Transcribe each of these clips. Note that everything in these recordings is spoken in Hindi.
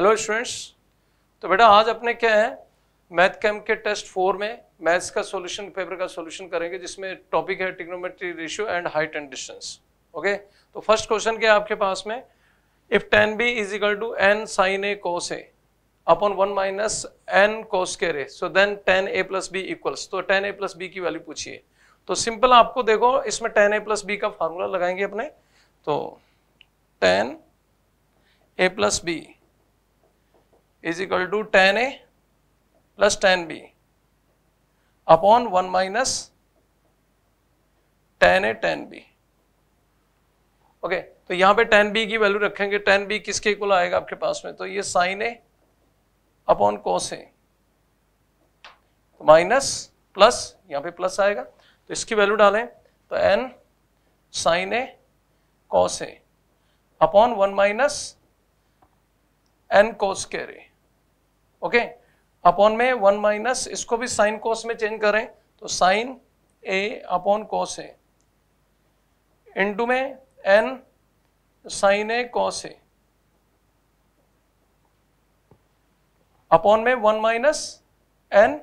हेलो स्टूडेंट्स तो बेटा आज अपने क्या है मैथ कैम के टेस्ट फोर में मैथ्स का सॉल्यूशन पेपर का सॉल्यूशन करेंगे जिसमें टॉपिक है trigonometry ratio and height and distance okay तो फर्स्ट क्वेश्चन क्या है आपके पास में if tan b is equal to n sin A cos a upon one minus n cos के square so then tan A plus b equals to tan A plus b की वैल्यू पूछिए तो सिंपल आपको देखो इसमें टेन ए प्लस बी का फार्मूला लगाएंगे अपने तो tan A plus B is equal to tan A plus tan b upon one minus tan a tan b okay तो यहां पे टेन बी की वैल्यू रखेंगे टेन बी किसके इक्वल आएगा आपके पास में तो ये sign a upon cos A minus plus यहां पे प्लस आएगा तो इसकी वैल्यू डालें तो n sin A cos a upon one minus n cos square okay upon में वन माइनस इसको भी साइन कोस में चेंज करें तो sign a upon cos a into में n sin A cos a upon में वन माइनस एन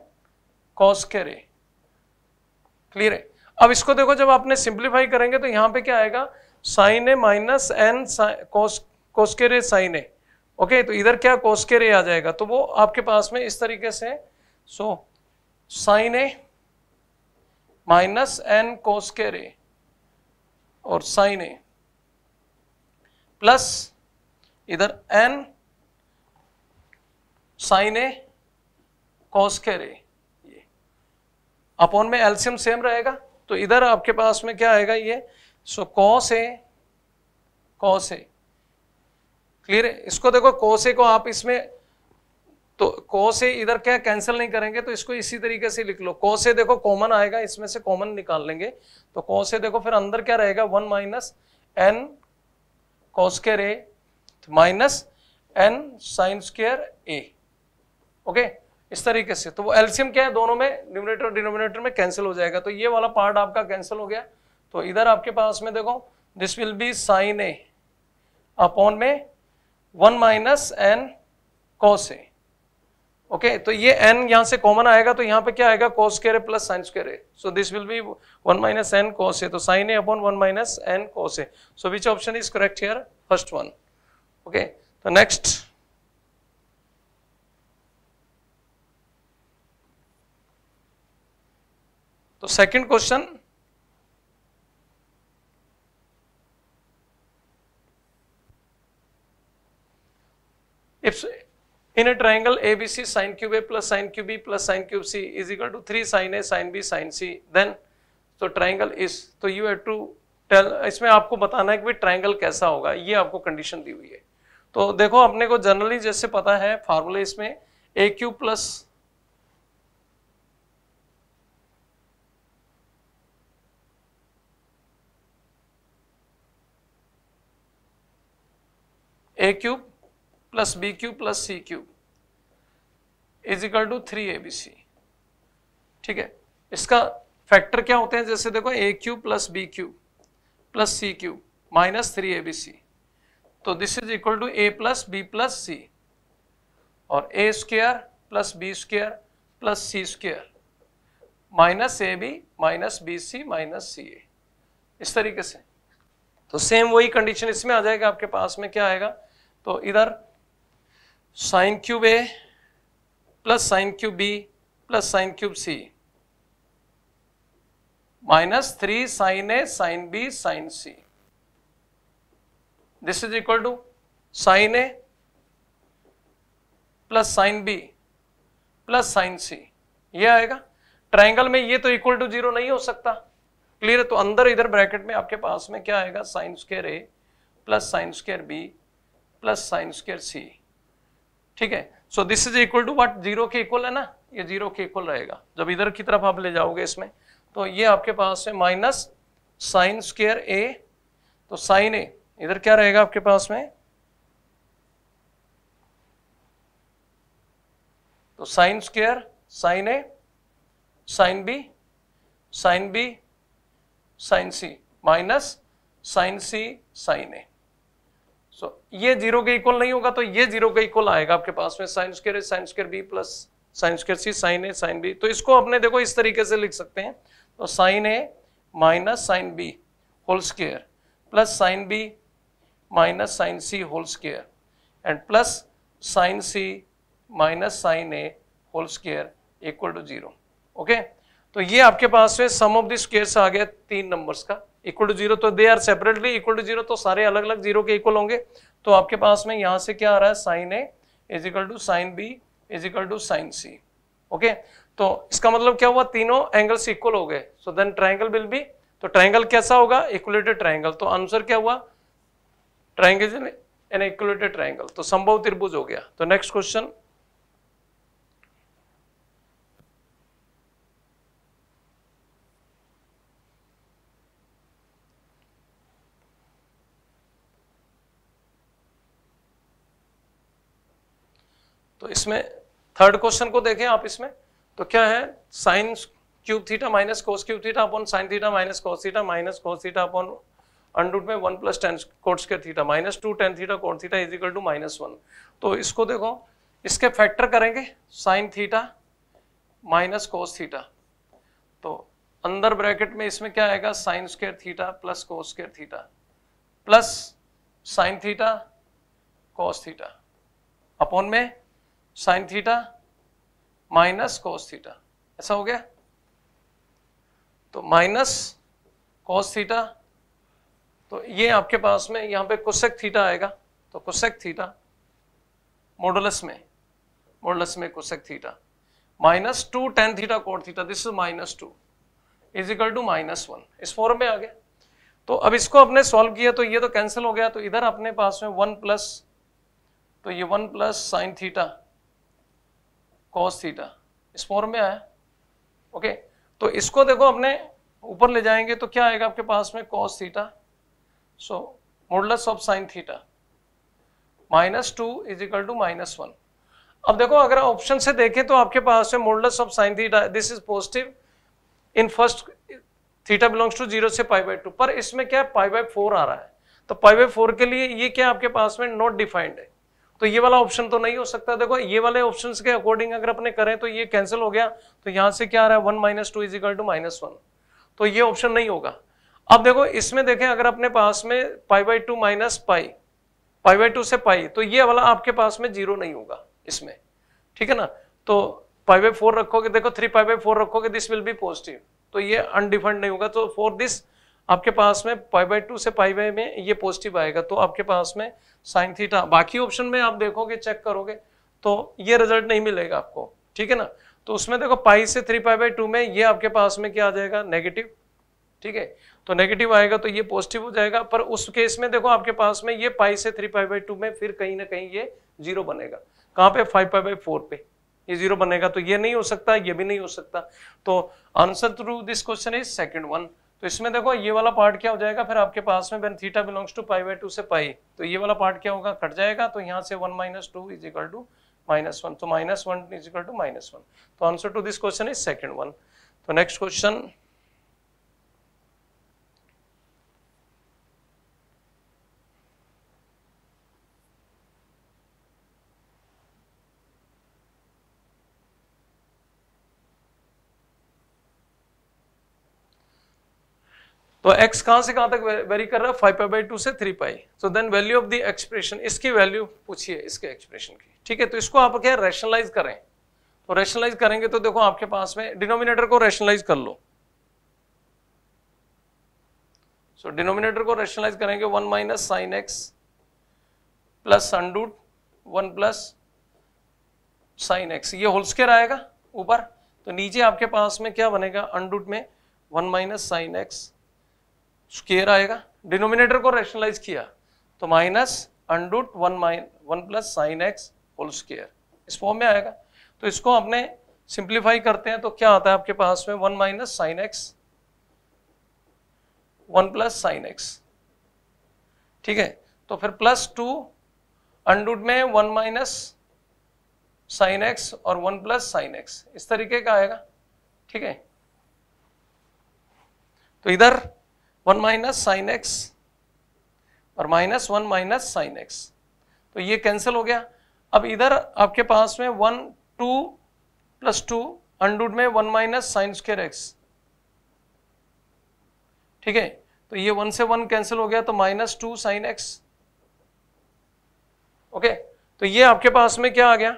कॉस के रे क्लियर है अब इसको देखो जब आपने सिंप्लीफाई करेंगे तो यहां पे क्या आएगा साइन ए minus n cos cos square sign ए ओके तो इधर क्या कोस के रे आ जाएगा तो वो आपके पास में इस तरीके से सो साइन ए minus n cos square और साइन ए प्लस इधर n sin a cos square ये अपॉन में एल्सियम सेम रहेगा तो इधर आपके पास में क्या आएगा ये so cos a cos a clear है इसको देखो कोसे को आप इसमें तो कोसे इधर क्या कैंसिल नहीं करेंगे तो इसको इसी तरीके से लिख लो को देखो कॉमन आएगा इसमें से कॉमन निकाल लेंगे तो कोसे देखो फिर अंदर क्या रहेगा one minus n cos square a minus n sin square A okay इस तरीके से तो वो एल्सियम क्या है दोनों में न्यूमिनेटर डिनोमिनेटर में कैंसिल हो जाएगा तो ये वाला पार्ट आपका कैंसिल हो गया तो इधर आपके पास में देखो this will be sin a upon में one minus n cos a okay तो ये एन यहां से कॉमन आएगा तो यहां पे क्या आएगा कॉस के ए प्लस साइन के a so this will be one minus n cos a तो sign a upon one minus n cos a so which option is correct here first one okay तो नेक्स्ट तो second question If in a triangle ABC sin cube A plus sin cube B plus sin cube C is equal to 3 sin A sin B sin C then so triangle is so you have to tell isme aapko batana hai ki triangle kaisa hoga ye aapko condition di hui hai to dekho apne ko generally jaise pata hai formula isme a cube plus a cube plus b cube plus c cube is equal to three a B c ठीक है इसका फैक्टर क्या होते हैं जैसे देखो a cube plus b cube plus c cube minus three a B c तो this is equal to A plus b plus c और a square plus B square plus c square minus a b minus b c minus c a इस तरीके से तो सेम वही कंडीशन इसमें आ जाएगा आपके पास में क्या आएगा तो इधर sin cube a plus sin cube b plus sin cube c minus three sin A sine B sign c this is equal to sign A plus sin b plus sin सी ये आएगा ट्राइंगल में ये तो इक्वल टू जीरो नहीं हो सकता क्लियर है तो अंदर इधर ब्रैकेट में आपके पास में क्या आएगा sin square a plus sin square b plus sin square c ठीक है so this is equal to what zero के इक्वल है ना ये जीरो के इक्वल रहेगा जब इधर की तरफ आप ले जाओगे इसमें तो ये आपके पास है माइनस साइन स्केयर ए तो साइन ए इधर क्या रहेगा आपके पास में तो sin square sin A sine B sine B sign c minus sin c sin a so so, ये जीरो के इक्वल नहीं होगा तो ये जीरो के इक्वल आएगा आपके पास में साइन ए sin square b plus sin square c sin ए साइन बी तो इसको अपने देखो इस तरीके से लिख सकते हैं तो sign A minus sin b whole square plus sin b minus sin c whole square and plus sin c minus sign a whole square equal to zero okay तो ये आपके पास में सम ऑफ द स्केयर्स आ गया तीन नंबर्स का इक्वल टू जीरो तो they are separately equal to zero तो सारे अलग अलग जीरो के इक्वल होंगे तो आपके पास में यहां से क्या आ रहा है sign A is equal to sin b is equal to sin C okay तो इसका मतलब क्या हुआ तीनों एंगल्स इक्वल हो गए so then triangle will be तो ट्राइंगल कैसा होगा इक्वलेटेड ट्राइंगल तो आंसर क्या हुआ ट्राइंगल एन इक्वलेटेड ट्राइंगल तो संभव त्रिभुज हो गया तो नेक्स्ट क्वेश्चन तो इसमें थर्ड क्वेश्चन को देखें आप इसमें तो क्या है sin cube theta minus cos cube theta upon sin theta minus cos theta minus cos theta upon under root में one plus tan cot square theta minus two tan theta cot theta is equal to minus one तो इसको देखो इसके फैक्टर करेंगे sin theta minus cos theta तो अंदर ब्रैकेट में इसमें क्या आएगा sin square theta plus cos square theta plus sin theta cos theta upon में sin theta minus cos theta ऐसा हो गया तो माइनस कॉस थीटा तो ये आपके पास में यहां पे कुसेक थीटा आएगा तो कुसेक थीटा मॉडुलस में मॉडुलस में cosec theta minus two tan theta cot theta this is minus two is equal to minus one इस फॉर्म में आ गया तो अब इसको आपने सॉल्व किया तो ये तो कैंसिल हो गया तो इधर अपने पास में वन प्लस तो ये one plus sin theta cos theta इस फॉर्म में आया ओके तो इसको देखो अपने ऊपर ले जाएंगे तो क्या आएगा आपके पास में cos theta so modulus of sin theta minus two is equal to minus one अब देखो अगर ऑप्शन से देखें तो आपके पास में modulus of sin theta this is positive in first theta belongs to zero से पाई बाई टू पर इसमें क्या पाई बाई फोर आ रहा है तो पाई बाई फोर के लिए ये क्या आपके पास में नॉट डिफाइंड है तो ये वाला ऑप्शन तो नहीं हो सकता देखो ये वाले ऑप्शन के अकॉर्डिंग अगर अपने करें तो ये कैंसिल हो गया तो यहां से क्या आ रहा है one minus two to minus one तो ये ऑप्शन नहीं होगा अब देखो इसमें देखें अगर अपने पास में pi by two minus pi pi by two से पाई तो ये वाला आपके पास में जीरो नहीं होगा इसमें ठीक है ना तो पाई बाई फोर रखोगे देखो थ्री पाई बाई फोर रखोगे दिस विल बी पॉजिटिव तो ये अनडिफाइंड नहीं होगा तो फॉर दिस आपके पास में पाई बाई टू से पाई बाई में ये पॉजिटिव आएगा तो आपके पास में साइन थीटा बाकी ऑप्शन में आप देखोगे चेक करोगे तो ये रिजल्ट नहीं मिलेगा आपको ठीक है ना तो उसमें देखो पाई से थ्री पाई बाई टू में ये आपके पास में क्या आ जाएगा नेगेटिव ठीक है तो नेगेटिव आएगा तो ये पॉजिटिव हो जाएगा पर उस केस में देखो आपके पास में ये पाई से थ्री पाई बाई टू में फिर कहीं ना कहीं ये जीरो बनेगा कहाँ पे फाइव पाई बाई फोर पे ये जीरो बनेगा तो ये नहीं हो सकता ये भी नहीं हो सकता तो answer through this question is second one तो इसमें देखो ये वाला पार्ट क्या हो जाएगा फिर आपके पास में theta belongs to pi by two से पाई तो ये वाला पार्ट क्या होगा कट जाएगा तो यहाँ से one minus two is equal to minus one तो minus one is equal to minus one तो answer to this question is second one तो नेक्स्ट क्वेश्चन तो x कहां से कहां तक वेरी कर रहा है फाइव पाई बाई टू से three pi so then value of the expression इसकी वैल्यू पूछिए इसके एक्सप्रेशन की ठीक है तो इसको आप क्या रैशनलाइज करें तो रैशनलाइज करेंगे तो देखो आपके पास में डिनोमिनेटर को रैशनलाइज कर लो सो so, डिनोमिनेटर को रैशनलाइज करेंगे one minus sine x plus under root one plus sign x ये होल होलस्केयर आएगा ऊपर तो नीचे आपके पास में क्या बनेगा अंडूट में one minus sine x square आएगा डिनोमिनेटर को रैशनलाइज किया तो minus under root one minus one plus sign x whole square इस फॉर्म में आएगा तो इसको अपने सिंप्लीफाई करते हैं तो क्या आता है आपके पास में one minus sine x one plus sign x ठीक है तो फिर प्लस टू अंडूट में वन माइनस साइन एक्स और वन प्लस साइन एक्स इस तरीके का आएगा ठीक है तो इधर वन माइनस साइन एक्स और minus one minus sine x तो ये कैंसिल हो गया अब इधर आपके पास में one two plus two under root में one minus sign square x ठीक है तो ये वन से वन कैंसिल हो गया तो minus two sine x okay तो ये आपके पास में क्या आ गया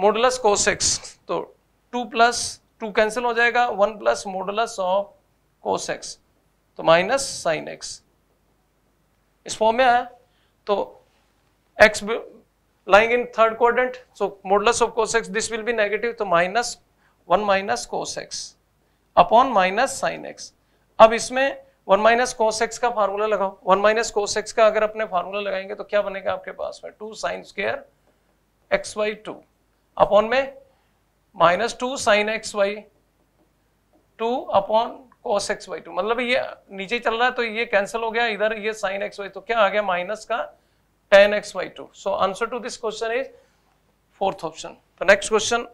मोडलस कोस एक्स तो टू प्लस टू कैंसिल हो जाएगा one plus modulus of cos x तो माइनस साइन एक्स इस फॉर्म में आया तो x lying in third quadrant so modulus of cos x this will be negative तो minus one minus cos x upon minus sine x अब इसमें वन माइनस कोस एक्स का फार्मूला लगाओ वन माइनस कोस एक्स का अगर अपने फार्मूला लगाएंगे तो क्या बनेगा आपके पास में two sign square x by two upon में minus two sine x by two upon cos x by two मतलब ये नीचे चल रहा है तो ये कैंसिल हो गया इधर ये साइन एक्स वाई तो क्या आ गया माइनस का tan x by two so answer to this question is fourth option तो नेक्स्ट क्वेश्चन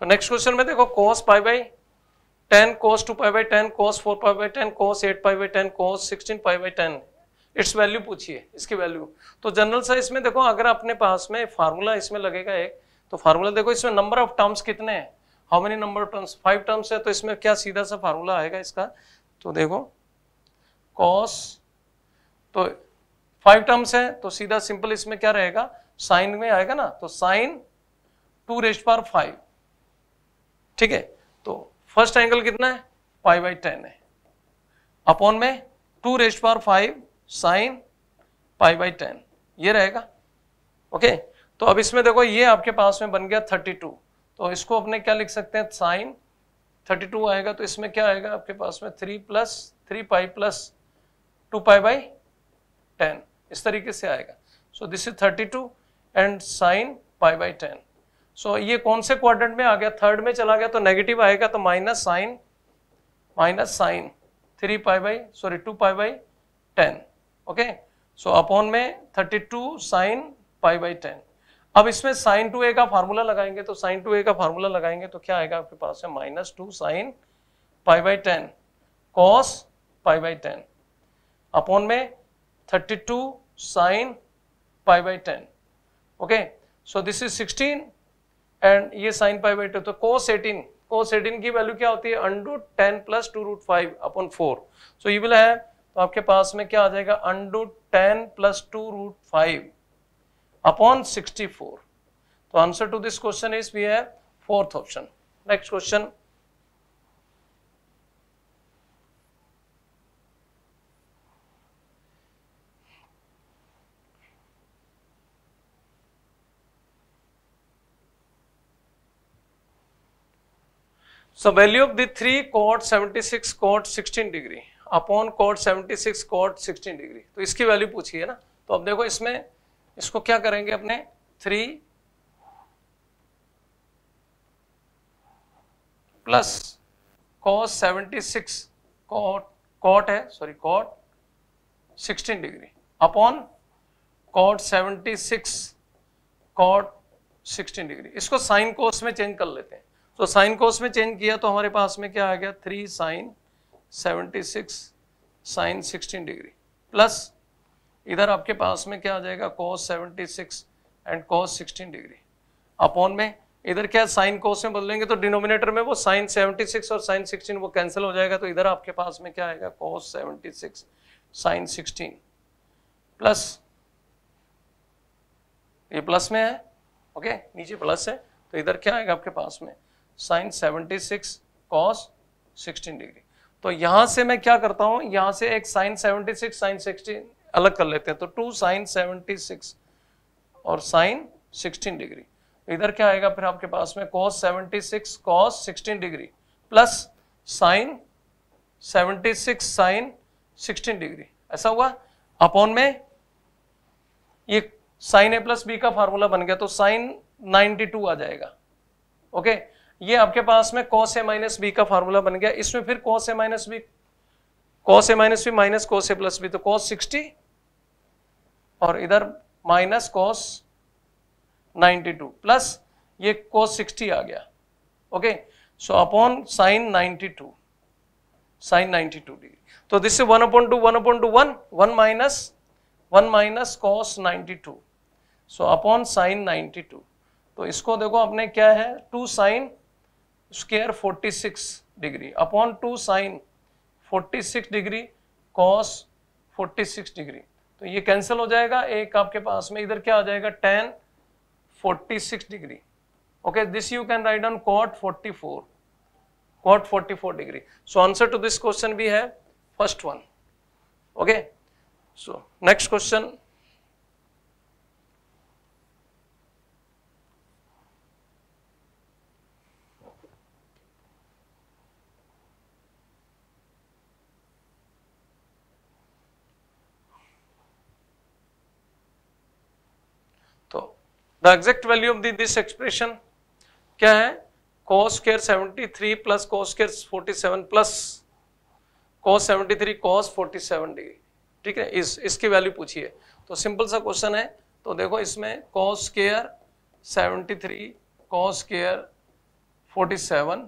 तो नेक्स्ट क्वेश्चन में देखो cos pi by ten cos two pi by ten cos four pi by ten cos eight pi by ten cos sixteen pi by ten it's value पूछिए इसकी वैल्यू तो जनरल साइंस में देखो अगर अपने पास में फार्मूला इसमें लगेगा एक तो फार्मूला देखो इसमें नंबर ऑफ टर्म्स कितने हैं how many number of terms five terms है तो इसमें क्या सीधा सा फार्मूला आएगा इसका तो देखो कॉस तो फाइव टर्म्स है तो सीधा सिंपल इसमें क्या रहेगा साइन में आएगा ना तो sine two raised power five ठीक है तो फर्स्ट एंगल कितना है पाई बाई टेन है अपॉन में two raised power five sine pi by ten ये रहेगा ओके तो अब इसमें देखो ये आपके पास में बन गया थर्टी टू तो इसको अपने क्या लिख सकते हैं साइन थर्टी टू आएगा तो इसमें क्या आएगा आपके पास में three plus three pi plus two pi by ten इस तरीके से आएगा so this is thirty two and sine pi by ten so so, ये कौन से क्वाड्रेंट में आ गया थर्ड में चला गया तो नेगेटिव आएगा तो minus sign minus sine three pi by sorry two pi by ten okay so upon में thirty two sine pi by ten अब इसमें साइन टू ए का फार्मूला लगाएंगे तो साइन टू ए का फार्मूला लगाएंगे तो क्या आएगा आपके पास है minus two sine pi by ten cos pi by ten upon में thirty two sine pi by ten okay so this is sixteen and ये साइन पाई बाई टू तो कोस एटीन कोस एटीन की वैल्यू क्या होती है under root ten plus two root five upon four so ये बोला है तो आपके पास में क्या आ जाएगा under root ten plus two root five upon sixty four तो answer to this question is V है fourth option next question So value of the three cot 76 cot 16 degree upon cot 76 cot 16 degree. तो इसकी वैल्यू पूछिए ना तो अब देखो इसमें इसको क्या करेंगे अपने three plus cos 76 cot cot है sorry cot 16 degree upon cot 76 cot 16 degree इसको साइन कोस में चेंज कर लेते हैं तो साइन कोस में चेंज किया तो हमारे पास में क्या आ गया three sine seventy six sine sixteen degree plus इधर आपके पास में क्या आ जाएगा cos seventy six and cos sixteen degree upon में इधर क्या साइन कोस में बदलेंगे तो डिनोमिनेटर में वो साइन सेवेंटी सिक्स और साइन सिक्सटीन वो कैंसिल हो जाएगा तो इधर आपके पास में क्या आएगा cos six sine sixteen plus ये प्लस में है ओके नीचे प्लस है तो इधर क्या आएगा आपके पास में साइन 76 कॉस 16 डिग्री तो यहां से मैं क्या करता हूं यहां से एक साइन 76 साइन 16 अलग कर लेते हैं तो टू साइन 76 और साइन 16 डिग्री इधर क्या आएगा फिर आपके पास में cos 76 cos 16 degree plus sine 76 sine 16 degree ऐसा हुआ अपॉन में ये साइन ए प्लस बी का फार्मूला बन गया तो साइन 92 आ जाएगा ओके okay? ये आपके पास में कॉस ए माइनस बी का फॉर्मूला बन गया इसमें फिर cos A minus B cos A minus B minus cos A plus B तो कॉस सिक्सटी और इधर minus cos ninety two plus ये कॉस सिक्सटी आ गया okay so upon sine ninety two sine ninety two degree तो this is one upon two one upon two one one minus one minus cos ninety two so upon sine ninety two तो इसको देखो अपने क्या है two sine square 46 degree upon two sine 46 degree cos 46 degree तो ये कैंसिल हो जाएगा एक आपके पास में इधर क्या आ जाएगा tan 46 degree okay this you can write on cot 44, cot 44 degree so answer to this question भी है first one okay so next question the exact value of this expression क्या है cos square seventy three plus cos square forty seven plus cos seventy three cos forty seven degree ठीक है इस इसकी वैल्यू पूछिए तो सिंपल सा क्वेश्चन है तो देखो इसमें cos square seventy three cos square forty seven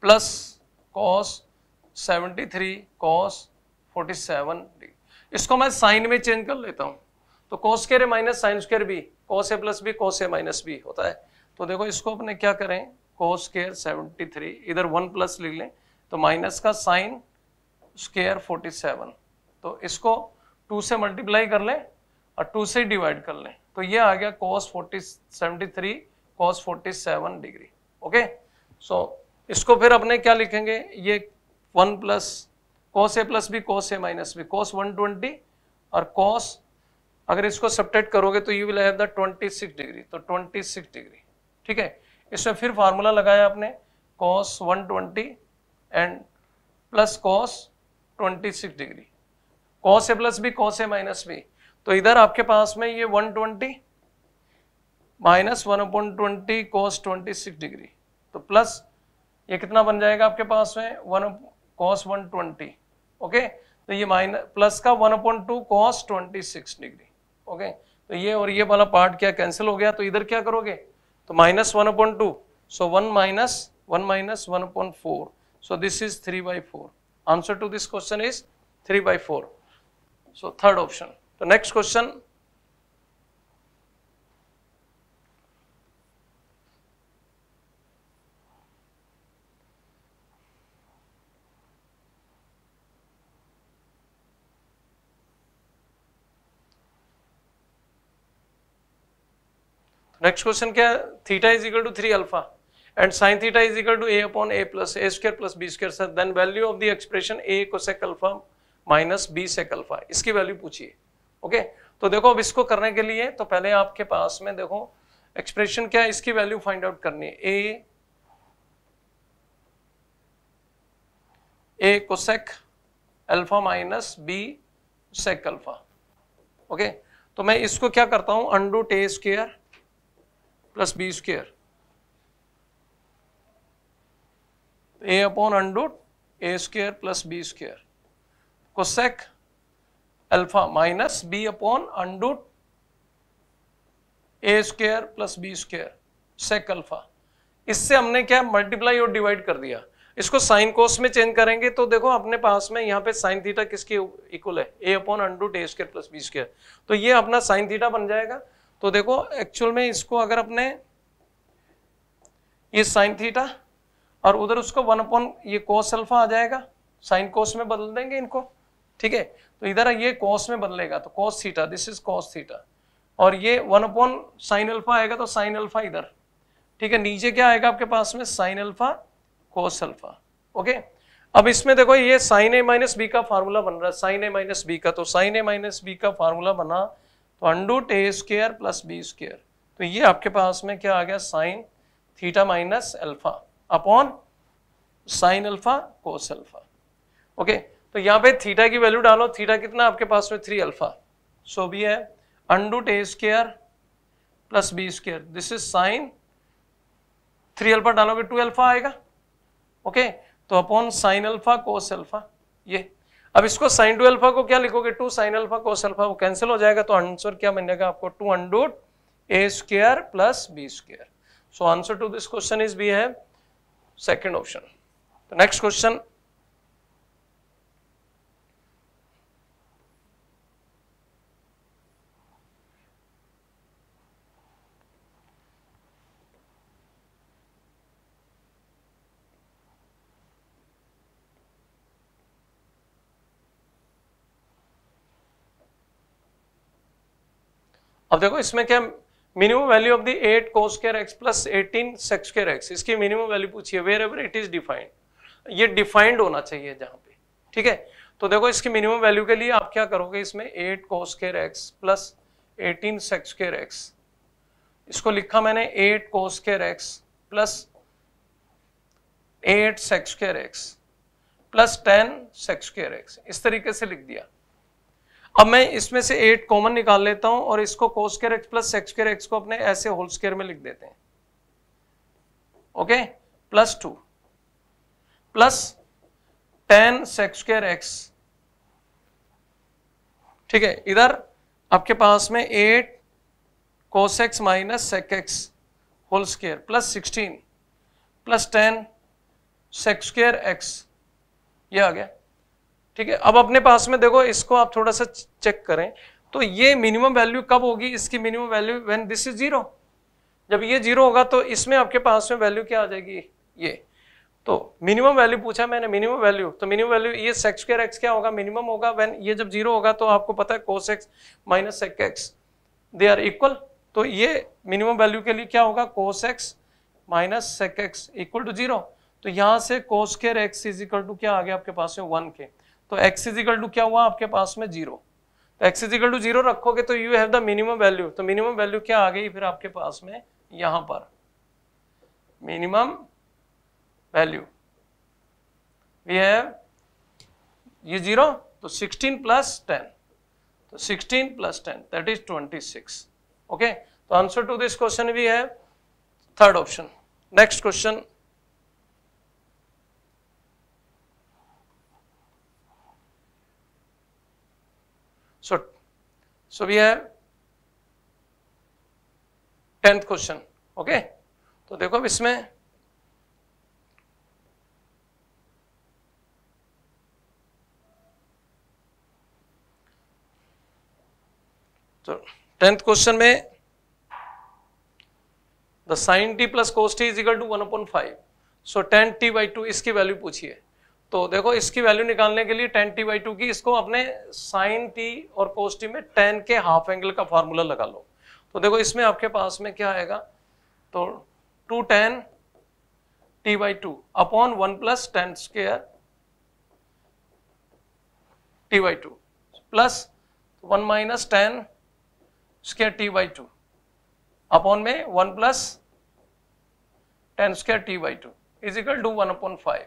plus cos seventy three cos forty seven degree इसको मैं साइन में चेंज कर लेता हूं तो cos minus sign square B cos A plus B cos A minus B होता है तो देखो इसको अपने क्या करें कोस स्केयर सेवेंटी थ्री इधर वन प्लस लिख लें तो माइनस का साइन स्केयर फोर्टी सेवन तो इसको टू से मल्टीप्लाई कर लें और टू से डिवाइड कर लें तो ये आ गया cos forty seventy three cos forty seven degree okay so इसको फिर अपने क्या लिखेंगे ये one plus cos A plus B cos A minus B cos one twenty और कोस अगर इसको सपरेट करोगे तो you will have the 26 degree तो 26 डिग्री ठीक है इसमें फिर फार्मूला लगाया आपने cos 120 and plus cos 26 degree cos A plus B cos A minus B तो इधर आपके पास में ये 120 twenty minus one upon twenty cos twenty six degree तो प्लस ये कितना बन जाएगा आपके पास में one cos one twenty okay तो ये माइनस प्लस का one upon two cos twenty six degree okay तो ये और ये वाला पार्ट क्या कैंसिल हो गया तो इधर क्या करोगे तो minus one upon two so one minus one minus one upon four so this is three by four answer to this question is three by four so third option तो नेक्स्ट क्वेश्चन नेक्स्ट क्वेश्चन क्या है theta is equal to three alpha and sin theta is equal to a upon a plus a square plus b square sir then value of the expression a cosec alpha minus b sec alpha इसकी वैल्यू पूछिए ओके तो देखो अब इसको करने के लिए तो पहले आपके पास में देखो एक्सप्रेशन क्या है इसकी वैल्यू फाइंड आउट करनी है a a cosec alpha minus b sec alpha okay तो मैं इसको क्या करता हूं अंडू टे स्क्र प्लस बी स्क्र ए अपॉन अंडोट ए square plus B square cosec alpha minus b upon under root ए square plus B square sec alpha इससे हमने क्या मल्टीप्लाई और डिवाइड कर दिया इसको साइन कोस में चेंज करेंगे तो देखो अपने पास में यहाँ पे साइन थीटा किसके इक्वल है a upon under root A square plus B square तो ये अपना साइन थीटा बन जाएगा तो देखो एक्चुअल में इसको अगर अपने ये साइन थीटा और उधर उसको वन अपॉन ये कोस अल्फा आ जाएगा साइन कोस में बदल देंगे इनको ठीक है तो इधर ये कोस में बदलेगा तो cos theta this is cos theta और ये वन अपॉन साइन अल्फा आएगा तो साइन अल्फा इधर ठीक है नीचे क्या आएगा आपके पास में sine alpha cos alpha okay अब इसमें देखो ये साइन ए माइनस बी का फार्मूला बन रहा है साइन ए माइनस बी का तो साइन ए माइनस बी का फार्मूला बना तो अंडू ए स्केयर प्लस बी स्केयर तो ये आपके पास में क्या आ गया sine theta minus alpha upon sine alpha cos alpha okay तो यहाँ पे थीटा की वैल्यू डालो थीटा कितना आपके पास में थ्री अल्फा सो भी है under A square plus B square this is sine three alpha डालोगे टू अल्फा आएगा ओके okay? तो upon sine alpha cos alpha ये अब इसको साइन टू अल्फा को क्या लिखोगे two sign alpha cos alpha वो कैंसिल हो जाएगा तो आंसर क्या बनेगा आपको two under root A square plus B square so answer to this question is B है सेकेंड ऑप्शन नेक्स्ट क्वेश्चन अब देखो इसमें क्या minimum value of the eight cos square X plus eighteen X इसकी मिनिमम वैल्यू पूछिए wherever it is defined ये डिफाइंड होना चाहिए जहां पे ठीक है तो देखो इसकी मिनिमम वैल्यू के लिए आप क्या करोगे इसमें eight cos square X plus eighteen sec X इसको लिखा मैंने eight cos square X plus eight sec X plus ten sec X इस तरीके से लिख दिया अब मैं इसमें से एट कॉमन निकाल लेता हूं और इसको को square X plus X square X को अपने ऐसे होल स्केयर में लिख देते हैं okay plus two plus ten sec square X ठीक है इधर आपके पास में eight cos X minus sec X whole square plus sixteen plus ten sec square X ये आ गया ठीक है अब अपने पास में देखो इसको आप थोड़ा सा चेक करें तो ये मिनिमम वैल्यू कब होगी इसकी minimum value when this is zero जब ये जीरो होगा तो इसमें आपके पास में वैल्यू क्या आ जाएगी ये तो मिनिमम वैल्यू पूछा मैंने मिनिमम वैल्यू तो मिनिमम वैल्यू ये सेक्स स्क्र एक्स क्या होगा मिनिमम होगा व्हेन ये जब जीरो होगा तो आपको पता है cos X minus sec X they are equal तो ये मिनिमम वैल्यू के लिए क्या होगा cos X minus sec X equal to zero तो यहाँ से cos square X is equal to क्या आ गया आपके पास में वन के तो x इज इकल टू क्या हुआ आपके पास में जीरो तो x is equal to zero रखोगे तो you have the minimum value तो मिनिमम वैल्यू क्या आ गई फिर आपके पास में यहां पर मिनिमम वैल्यू वी हैव ये जीरो तो 16 प्लस 10 तो 16 प्लस 10 दैट इज 26 ओके तो answer to this question we have third option next question So, so we have tenth question okay तो देखो अब इसमें तो टेंथ क्वेश्चन में the sine T plus cos T is equal to one upon five so tan T by two इसकी वैल्यू पूछिए तो देखो इसकी वैल्यू निकालने के लिए टेन टी बाई टू की इसको अपने साइन टी और कोस टी में टेन के हाफ एंगल का फॉर्मूला लगा लो तो देखो इसमें आपके पास में क्या आएगा तो two tan T by two upon one plus tan square T by two plus one minus tan square T by two upon में one plus tan square T by two is equal to one upon five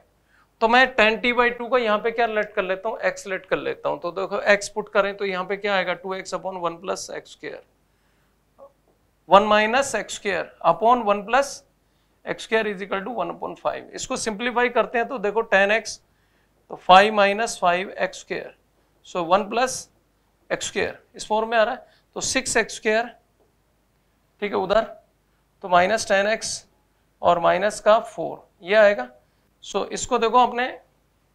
तो मैं टेन टी बाई टू का यहाँ पे क्या लेट कर लेता हूँ एक्स लेट कर लेता हूँ तो देखो एक्स पुट करें तो यहाँ पे क्या आएगा two X upon one plus x square one minus X square upon one plus x square is equal to one upon five इसको सिंप्लीफाई करते हैं तो देखो टेन एक्स तो five minus five X square so one plus x square इस फॉर्म में आ रहा है तो सिक्स एक्स स्क्र ठीक है उधर तो माइनस टेन एक्स और माइनस का फोर ये आएगा सो so, इसको देखो आपने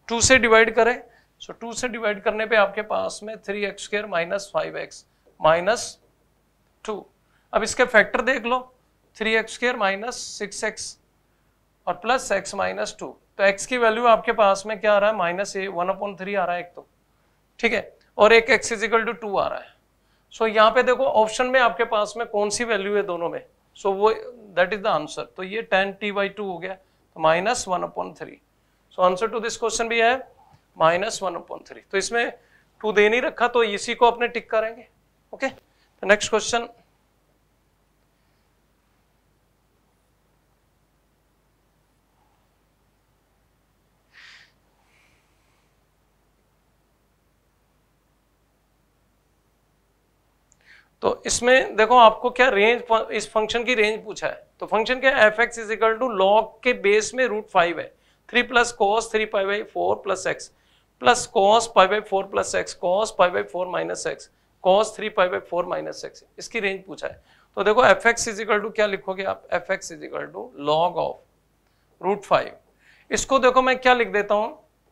टू से डिवाइड करें सो so, टू से डिवाइड करने पे आपके पास में three x square minus five X minus two अब इसके फैक्टर देख लो three x square minus six X और प्लस एक्स माइनस टू तो एक्स की वैल्यू आपके पास में क्या आ रहा है minus a one upon three आ रहा है एक तो ठीक है और एक एक्स इजिकल टू टू आ रहा है सो so, यहाँ पे देखो ऑप्शन में आपके पास में कौन सी वैल्यू है दोनों में सो so, वो दैट इज द आंसर तो ये टेन टी बाई टू हो गया minus one upon three so answer to this question भी है माइनस वन अपॉन थ्री तो इसमें टू दे नहीं रखा तो इसी को अपने टिक करेंगे ओके नेक्स्ट क्वेश्चन तो इसमें देखो आपको क्या रेंज इस फंक्शन की रेंज पूछा है तो फंक्शन क्या F X is equal to log के बेस में रूट फाइव है three plus cos three five by four plus X plus cos five by four plus X cos five by four minus X cos three five by four minus X इसकी रेंज पूछा है तो देखो F X is equal to क्या लिखोगे आप F X is equal to log of root five इसको देखो मैं क्या लिख देता हूँ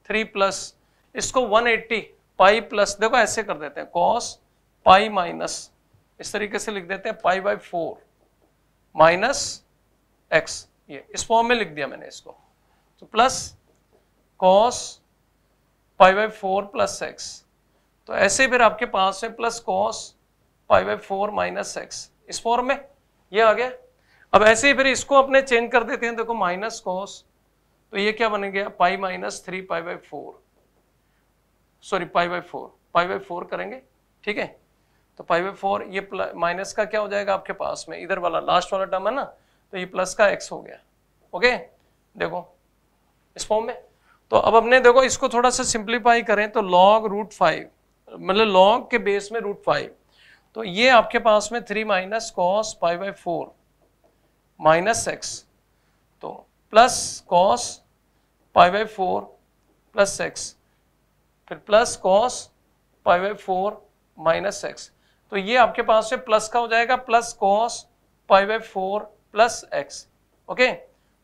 थ्री प्लस इसको वन एट्टी पाई प्लस देखो ऐसे कर देते हैं कॉस पाई माइनस इस तरीके से लिख देते हैं pi by four minus X ये इस फॉर्म में लिख दिया मैंने इसको तो plus cos pi by four plus X तो ऐसे फिर आपके पास है plus cos pi by four minus X इस फॉर्म में ये आ गया अब ऐसे ही फिर इसको अपने चेंज कर देते हैं देखो माइनस कॉस तो ये क्या बन गया pi minus three pi by four sorry pi by four pi by four करेंगे ठीक है तो पाई बाई फोर ये माइनस का क्या हो जाएगा आपके पास में इधर वाला लास्ट वाला टर्म है ना तो ये प्लस का एक्स हो गया ओके देखो इस फॉर्म में तो अब अपने देखो इसको थोड़ा सा सिंप्लीफाई करें तो लॉग रूट फाइव मतलब लॉग के बेस में रूट फाइव तो ये आपके पास में three minus cos five by four minus X तो plus cos pi by four plus X फिर plus cos pi by four minus X तो ये आपके पास से प्लस का हो जाएगा plus cos pi by four plus X okay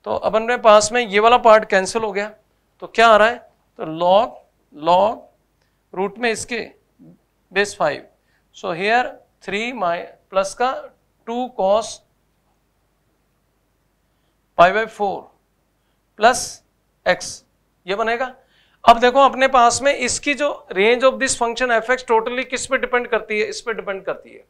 तो अब अपने पास में ये वाला पार्ट कैंसिल हो गया तो क्या आ रहा है तो लॉग लॉग रूट में इसके base five so here three minus plus का two cos pi by four plus X ये बनेगा अब देखो अपने पास में इसकी जो range of this function F X totally किस पे डिपेंड करती है इस पे डिपेंड करती है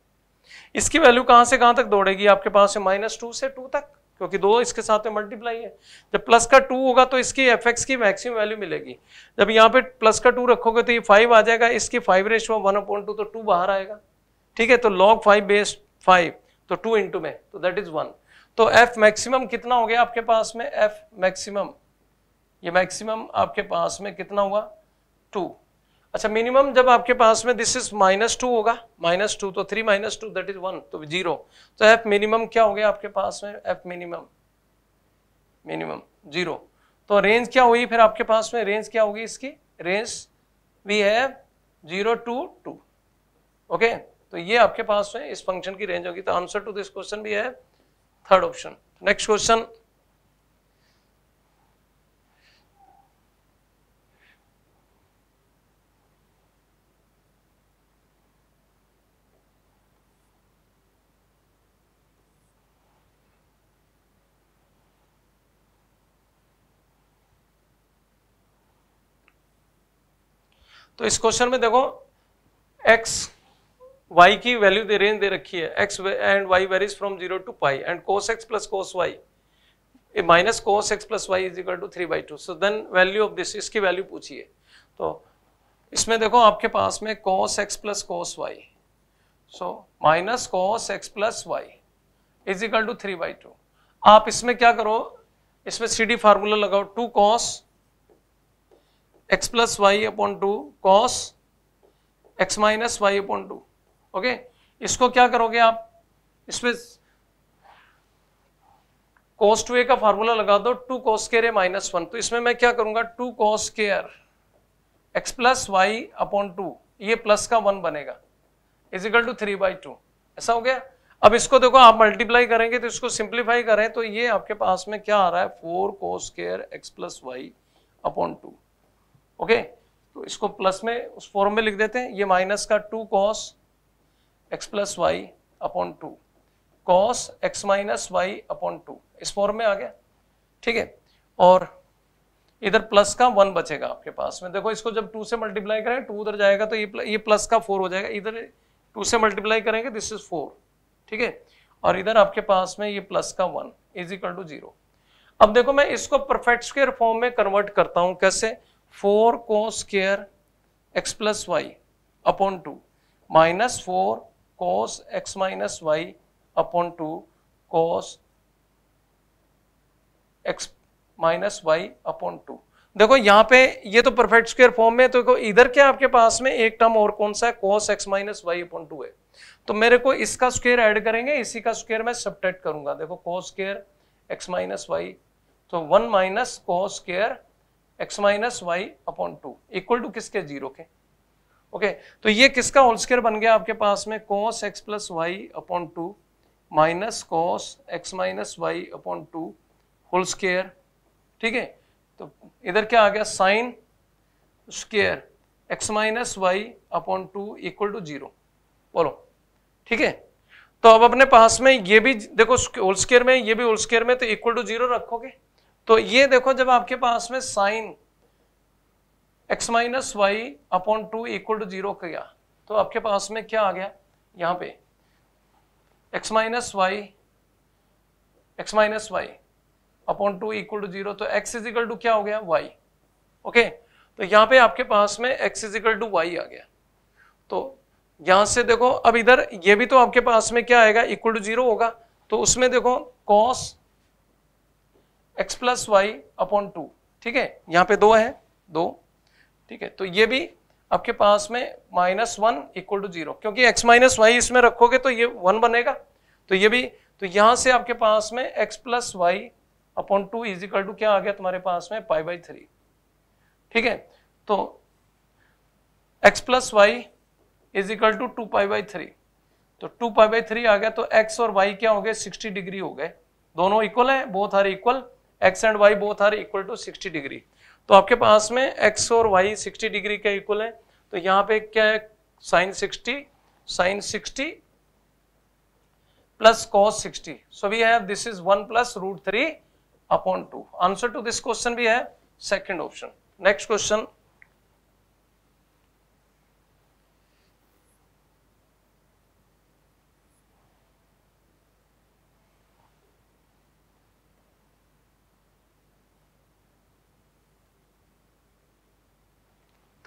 इसकी वैल्यू कहां से कहां तक दौड़ेगी आपके पास में माइनस टू से टू तक क्योंकि दो इसके साथ में मल्टीप्लाई है जब प्लस का टू होगा तो इसकी एफ एक्स की मैक्सिमम वैल्यू मिलेगी जब यहाँ पे प्लस का टू रखोगे तो ये फाइव आ जाएगा इसकी five ratio one upon two तो टू बाहर आएगा ठीक है तो लॉग फाइव बेस फाइव तो टू इंटू में तो दैट इज वन तो एफ मैक्सिमम कितना हो गया आपके पास में एफ मैक्सिमम ये मैक्सिमम आपके पास में कितना हुआ टू अच्छा मिनिमम जब आपके पास में दिस इज माइनस टू होगा माइनस टू तो three minus two that is one तो जीरो तो एफ मिनिमम क्या हो गया आपके पास में एफ मिनिमम मिनिमम जीरो तो रेंज क्या हुई फिर आपके पास में रेंज क्या होगी इसकी range we have zero to two okay तो ये आपके पास में इस फंक्शन की रेंज होगी तो आंसर टू दिस क्वेश्चन भी है थर्ड ऑप्शन नेक्स्ट क्वेश्चन तो इस क्वेश्चन में देखो x y की वैल्यू दे रेंज दे रखी है x and y varies from zero to pi and cos x plus y a minus cos x plus Y is equal to three by two so then value of this इसकी वैल्यू पूछी है तो इसमें देखो आपके पास में cos x plus cos y so minus cos x plus Y is equal to three by two आप इसमें क्या करो इसमें सीडी फार्मूला लगाओ two cos x plus y upon two cos X minus Y upon two okay इसको क्या करोगे आप इसमें cos 2a का फार्मूला लगा दो टू cos के ए माइनस वन तो इसमें मैं क्या करूंगा two cos square X plus Y upon two ये प्लस का वन बनेगा is equal to three by two ऐसा हो गया अब इसको देखो आप मल्टीप्लाई करेंगे तो इसको सिंप्लीफाई करें तो ये आपके पास में क्या आ रहा है four cos square X plus Y upon two okay तो इसको प्लस में उस फॉर्म में लिख देते हैं ये माइनस का two cos x plus Y upon two cos X minus Y upon two इस फॉर्म में आ गया ठीक है और इधर प्लस का वन बचेगा आपके पास में देखो इसको जब टू से मल्टीप्लाई करें टू उधर जाएगा तो ये प्लस का फोर हो जाएगा इधर टू से मल्टीप्लाई करेंगे दिस इज फोर ठीक है और इधर आपके पास में ये प्लस का one is equal to zero अब देखो मैं इसको परफेक्ट स्क्र फॉर्म में कन्वर्ट करता हूं कैसे फोर को square X plus Y upon two minus four cos X minus Y upon two cos X minus Y upon two देखो यहाँ पे ये तो परफेक्ट स्क्वायर फॉर्म में तो देखो इधर क्या आपके पास में एक टर्म और कौन सा है cos X minus Y upon two है तो मेरे को इसका स्क्वायर ऐड करेंगे इसी का स्क्वायर मैं सब्टेक्ट करूंगा देखो cos square X minus Y तो one minus cos square X minus Y upon two equal to किसके जीरो के ओके okay, तो ये किसका होल स्केयर बन गया आपके पास में cos x plus Y upon two minus cos X minus Y upon two whole square ठीक है तो इधर क्या आ गया sine square X minus Y upon two equal to zero बोलो ठीक है तो अब अपने पास में ये भी देखो होल स्केयर में ये भी होल स्केयर में तो इक्वल टू जीरो रखोगे तो ये देखो जब आपके पास में sine X minus Y upon two equal to zero किया तो आपके पास में क्या आ गया यहां पे X minus Y X minus Y upon two equal to zero तो एक्स इजिकल टू क्या हो गया वाई ओके तो यहां पे आपके पास में एक्स इजिकल टू वाई आ गया तो यहां से देखो अब इधर ये भी तो आपके पास में क्या आएगा इक्वल टू जीरो होगा तो उसमें देखो cos x plus Y upon two ठीक है यहाँ पे दो है दो ठीक है तो ये भी आपके पास में minus one equal to zero क्योंकि एक्स माइनस वाई इसमें रखोगे तो ये वन बनेगा तो ये भी तो यहाँ से आपके पास में X plus Y upon two is equal to क्या आ गया तुम्हारे पास में पाई बाई थ्री ठीक है तो X plus Y is equal to two pi by three तो टू पाई बाई थ्री आ गया तो एक्स और वाई क्या हो गए सिक्सटी डिग्री हो गए दोनों इक्वल है both are equal X and Y both are equal to 60 degree तो आपके पास में एक्स और वाई 60 डिग्री के इक्वल है तो यहाँ पे क्या है sine 60 sine 60 plus cos 60 so we have this is one plus root three upon two answer to this question भी है सेकेंड ऑप्शन नेक्स्ट क्वेश्चन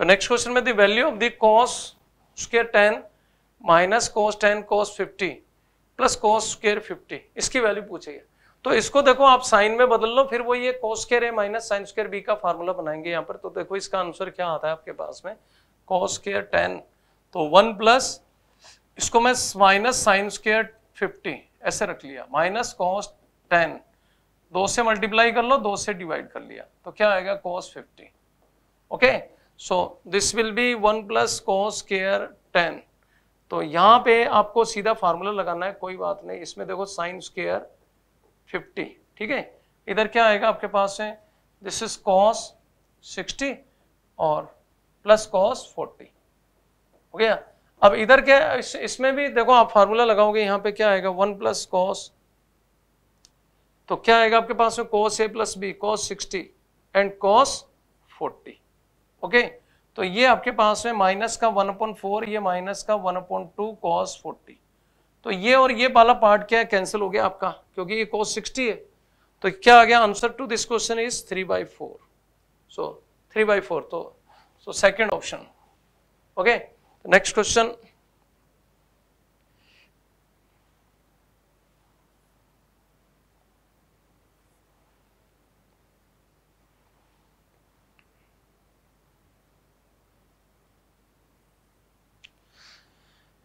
तो नेक्स्ट क्वेश्चन में the value of the cos square ten minus cos ten cos fifty plus cos square fifty इसकी वैल्यू पूछी है तो इसको देखो आप साइन में बदल लो फिर वो ये cos square A minus sign square B का फार्मूला बनाएंगे यहाँ पर तो देखो इसका आंसर क्या आता है आपके पास में कॉस स्क्र टेन तो वन प्लस इसको मैं माइनस साइन स्क्र फिफ्टी ऐसे रख लिया माइनस कॉस टेन दो से मल्टीप्लाई कर लो दो से डिवाइड कर लिया तो क्या आएगा cos fifty okay okay? So this will be one plus cos square ten तो यहाँ पे आपको सीधा फार्मूला लगाना है कोई बात नहीं इसमें देखो साइन स्केयर फिफ्टी ठीक है इधर क्या आएगा आपके पास है दिस इज कॉस सिक्सटी और प्लस कॉस फोर्टी हो गया अब इधर क्या इस, इसमें भी देखो आप फार्मूला लगाओगे यहाँ पे क्या आएगा वन प्लस कॉस तो क्या आएगा आपके पास में cos A plus B cos sixty and cos forty okay तो ये आपके पास में माइनस का वन अपॉइंट फोर ये माइनस का one upon two cos forty तो ये और ये वाला पार्ट क्या है कैंसिल हो गया आपका क्योंकि ये कॉस सिक्सटी है तो क्या आ गया answer to this question is three by four so three by four तो so second option okay next question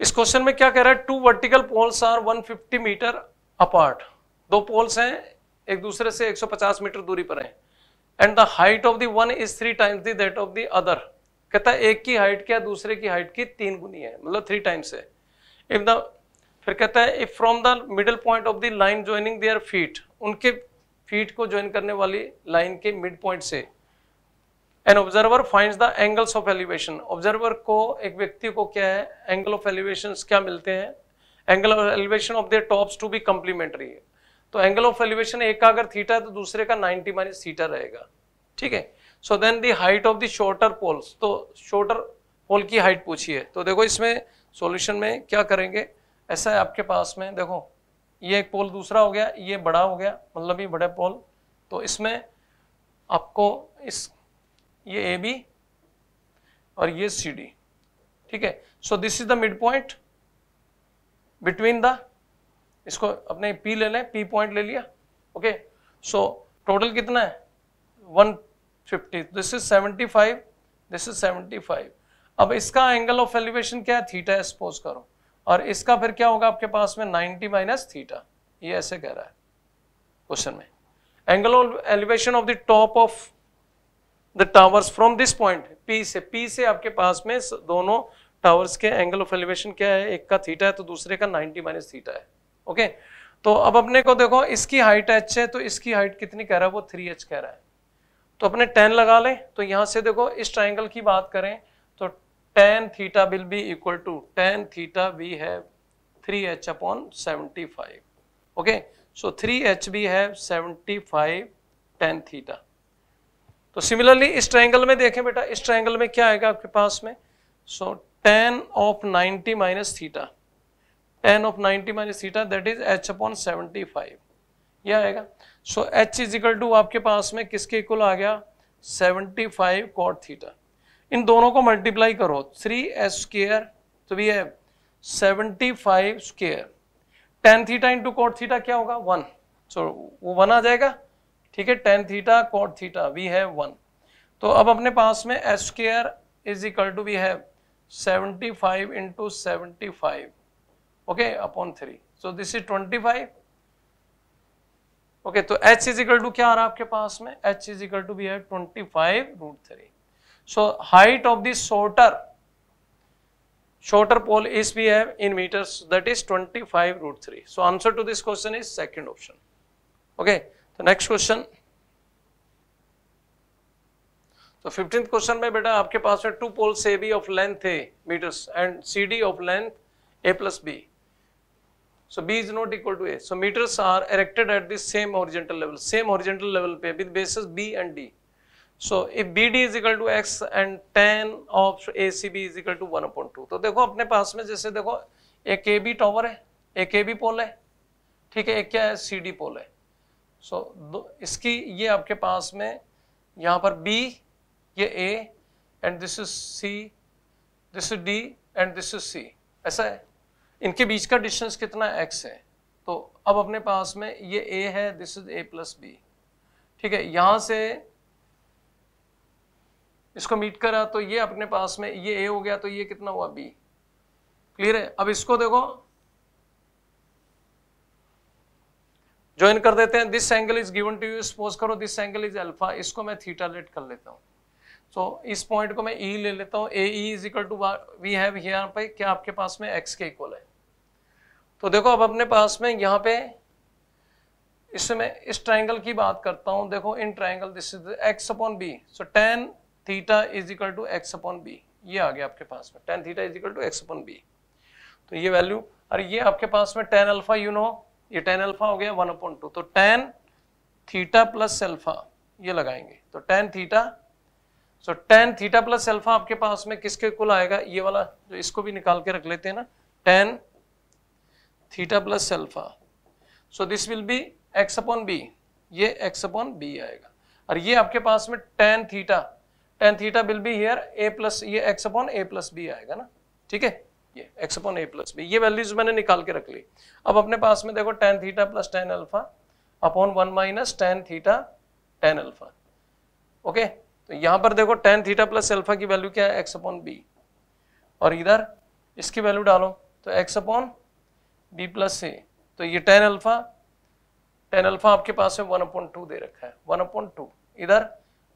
इस क्वेश्चन में क्या कह रहा है two vertical poles are 150 metre apart दो पोल्स हैं एक दूसरे से 150 मीटर दूरी पर हैं and the height of the one is three times the that of the other कहता है एक की हाइट क्या दूसरे की हाइट की तीन गुनी है मतलब थ्री टाइम्स है इफ द फिर कहता है if from the middle point of the line joining their feet उनके फीट को ज्वाइन करने वाली लाइन के मिड पॉइंट से an observer find the angles of elevation observer को एक व्यक्ति को क्या है एंगल ऑफ एलिवेशन क्या मिलते हैं angle of elevation of the tops to be complementary है तो एंगल ऑफ एलिवेशन एक का अगर थीटा है तो दूसरे का 90 माइनस थीटा रहेगा ठीक है so then the height of the shorter poles तो शॉर्टर पोल की हाइट पूछी है तो देखो इसमें सॉल्यूशन में क्या करेंगे ऐसा है आपके पास में देखो ये एक पोल दूसरा हो गया ये बड़ा हो गया मतलब ये बड़े पोल तो इसमें आपको इस ये ए बी और ये सी डी ठीक है so this is the mid point between the इसको अपने पी ले लें पी पॉइंट ले लिया ओके सो टोटल कितना है 150 दिस इज 75 दिस इज 75 अब इसका एंगल ऑफ एलिवेशन क्या है थीटा एक्सपोज करो और इसका फिर क्या होगा आपके पास में 90 माइनस थीटा ये ऐसे कह रहा है क्वेश्चन में angle of elevation of the top of the towers from this point P से पी से आपके पास में दोनों टावर्स के एंगल ऑफ एलिवेशन क्या है एक का थीटा है तो दूसरे का 90 माइनस थीटा है ओके तो अब अपने को देखो इसकी हाइट एच है तो इसकी हाइट कितनी कह रहा है वो थ्री एच कह रहा है तो अपने टेन लगा लें तो यहां से देखो इस ट्राइंगल की बात करें तो tan theta will be equal to tan theta we है three H upon seventy five okay so three H B है सेवेंटी फाइव टेन थीटा तो सिमिलरली इस ट्रायंगल में देखें बेटा इस ट्रायंगल में क्या आएगा आपके पास में so tan of ninety minus theta tan of ninety minus theta that is H upon seventy five यह आएगा so H is equal to आपके पास में किसके इक्वल आ गया सेवेंटी फाइव कॉट थीटा इन दोनों को मल्टीप्लाई करो थ्री एस स्केयर तो भी है seventy five square tan theta into cot theta क्या होगा वन सो so, वो वन आ जाएगा ठीक है tan theta cot theta we have one तो अब अपने पास में S square is equal to we have seventy five into seventy five okay upon three so this is twenty five okay तो एच इज इक्वल टू क्या आ रहा है आपके पास में H is equal to we have twenty five root three so height of this shorter shorter pole is we have in meters that is 25 root 3 so answer to this question is second option okay तो नेक्स्ट क्वेश्चन तो फिफ्टीन क्वेश्चन में बेटा आपके पास में two poles A B of length है metres and C D of length A plus B so B is not equal to A so metres are erected at the same horizontal level same horizontal level पे with bases B and D so if B D is equal to X and tan of A C B is equal to one point two तो देखो अपने पास में जैसे देखो एक ए बी टॉवर है एक ए बी पोल है ठीक है एक क्या है सी डी पोल है सो so, इसकी ये आपके पास में यहाँ पर बी ये A and this is C this is D and this is C ऐसा है इनके बीच का डिस्टेंस कितना एक्स है तो अब अपने पास में ये ए है this is A plus B ठीक है यहाँ से इसको मीट करा तो ये अपने पास में ये ए हो गया तो ये कितना हुआ बी क्लियर है अब इसको देखो ज्वाइन कर देते हैं this angle is given to you suppose करो दिस एंगल इज अल्फा इसको मैं थीटा लेट कर लेता हूँ तो so, इस पॉइंट को मैं ई e ले लेता हूँ A E is equal to we have here पे क्या आपके पास में एक्स के इक्वल है तो देखो अब अपने पास में यहाँ पे इसमें इस, इस ट्राइंगल की बात करता हूँ देखो in triangle this is X upon B so tan theta is equal to X upon B ये आ गया आपके पास में tan theta is equal to X upon B तो ये वैल्यू और ये आपके पास में टेन अल्फा यू नो ये टेन अल्फा हो गया वन अपॉन टू तो टेन थीटा प्लस सेल्फा ये लगाएंगे तो tan theta so tan theta plus alpha आपके पास में किसके कुल आएगा ये वाला जो इसको भी निकाल के रख लेते हैं ना tan theta plus alpha so this will be X upon B ये एक्स अपॉन बी आएगा और ये आपके पास में tan theta tan theta will be here A plus ये X upon A plus B आएगा ना ठीक है ये X upon A plus B ये वैल्यूज मैंने निकाल के रख ली अब अपने पास में देखो tan theta plus tan alpha upon one minus tan theta tan alpha okay तो यहां पर देखो टेन थीटा प्लस अल्फा की वैल्यू क्या है एक्स अपॉन बी और इधर इसकी वैल्यू डालो तो X upon B plus A तो ये टेन अल्फा टेन अल्फा आपके पास में वन अपॉन टू दे रखा है वन अपॉन टू इधर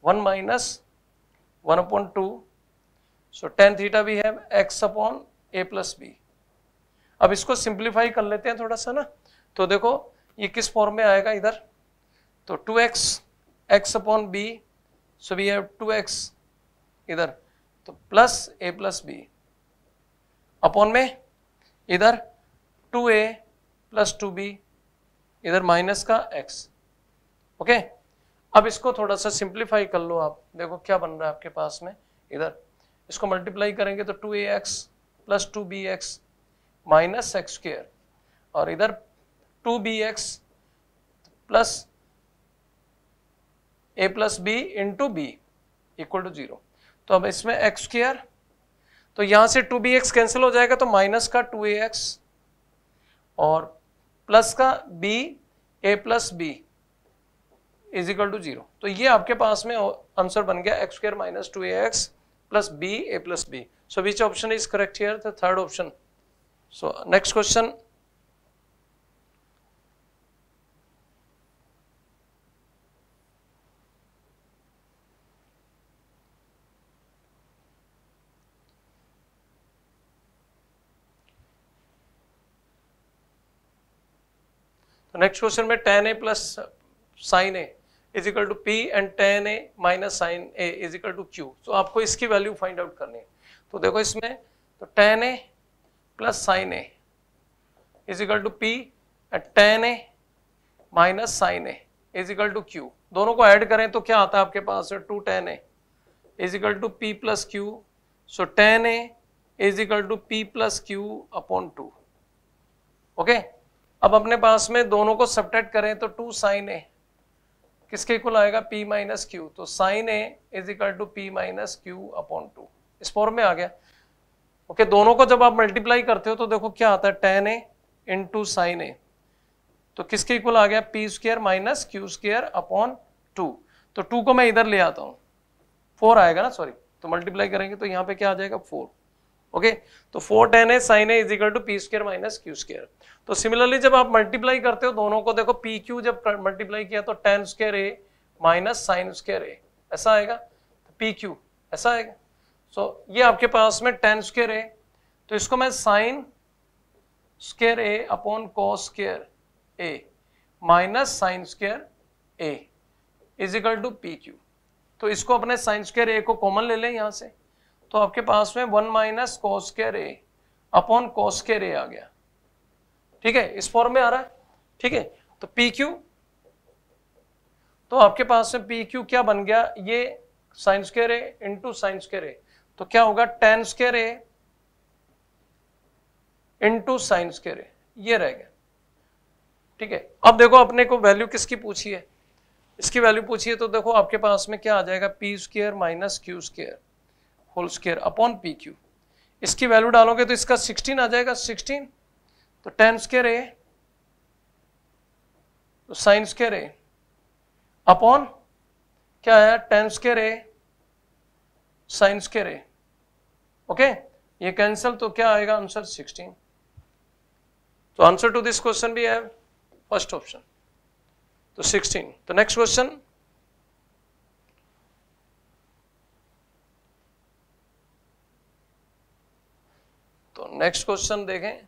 one minus one upon two so tan theta भी है X upon A plus B अब इसको सिंप्लीफाई कर लेते हैं थोड़ा सा ना तो देखो ये किस फॉर्म में आएगा इधर तो two X X upon B so we have two X इधर तो plus A plus B upon में इधर टू ए प्लस टू बी इधर माइनस का एक्स ओके okay? अब इसको थोड़ा सा सिंप्लीफाई कर लो आप देखो क्या बन रहा है आपके पास में इधर इसको मल्टीप्लाई करेंगे तो two A X plus two B X minus X square और इधर two B X plus A plus B into B equal to zero तो अब इसमें एक्स स्क्र तो यहां से टू बी एक्स कैंसिल हो जाएगा तो माइनस का टू ए एक्स और प्लस का B A plus B is equal to zero तो ये आपके पास में आंसर बन गया X square minus two A X plus B, A plus B. So which option is correct here? The third option. So next question. Next question में tan A plus sign A is equal to P and tan A minus sign A is equal to Q तो आपको इसकी वैल्यू फाइंड आउट करनी है तो देखो इसमें तो tan A plus sign A is equal to P and tan A minus sign A is equal to Q दोनों को ऐड करें तो क्या आता है आपके पास two tan A is equal to P plus Q so tan A is equal to P plus Q upon two okay अब अपने पास में दोनों को सब्टेक्ट करें तो टू साइन ए किसके इक्वल आएगा पी माइनस क्यू तो sign A is equal to P minus Q upon two इस फॉर्म में आ गया ओके दोनों को जब आप मल्टीप्लाई करते हो तो देखो क्या आता है tan A into sin A तो किसके इक्वल आ गया P square minus Q square upon two तो टू को मैं इधर ले आता हूँ फोर आएगा ना सॉरी तो मल्टीप्लाई करेंगे तो यहाँ पे क्या आ जाएगा फोर ओके तो फोर टेन है साइन है is equal to P square minus Q square तो सिमिलरली जब आप मल्टीप्लाई करते हो दोनों को देखो पी क्यू जब मल्टीप्लाई किया तो tan square A minus sign square A ऐसा आएगा पी तो क्यू ऐसा आएगा सो so, ये आपके पास में टेन स्क्र ए तो इसको मैं sin square A upon cos square A minus sign square A is equal to P Q तो इसको अपने साइन स्क्र ए को कॉमन ले लें यहाँ से तो आपके पास में वन माइनस कोस के रे अपॉन कोस के रे आ गया ठीक है इस फॉर्म में आ रहा है ठीक है तो पी क्यू तो आपके पास में पी क्यू क्या बन गया ये साइंस के रे इंटू साइंस के रे तो क्या होगा टेन के रे इंटू साइंस के रे ये रह गया ठीक है अब देखो अपने को वैल्यू किसकी पूछी है इसकी वैल्यू पूछिए तो देखो आपके पास में क्या आ जाएगा P square minus Q square whole square upon P Q इसकी वैल्यू डालोगे तो इसका 16 आ जाएगा 16 तो टेन स्केयर ए तो साइन स्केयर ए अपॉन क्या है tan square A sin square A okay ये कैंसिल तो क्या आएगा आंसर 16 तो आंसर टू दिस क्वेश्चन भी है फर्स्ट ऑप्शन तो 16 तो नेक्स्ट क्वेश्चन नेक्स्ट क्वेश्चन देखें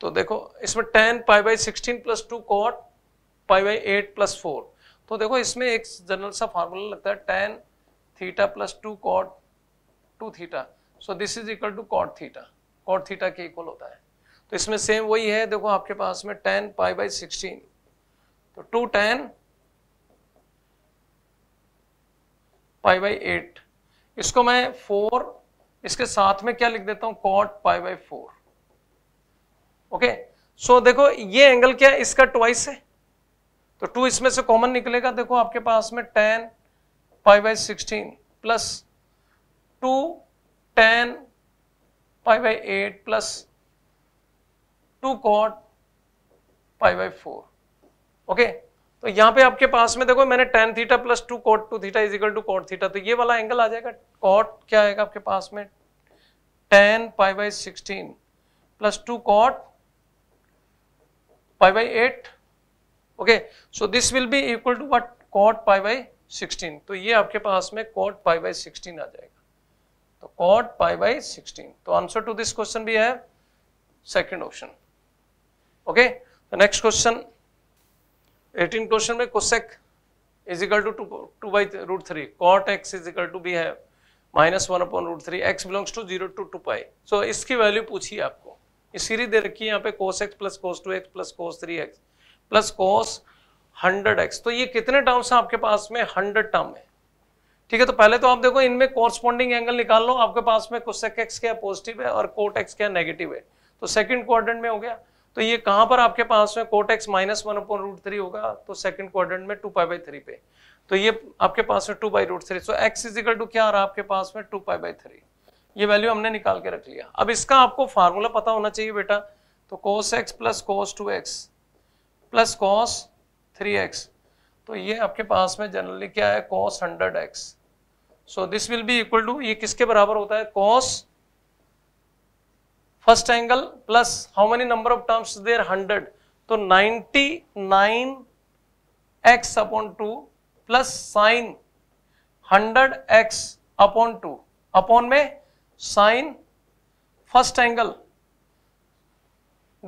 तो देखो इसमें tan pi by sixteen plus two cot pi by eight plus four तो देखो इसमें एक जनरल सा फॉर्मूला लगता है tan theta plus two cot two theta so this is equal to cot theta cot theta के इक्वल होता है तो इसमें सेम वही है देखो आपके पास में टेन पाई बाई सिक्सटीन तो two tan pi by eight इसको मैं फोर इसके साथ में क्या लिख देता हूं cot pi by four okay so देखो ये एंगल क्या है इसका ट्वाइस है तो टू इसमें से कॉमन निकलेगा देखो आपके पास में ten pi by sixteen plus two tan pi by eight plus two cot pi by four okay तो यहां पे आपके पास में देखो मैंने tan theta plus two cot two theta is equal to cot theta तो ये वाला एंगल आ जाएगा कॉट क्या आएगा आपके पास में ten pi by sixteen plus two cot pi by eight okay so this will be equal to what cot pi by sixteen तो ये आपके पास में कॉट पाई बाई सिक्सटीन आ जाएगा तो कॉट पाई बाई सिक्सटीन तो आंसर टू दिस क्वेश्चन भी है second option okay next question eighteen question में cosec is equal to to two by root three cot x is equal to B है minus one upon root three x belongs to zero to two pi so इसकी वैल्यू पूछिए आपको ये सीरीज दे रखी है यहाँ पे cos x plus cos two x plus cos three x plus cos hundred x तो ये कितने टर्म्स हैं आपके पास में हंड्रेड टर्म है ठीक है तो पहले तो आप देखो इनमें कॉरस्पॉन्डिंग एंगल निकाल लो आपके पास में कोसेक एक्स क्या पॉजिटिव है और कोट एक्स क्या नेगेटिव है तो सेकंड क्वाड्रेंट में हो गया तो ये कहां पर आपके पास में cot x minus one upon root three होगा तो सेकंड क्वाड्रेंट में टू पाई बाई थ्री पे तो ये आपके पास में two by root three so x is equal to क्या आ रहा है आपके पास में टू पाई बाई थ्री ये वैल्यू हमने निकाल के रख लिया अब इसका आपको फार्मूला पता होना चाहिए बेटा तो cos x plus cos two x plus cos three x तो ये आपके पास में जनरली क्या है cos hundred x so this will be equal to ये किसके बराबर होता है cos first angle plus how many number of terms there hundred तो ninety nine x upon two plus sin hundred x upon two upon में साइन फर्स्ट एंगल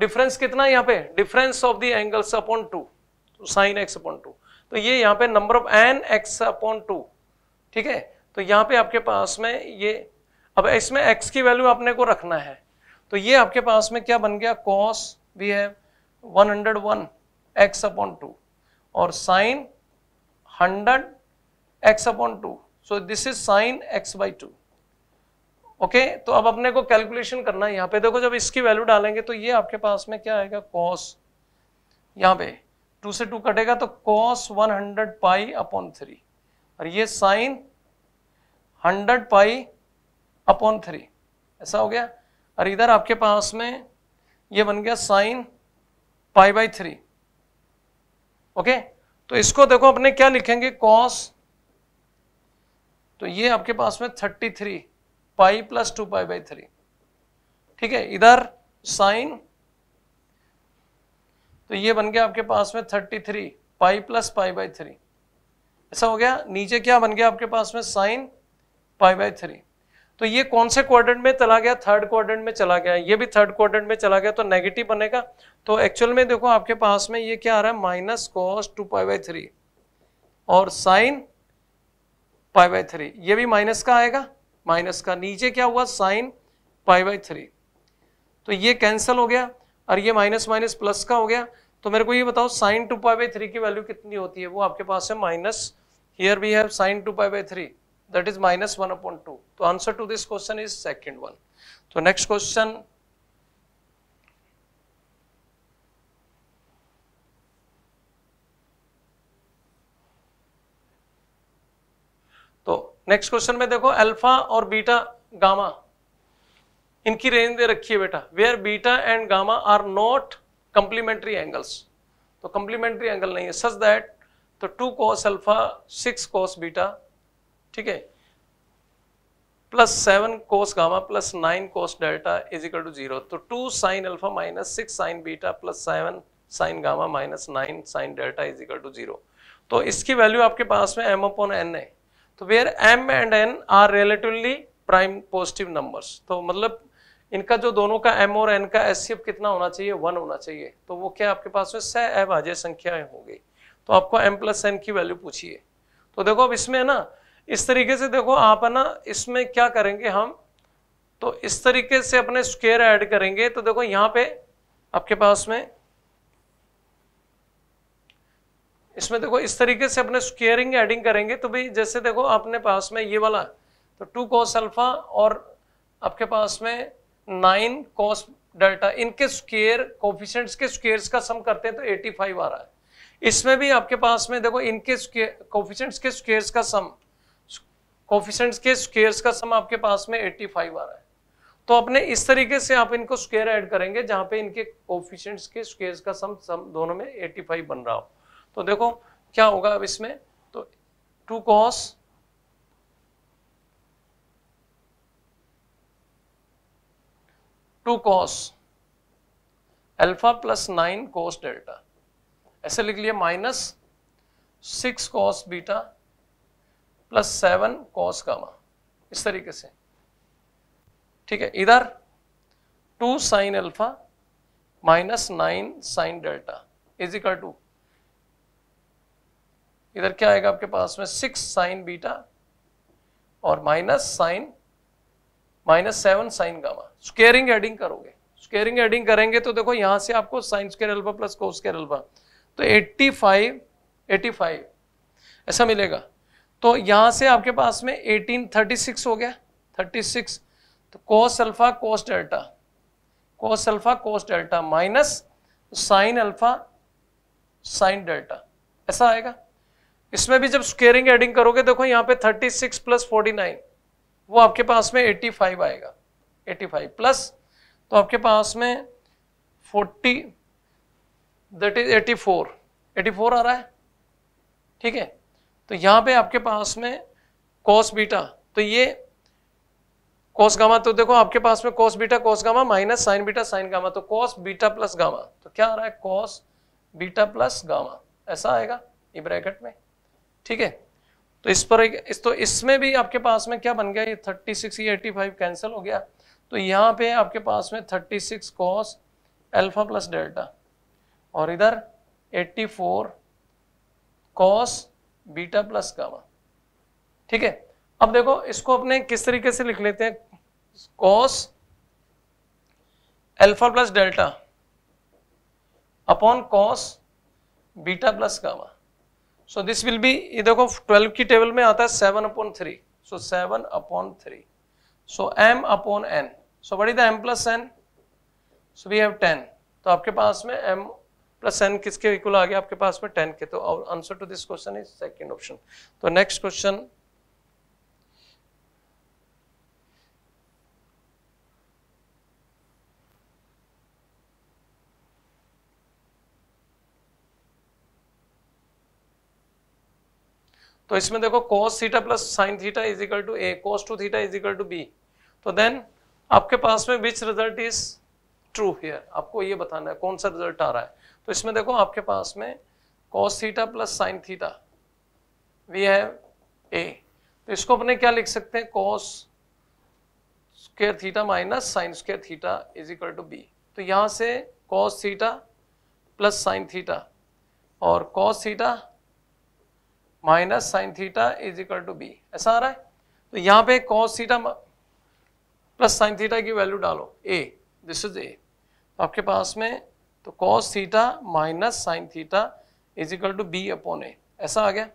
डिफरेंस कितना यहाँ पे difference of the angles upon two तो साइन एक्स अपॉन टू तो ये यहाँ पे number of n x upon two ठीक है तो यहां पे आपके पास में ये अब इसमें एक्स की वैल्यू आपने को रखना है तो ये आपके पास में क्या बन गया कॉस भी है 101 hundred one x upon two और sin hundred x upon two so this is sin x by two okay तो अब अपने को कैलकुलेशन करना है यहाँ पे देखो जब इसकी वैल्यू डालेंगे तो ये आपके पास में क्या आएगा कॉस यहाँ पे टू से टू कटेगा तो cos 100 hundred pi upon three और ये साइन 100 पाई अपॉन थ्री ऐसा हो गया और इधर आपके पास में ये बन गया sin pi by three okay तो इसको देखो अपने क्या लिखेंगे कॉस तो ये आपके पास में thirty three pi plus two pi by three ठीक है इधर साइन तो ये बन गया आपके पास में thirty three pi plus pi by three ऐसा हो गया नीचे क्या बन गया आपके पास में साइन पाई बाई थ्री तो ये कौन से क्वाड्रेंट में चला गया थर्ड क्वाड्रेंट में चला गया ये भी थर्ड क्वाड्रेंट में चला गया तो नेगेटिव बनेगा तो एक्चुअल में देखो आपके पास में ये क्या आ रहा है minus cos two pi by three और साइन पाई बाई थ्री ये भी माइनस का आएगा माइनस का नीचे क्या हुआ साइन पाई बाई थ्री तो ये कैंसिल हो गया और ये माइनस माइनस प्लस का हो गया तो मेरे को ये बताओ sin two pi by three की वैल्यू कितनी होती है वो आपके पास है माइनस हियर भी है sin two pi by three that is minus 1 upon 2. So answer to this question is second one. So next question. तो नेक्स्ट क्वेश्चन में देखो अल्फा और बीटा गामा इनकी रेंज दे रखी है बेटा where beta and gamma are not complementary angles तो कंप्लीमेंट्री एंगल नहीं है सच दैट तो two cos alpha six cos beta ठीक है plus seven cos gamma plus nine cos delta is equal to zero तो two sign alpha minus six sin beta plus seven sin gamma minus nine sin delta is equal to zero तो इसकी वैल्यू आपके पास में एम अपॉन एन है तो where M and N are relatively prime positive numbers तो मतलब इनका जो दोनों का एम और एन का एस कितना होना चाहिए वन होना चाहिए तो वो क्या आपके पास में सह अभाज्य संख्याएं होगी तो आपको एम प्लस एन की वैल्यू पूछिए तो देखो अब इसमें ना इस तरीके से देखो आप है ना इसमें क्या करेंगे हम तो इस तरीके से अपने स्क्वेयर ऐड करेंगे तो देखो यहाँ पे आपके पास में इसमें देखो इस तरीके से अपने स्क्वेयरिंग एडिंग करेंगे तो भाई जैसे देखो आपने पास में ये वाला तो टू कॉस अल्फा और आपके पास में नाइन कॉस डेल्टा इनके स्क्वेयर कोफिशेंट्स के स्क्वेयर्स का सम करते हैं तो एटी फाइव आ रहा है इसमें भी आपके पास में देखो इनके कोफिशेंट्स के स्क्वेयर्स का सम कोफिशेंट्स के स्क्वेयर्स का सम आपके पास में 85 आ रहा है तो अपने इस तरीके से आप इनको स्क्वेयर ऐड करेंगे जहां पे इनके कोफिशेंट्स के स्क्वेयर्स का सम सम दोनों में 85 बन रहा हो तो देखो क्या होगा अब इसमें तो two cos two cos alpha plus nine cos delta ऐसे लिख लिया minus six cos beta plus seven cos gamma इस तरीके से ठीक है इधर two sign alpha minus nine sin delta is equal to इधर क्या आएगा आपके पास में सिक्स साइन बीटा और minus sign minus seven sin gamma squaring adding करोगे स्केयरिंग एडिंग करेंगे तो देखो यहां से आपको sin square alpha plus cos square alpha तो एट्टी फाइव एटी फाइव ऐसा मिलेगा तो यहां से आपके पास में सिक्स हो गया 36 तो cos alpha cos delta cos alpha cos delta minus sin alpha sin delta ऐसा आएगा इसमें भी जब स्केरिंग एडिंग करोगे देखो यहाँ पे 36 प्लस नाइन वो आपके पास में 85 आएगा 85 प्लस तो आपके पास में 40 दैट इज 84 84 आ रहा है ठीक है तो यहां पे आपके पास में कॉस बीटा तो ये कॉस गामा तो देखो आपके पास में cos beta cos gamma minus sin beta sin gamma तो कॉस बीटा प्लस गामा तो क्या आ रहा है कॉस बीटा प्लस गामा ऐसा आएगा ये ब्रैकेट में ठीक है तो इस पर एक इस तो इसमें भी आपके पास में क्या बन गया ये थर्टी सिक्स ये एटी फाइव कैंसिल हो गया तो यहाँ पे आपके पास में thirty six cos alpha plus delta और इधर eighty four cos beta plus gamma ठीक है अब देखो इसको अपने किस तरीके से लिख लेते हैं cos alpha plus delta upon cos beta plus gamma so this will be ये देखो ट्वेल्व की टेबल में आता है seven upon three so seven upon three so M upon N so बड़ी the M plus N so we have ten तो आपके पास में एम प्लस एन किसके इक्वल आ गया आपके पास में टेन के तो answer to this question is second option तो नेक्स्ट क्वेश्चन तो इसमें देखो cos theta plus sin theta is equal to A cos two theta is equal to B तो देन आपके पास में which result is true here आपको ये बताना है कौन सा रिजल्ट आ रहा है तो इसमें देखो आपके पास में cos theta plus sin theta we have A तो इसको अपने क्या लिख सकते हैं cos square theta minus sign square theta is equal to B तो यहाँ से cos theta plus sin theta और cos theta minus sin theta is equal to B ऐसा आ रहा है तो यहाँ पे cos theta plus sin theta की वैल्यू डालो ए दिस इज ए आपके पास में तो cos theta minus sin theta is equal to B upon A ऐसा आ गया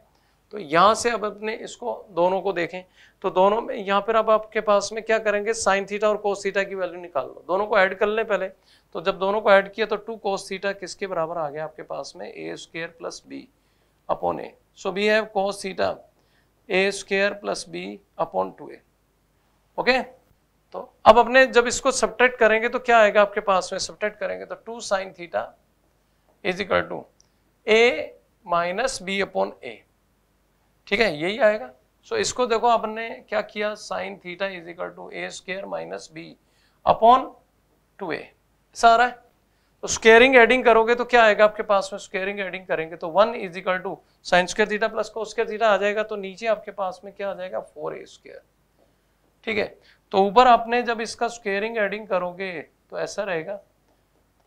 तो यहाँ से अब अपने इसको दोनों को देखें तो दोनों में यहाँ पर अब आपके पास में क्या करेंगे साइन थीटा और कोस थीटा की वैल्यू निकाल लो दोनों को ऐड कर लें पहले तो जब दोनों को ऐड किया तो टू कोस थीटा किसके बराबर आ गया आपके पास में A square plus B upon A so we have cos theta A square plus B upon two A okay तो अब अपने जब इसको सब्ट्रैक्ट करेंगे तो क्या आएगा आपके पास में सब्ट्रैक्ट करेंगे तो two sine theta is equal to a minus b upon a ठीक है यही आएगा सो so, इसको देखो आपने क्या किया sine theta is equal to a square minus b upon two a ऐसा आ रहा है तो स्केयरिंग एडिंग करोगे तो क्या आएगा आपके पास में स्केयरिंग एडिंग करेंगे तो one is equal to sine square theta plus cos square theta आ जाएगा तो नीचे आपके पास में क्या आ जाएगा फोर ए स्केयर ठीक है तो ऊपर आपने जब इसका स्केयरिंग एडिंग करोगे तो ऐसा रहेगा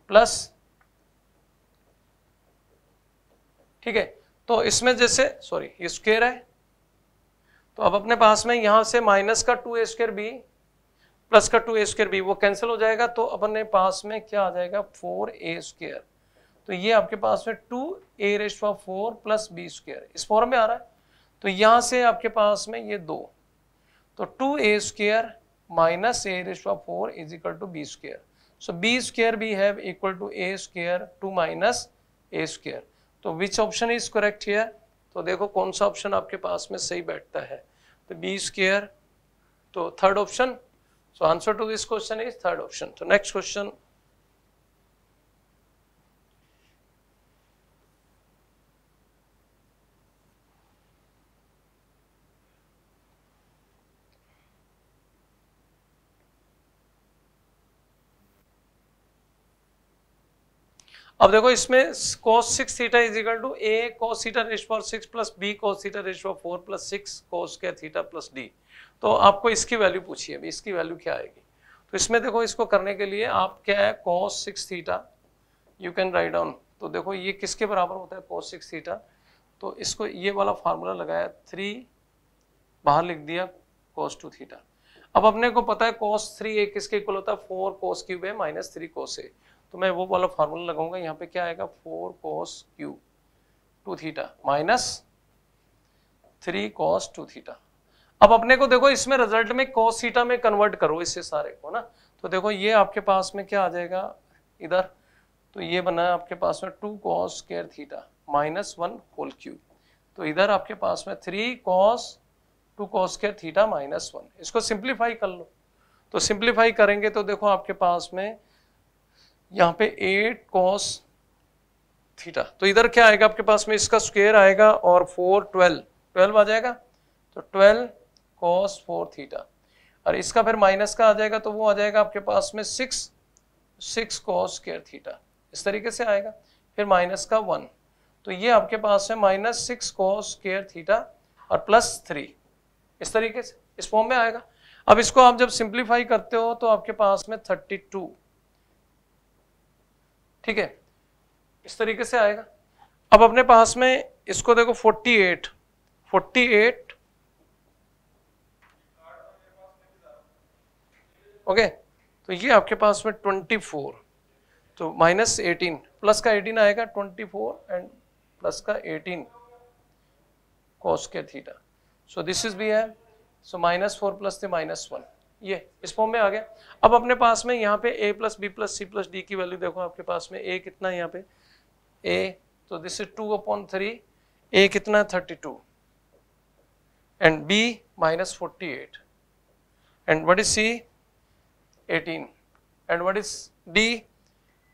प्लस ठीक है तो इसमें जैसे सॉरी ये स्केयर है तो अब अपने पास में यहां से माइनस का two a square b plus का टू ए स्केयर बी वो कैंसिल हो जाएगा तो अपने पास में क्या आ जाएगा फोर ए स्केयर तो ये आपके पास में two a raised four plus B square इस फॉर्म में आ रहा है तो यहां से आपके पास में ये दो तो two a square minus a रेशवा four is equal to b square so b square b have equal to a square two minus a square तो which option is correct here तो देखो कौन सा ऑप्शन आपके पास में सही बैठता है तो बी स्क्र तो third option so answer to this question is third option तो नेक्स्ट क्वेश्चन अब देखो इसमें cos 6 theta is equal to a cos theta रेश फॉर 6 प्लस b cos थीटा रेश फॉर 4 प्लस 6 cos के थीटा प्लस d तो आपको इसकी वैल्यू पूछिए अभी इसकी वैल्यू क्या आएगी तो इसमें देखो इसको करने के लिए आप क्या है cos 6 theta you can write down तो देखो ये किसके बराबर होता है cos 6 थीटा तो इसको ये वाला फार्मूला लगाया थ्री बाहर लिख दिया cos 2 थीटा अब अपने को पता है cos थ्री ए किसके इक्वल होता है 4 cos क्यूब है माइनस cos a तो मैं वो वाला फार्मूला लगाऊंगा यहाँ पे क्या आएगा four cos cube two theta minus three cos two theta अब अपने को देखो इसमें रिजल्ट में कॉस थीटा में कन्वर्ट करो इससे सारे को ना तो देखो ये आपके पास में क्या आ जाएगा इधर तो ये बना है आपके पास में two cos square theta minus one whole cube तो इधर आपके पास में three cos two cos square theta minus one इसको सिंप्लीफाई कर लो तो सिंप्लीफाई करेंगे तो देखो आपके पास में यहाँ पे एट कॉस थीटा तो इधर क्या आएगा आपके पास में इसका स्क्वेयर आएगा और फोर ट्वेल्व ट्वेल्व आ जाएगा तो ट्वेल्व कॉस फोर थीटा और इसका फिर माइनस का आ जाएगा तो वो आ जाएगा आपके पास में six six cos square theta इस तरीके से आएगा फिर माइनस का वन तो ये आपके पास है minus six cos square theta और प्लस थ्री इस तरीके से इस फॉर्म में आएगा अब इसको आप जब सिंप्लीफाई करते हो तो आपके पास में थर्टी टू ठीक है इस तरीके से आएगा अब अपने पास में इसको देखो 48 48 ओके तो ये आपके पास में 24 तो माइनस 18 प्लस का 18 आएगा 24 एंड प्लस का 18 कॉस के theta so this is B है सो माइनस फोर प्लस थे माइनस वन ये इस फॉर्म में आ गया अब अपने पास में यहाँ पे a plus b plus c plus d की वैल्यू देखो आपके पास में ए कितना यहाँ पे ए तो this is two upon three a कितना है thirty two and b minus forty eight and what is c eighteen and what is d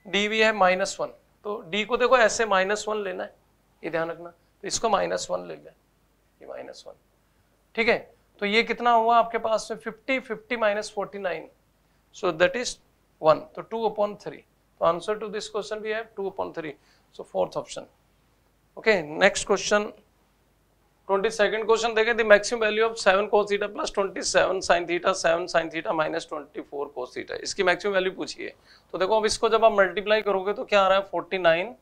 d भी है माइनस वन तो डी को देखो ऐसे माइनस वन लेना है ये ध्यान रखना तो इसको माइनस वन ले लें माइनस वन ठीक है तो ये कितना हुआ आपके पास में fifty fifty minus forty nine so that is one तो टू अपॉन थ्री तो आंसर टू दिस क्वेश्चन भी है two upon three so fourth option okay next question twenty second question देखें the maximum value of seven cos theta plus twenty seven sine theta seven sine theta minus twenty four cos theta इसकी मैक्सिमम वैल्यू पूछिए तो देखो अब इसको जब आप मल्टीप्लाई करोगे तो क्या आ रहा है forty nine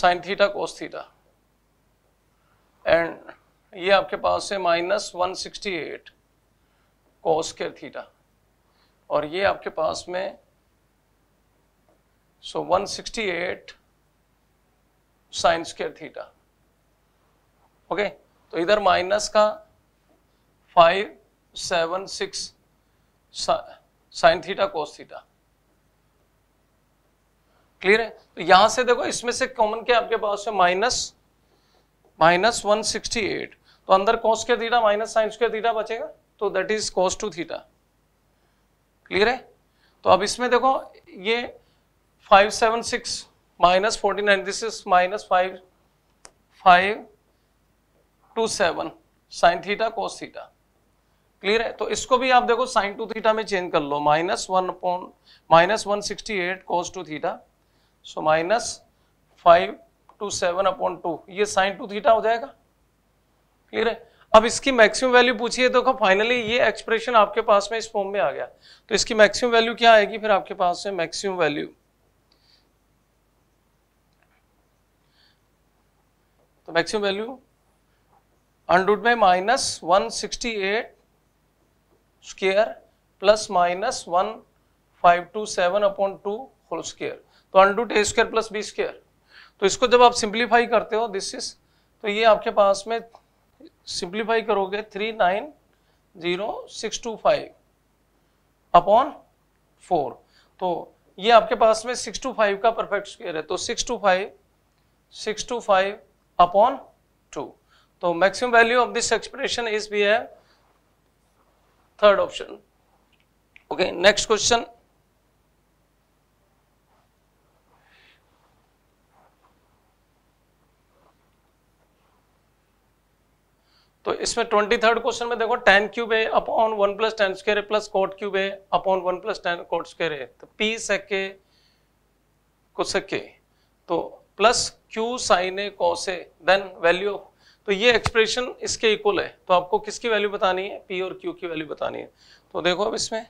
sine theta cos theta and ये आपके पास है minus one sixty eight cos square theta और ये आपके पास में so one sixty eight sine square theta okay तो इधर माइनस का five seven six sine theta cos theta clear है तो यहां से देखो इसमें से कॉमन क्या आपके पास है minus minus one sixty eight तो अंदर कॉस के theta minus sine square theta बचेगा तो that is cos two theta clear है तो अब इसमें देखो ये five seven six minus forty nine this is minus five five two seven sine theta cos theta clear है तो इसको भी आप देखो साइन टू थीटा में चेंज कर लो minus one point minus one sixty eight cos two theta so minus five two seven upon two ये साइन टू थीटा हो जाएगा क्लियर है अब इसकी मैक्सिमम वैल्यू पूछिए देखो फाइनली ये एक्सप्रेशन आपके पास में इस फॉर्म में आ गया तो इसकी मैक्सिमम वैल्यू क्या आएगी फिर आपके पास में मैक्सिमम वैल्यू तो मैक्सिमम वैल्यू अंडरूट में minus one sixty eight square plus minus one five two seven upon two whole square तो under root a square plus B square तो इसको जब आप सिंप्लीफाई करते हो दिस इज तो ये आपके पास में सिंप्लीफाई करोगे three nine zero six two five upon four तो ये आपके पास में सिक्स टू फाइव का परफेक्ट स्क्वेयर है तो six two five six two five upon two तो maximum value of this expression is भी है third option okay next question तो इसमें ट्वेंटी थर्ड क्वेश्चन में देखो टेन क्यूब है upon one plus tan square है प्लस कोट क्यूब है upon one plus tan cot square है तो पी सके को सके तो plus q sine A cos a then value तो ये एक्सप्रेशन इसके इक्वल है तो आपको किसकी वैल्यू बतानी है पी और क्यू की वैल्यू बतानी है तो देखो अब इसमें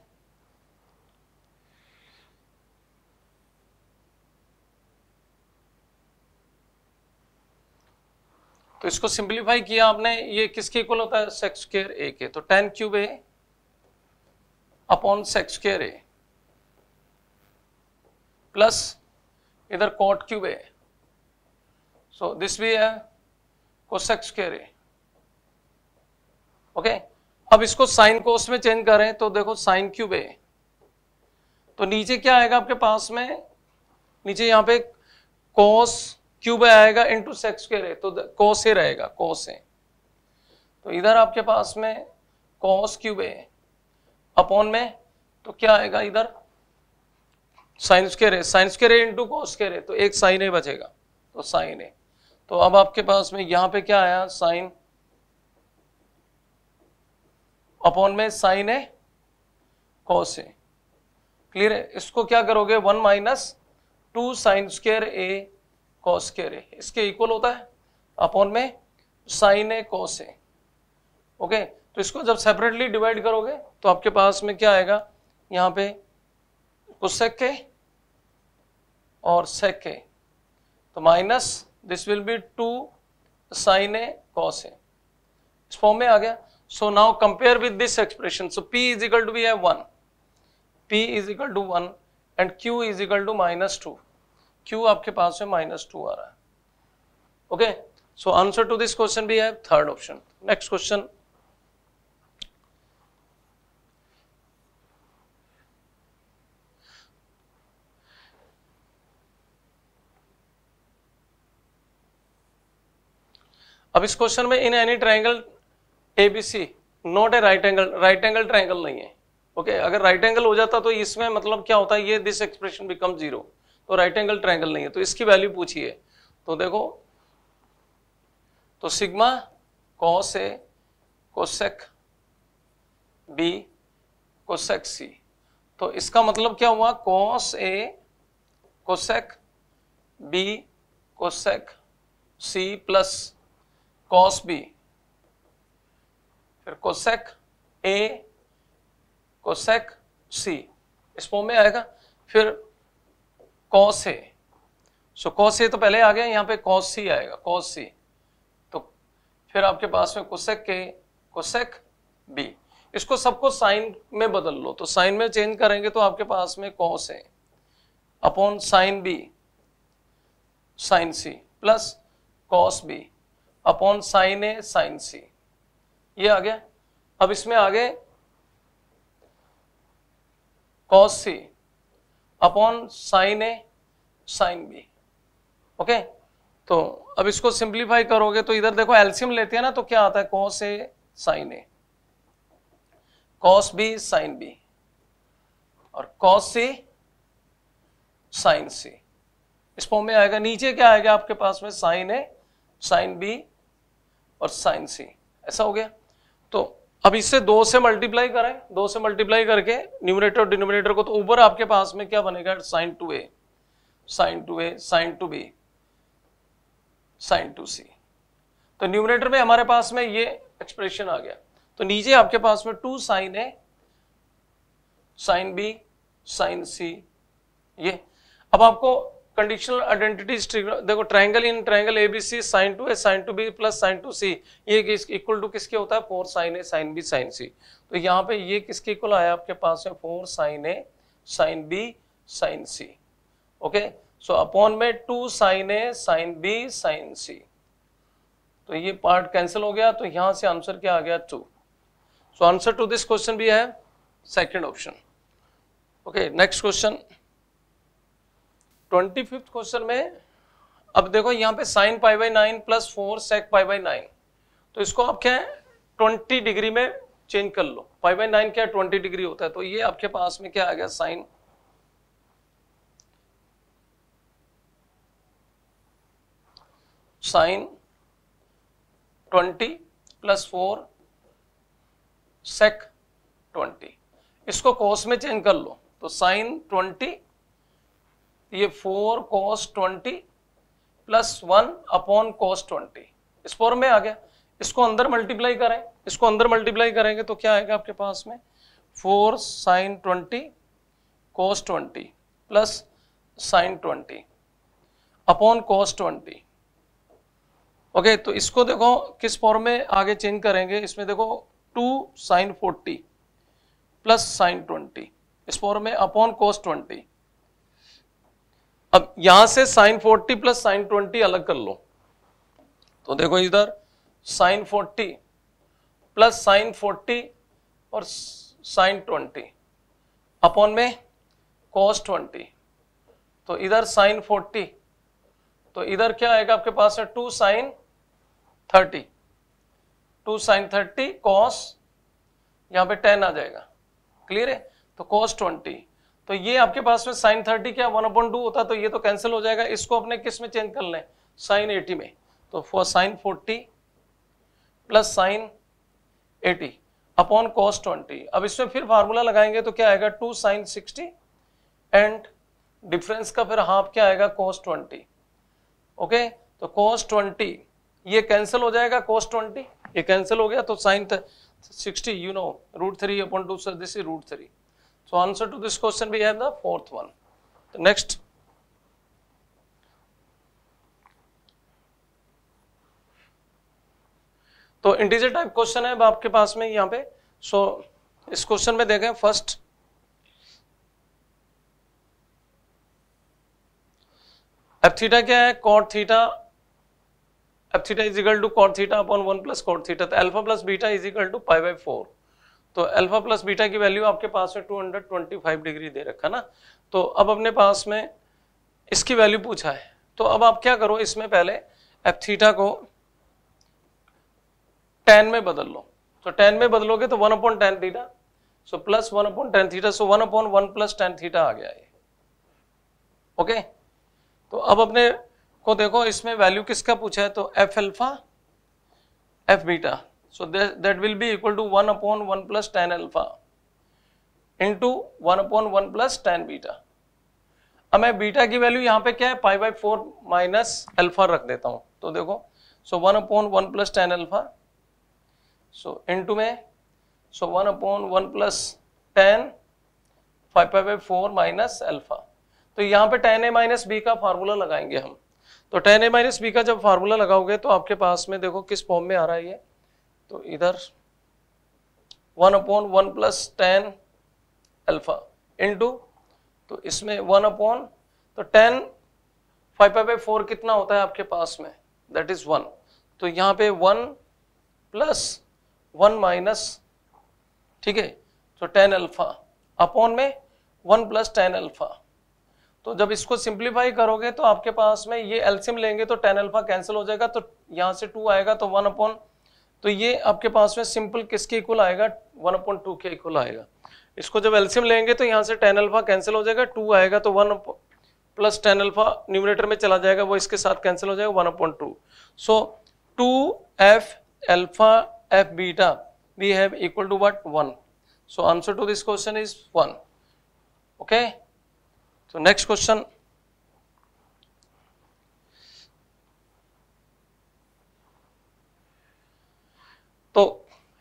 तो इसको सिंप्लीफाई किया आपने ये किसके इक्वल होता है सेक्स स्क्र ए के तो tan cube a upon sec square a plus इधर cot cube a so this भी है सेक्स स्क्र ए ओके अब इसको साइन कोस में चेंज करें तो देखो साइन क्यूब ए तो नीचे क्या आएगा आपके पास में नीचे यहां पे कोस क्यू बाय आएगा इंटू सेक्स स्क्र है तो कॉस ए रहेगा कॉस ए तो इधर आपके पास में कॉस क्यूब ए अपॉन में तो क्या आएगा इधर साइन स्क्र है साइन स्क्र है इंटू कॉस स्क्र है तो एक साइन ए बचेगा तो साइन ए तो अब आपके पास में यहां पे क्या आया साइन अपॉन में sign A cos a clear है इसको क्या करोगे one minus two sign square a cos के रे इसके इक्वल होता है अपॉन में sign A cos a okay तो इसको जब सेपरेटली डिवाइड करोगे तो आपके पास में क्या आएगा यहाँ पे कुसेक के और सेक के तो minus this will be two sign A cos a इस फॉर्म में आ गया so now compare with this expression so p is equal to B है one p is equal to one and q is equal to minus two q आपके पास में माइनस टू आ रहा है okay so answer to this question भी है थर्ड ऑप्शन नेक्स्ट क्वेश्चन अब इस क्वेश्चन में in any triangle ABC not a right angle right angle triangle नहीं है ओके okay? अगर राइट right एंगल हो जाता तो इसमें मतलब क्या होता है ये दिस एक्सप्रेशन बिकम जीरो तो राइट एंगल ट्राइंगल नहीं है तो इसकी वैल्यू पूछिए तो देखो तो sigma cos A cosec B cosec C तो इसका मतलब क्या हुआ cos A cosec B cosec C plus cos B फिर कोसेक ए कोसेक सी इस फॉर्म में आएगा फिर कौसे सो कौसे तो पहले आ गया यहाँ पे सी आएगा सी तो फिर आपके पास में कोसेक के कुसेक बी इसको सबको साइन में बदल लो तो साइन में चेंज करेंगे तो आपके पास में कौश है upon sine B sign C plus cos B upon sine ए साइन सी ये आ गया अब इसमें आगे कॉस सी अपॉन साइन ए साइन बी ओके तो अब इसको सिंप्लीफाई करोगे तो इधर देखो एल्सियम लेते हैं ना तो क्या आता है cos A sine A cos B sign B और कॉस सी साइन सी इस फॉर्म में आएगा नीचे क्या आएगा आपके पास में साइन ए साइन बी और साइन सी ऐसा हो गया तो अब इससे दो से मल्टीप्लाई करें दो से मल्टीप्लाई करके न्यूमिनेटर डिनोमिनेटर को तो ऊपर आपके पास में क्या बनेगा sine two A sine two A sine two B sine two C तो न्यूमिनेटर में हमारे पास में ये एक्सप्रेशन आ गया तो नीचे आपके पास में टू साइन ए साइन बी साइन सी ये अब आपको कंडीशनल आइडेंटिटीज देखो triangle in triangle A B C sine two A sine two B plus sine two C ये इक्वल टू किसके होता है फोर साइन ए साइन बी साइन सी तो यहाँ पे ये किसके इक्वल आया आपके पास है फोर साइन ए साइन बी साइन सी ओके सो अपॉन में टू साइन ए साइन बी साइन सी तो ये पार्ट कैंसिल हो गया तो यहाँ से आंसर क्या आ गया two so answer to this question भी है second option okay next question twenty fifth question में अब देखो यहाँ पे sine pi by nine plus four sec pi by nine तो इसको आप क्या है ट्वेंटी डिग्री में चेंज कर लो पाई बाई नाइन क्या ट्वेंटी डिग्री होता है तो ये आपके पास में क्या आ गया sine sine twenty plus four sec twenty इसको कोस में चेंज कर लो तो साइन ट्वेंटी ये four cos twenty plus one upon cos twenty इस फोर में आ गया इसको अंदर मल्टीप्लाई करें इसको अंदर मल्टीप्लाई करेंगे तो क्या आएगा आपके पास में four sine twenty cos twenty plus sign twenty upon cos twenty okay तो इसको देखो किस फॉर्म में आगे चेंज करेंगे इसमें देखो two sin forty plus sign twenty इस फॉर्म में अपॉन कॉस ट्वेंटी अब यहां से sin forty plus sign twenty अलग कर लो तो देखो इधर sin forty plus sin forty और साइन ट्वेंटी अपॉन में कॉस ट्वेंटी तो इधर साइन फोर्टी तो इधर क्या आएगा आपके पास है two sin thirty two sin thirty cos यहां पे टेन आ जाएगा क्लियर है तो कॉस ट्वेंटी तो ये आपके पास में साइन थर्टी क्या वन अपॉइंट टू होता तो ये तो कैंसिल हो जाएगा इसको अपने किस में चेंज कर लें साइन एटी में तो for sin forty plus sin eighty upon cos twenty अब इसमें फिर फार्मूला लगाएंगे तो क्या आएगा two sin sixty and difference का फिर हाफ क्या आएगा कॉस ट्वेंटी ओके तो कॉस ट्वेंटी ये कैंसिल हो जाएगा कॉस ट्वेंटी ये कैंसिल हो गया तो sin sixty you know root three upon two sir this is root three So answer to this question we have the fourth one. The next. तो इंटीजर टाइप क्वेश्चन है आपके पास में यहाँ पे सो so, इस क्वेश्चन में देखें फर्स्ट एफ थीटा क्या है cot theta f theta is equal to cot theta upon one plus cot theta तो alpha plus beta is equal to five by four तो अल्फा प्लस बीटा की वैल्यू आपके पास में 225 डिग्री दे रखा ना तो अब अपने पास में इसकी वैल्यू पूछा है तो अब आप क्या करो इसमें पहले एफ थीटा को टेन में बदल लो तो टेन में बदलोगे तो one upon tan theta so plus one upon tan theta so one upon one plus tan theta आ गया ये ओके तो अब अपने को देखो इसमें वैल्यू किसका पूछा है तो f alpha f beta So that, that will be equal to 1 upon 1 plus tan alpha into 1 upon 1 plus tan beta. अब मैं बीटा की वैल्यू यहाँ पे क्या है pi by four minus alpha रख देता हूँ तो देखो so one upon one plus tan alpha so into में so one upon one plus tan five by four minus alpha तो यहाँ पे टेन ए माइनस बी का फार्मूला लगाएंगे हम तो टेन ए माइनस बी का जब फार्मूला लगाओगे तो आपके पास में देखो किस फॉर्म में आ रहा है ये तो इधर one upon one plus tan alpha into तो इसमें वन अपॉन तो tan five five by four कितना होता है आपके पास में दैट इज वन तो यहाँ पे वन प्लस वन माइनस ठीक है तो टेन अल्फा अपॉन में वन प्लस टेन अल्फा तो जब इसको सिंप्लीफाई करोगे तो आपके पास में ये एल्सियम लेंगे तो टेन अल्फा कैंसिल हो जाएगा तो यहाँ से टू आएगा तो वन अपॉन तो ये आपके पास में सिंपल किसके इक्वल आएगा वन अपॉन टू के इक्वल आएगा इसको जब एल्सियम लेंगे तो यहाँ से टेन अल्फा कैंसिल हो जाएगा टू आएगा तो one plus tan alpha numerator में चला जाएगा वो इसके साथ कैंसिल हो जाएगा one upon two so two f alpha f beta we have equal to what one so answer to this question is one okay तो नेक्स्ट क्वेश्चन तो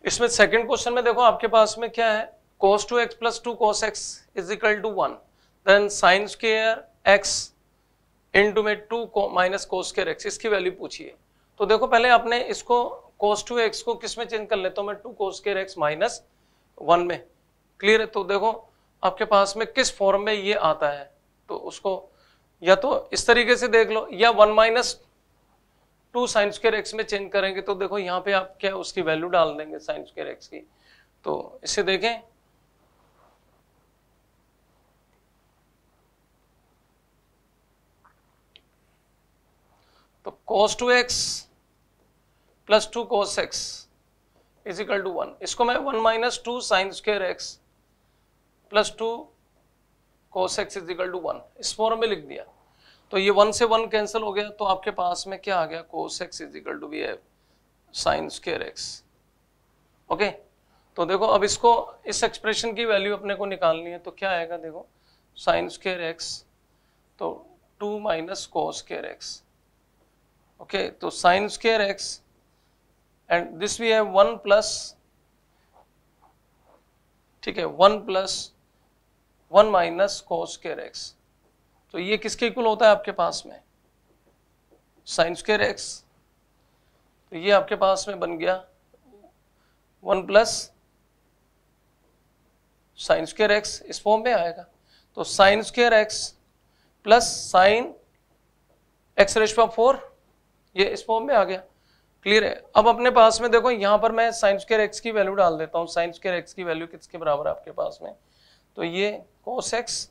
इसमें सेकंड क्वेश्चन में देखो आपके पास में क्या है cos two x plus two cos x is equal to one then sin sin x into में two minus cos square x इसकी वैल्यू पूछिए तो देखो पहले आपने इसको कॉस टू एक्स को किस में चेंज कर लेता तो हूँ मैं two cos square x minus one में क्लियर है तो देखो आपके पास में किस फॉर्म में ये आता है तो उसको या तो इस तरीके से देख लो या one minus two sign square x में चेंज करेंगे तो देखो यहाँ पे आप क्या उसकी वैल्यू डाल देंगे साइन स्क्र एक्स की तो इसे देखें तो cos two x plus two cos x is equal to one इसको मैं one minus two sign square x plus two cos x is equal to one इस फॉर्म में लिख दिया तो ये वन से वन कैंसिल हो गया तो आपके पास में क्या आ गया cos x is equal to B f sin square x okay तो देखो अब इसको इस एक्सप्रेशन की वैल्यू अपने को निकालनी है तो क्या आएगा देखो साइन स्केयर एक्स तो two minus cos square x okay तो sin square x and this we have one plus ठीक है one plus one minus cos square x तो ये किसके इक्वल होता है आपके पास में साइन स्क्र एक्स तो ये आपके पास में बन गया one plus sin square x इस फॉर्म में आएगा तो sin square x plus sign x raise power four ये इस फॉर्म में आ गया क्लियर है अब अपने पास में देखो यहां पर मैं साइन स्क्र एक्स की वैल्यू डाल देता हूँ साइन स्क्र एक्स की वैल्यू किसके बराबर आपके पास में तो ये कोस एक्स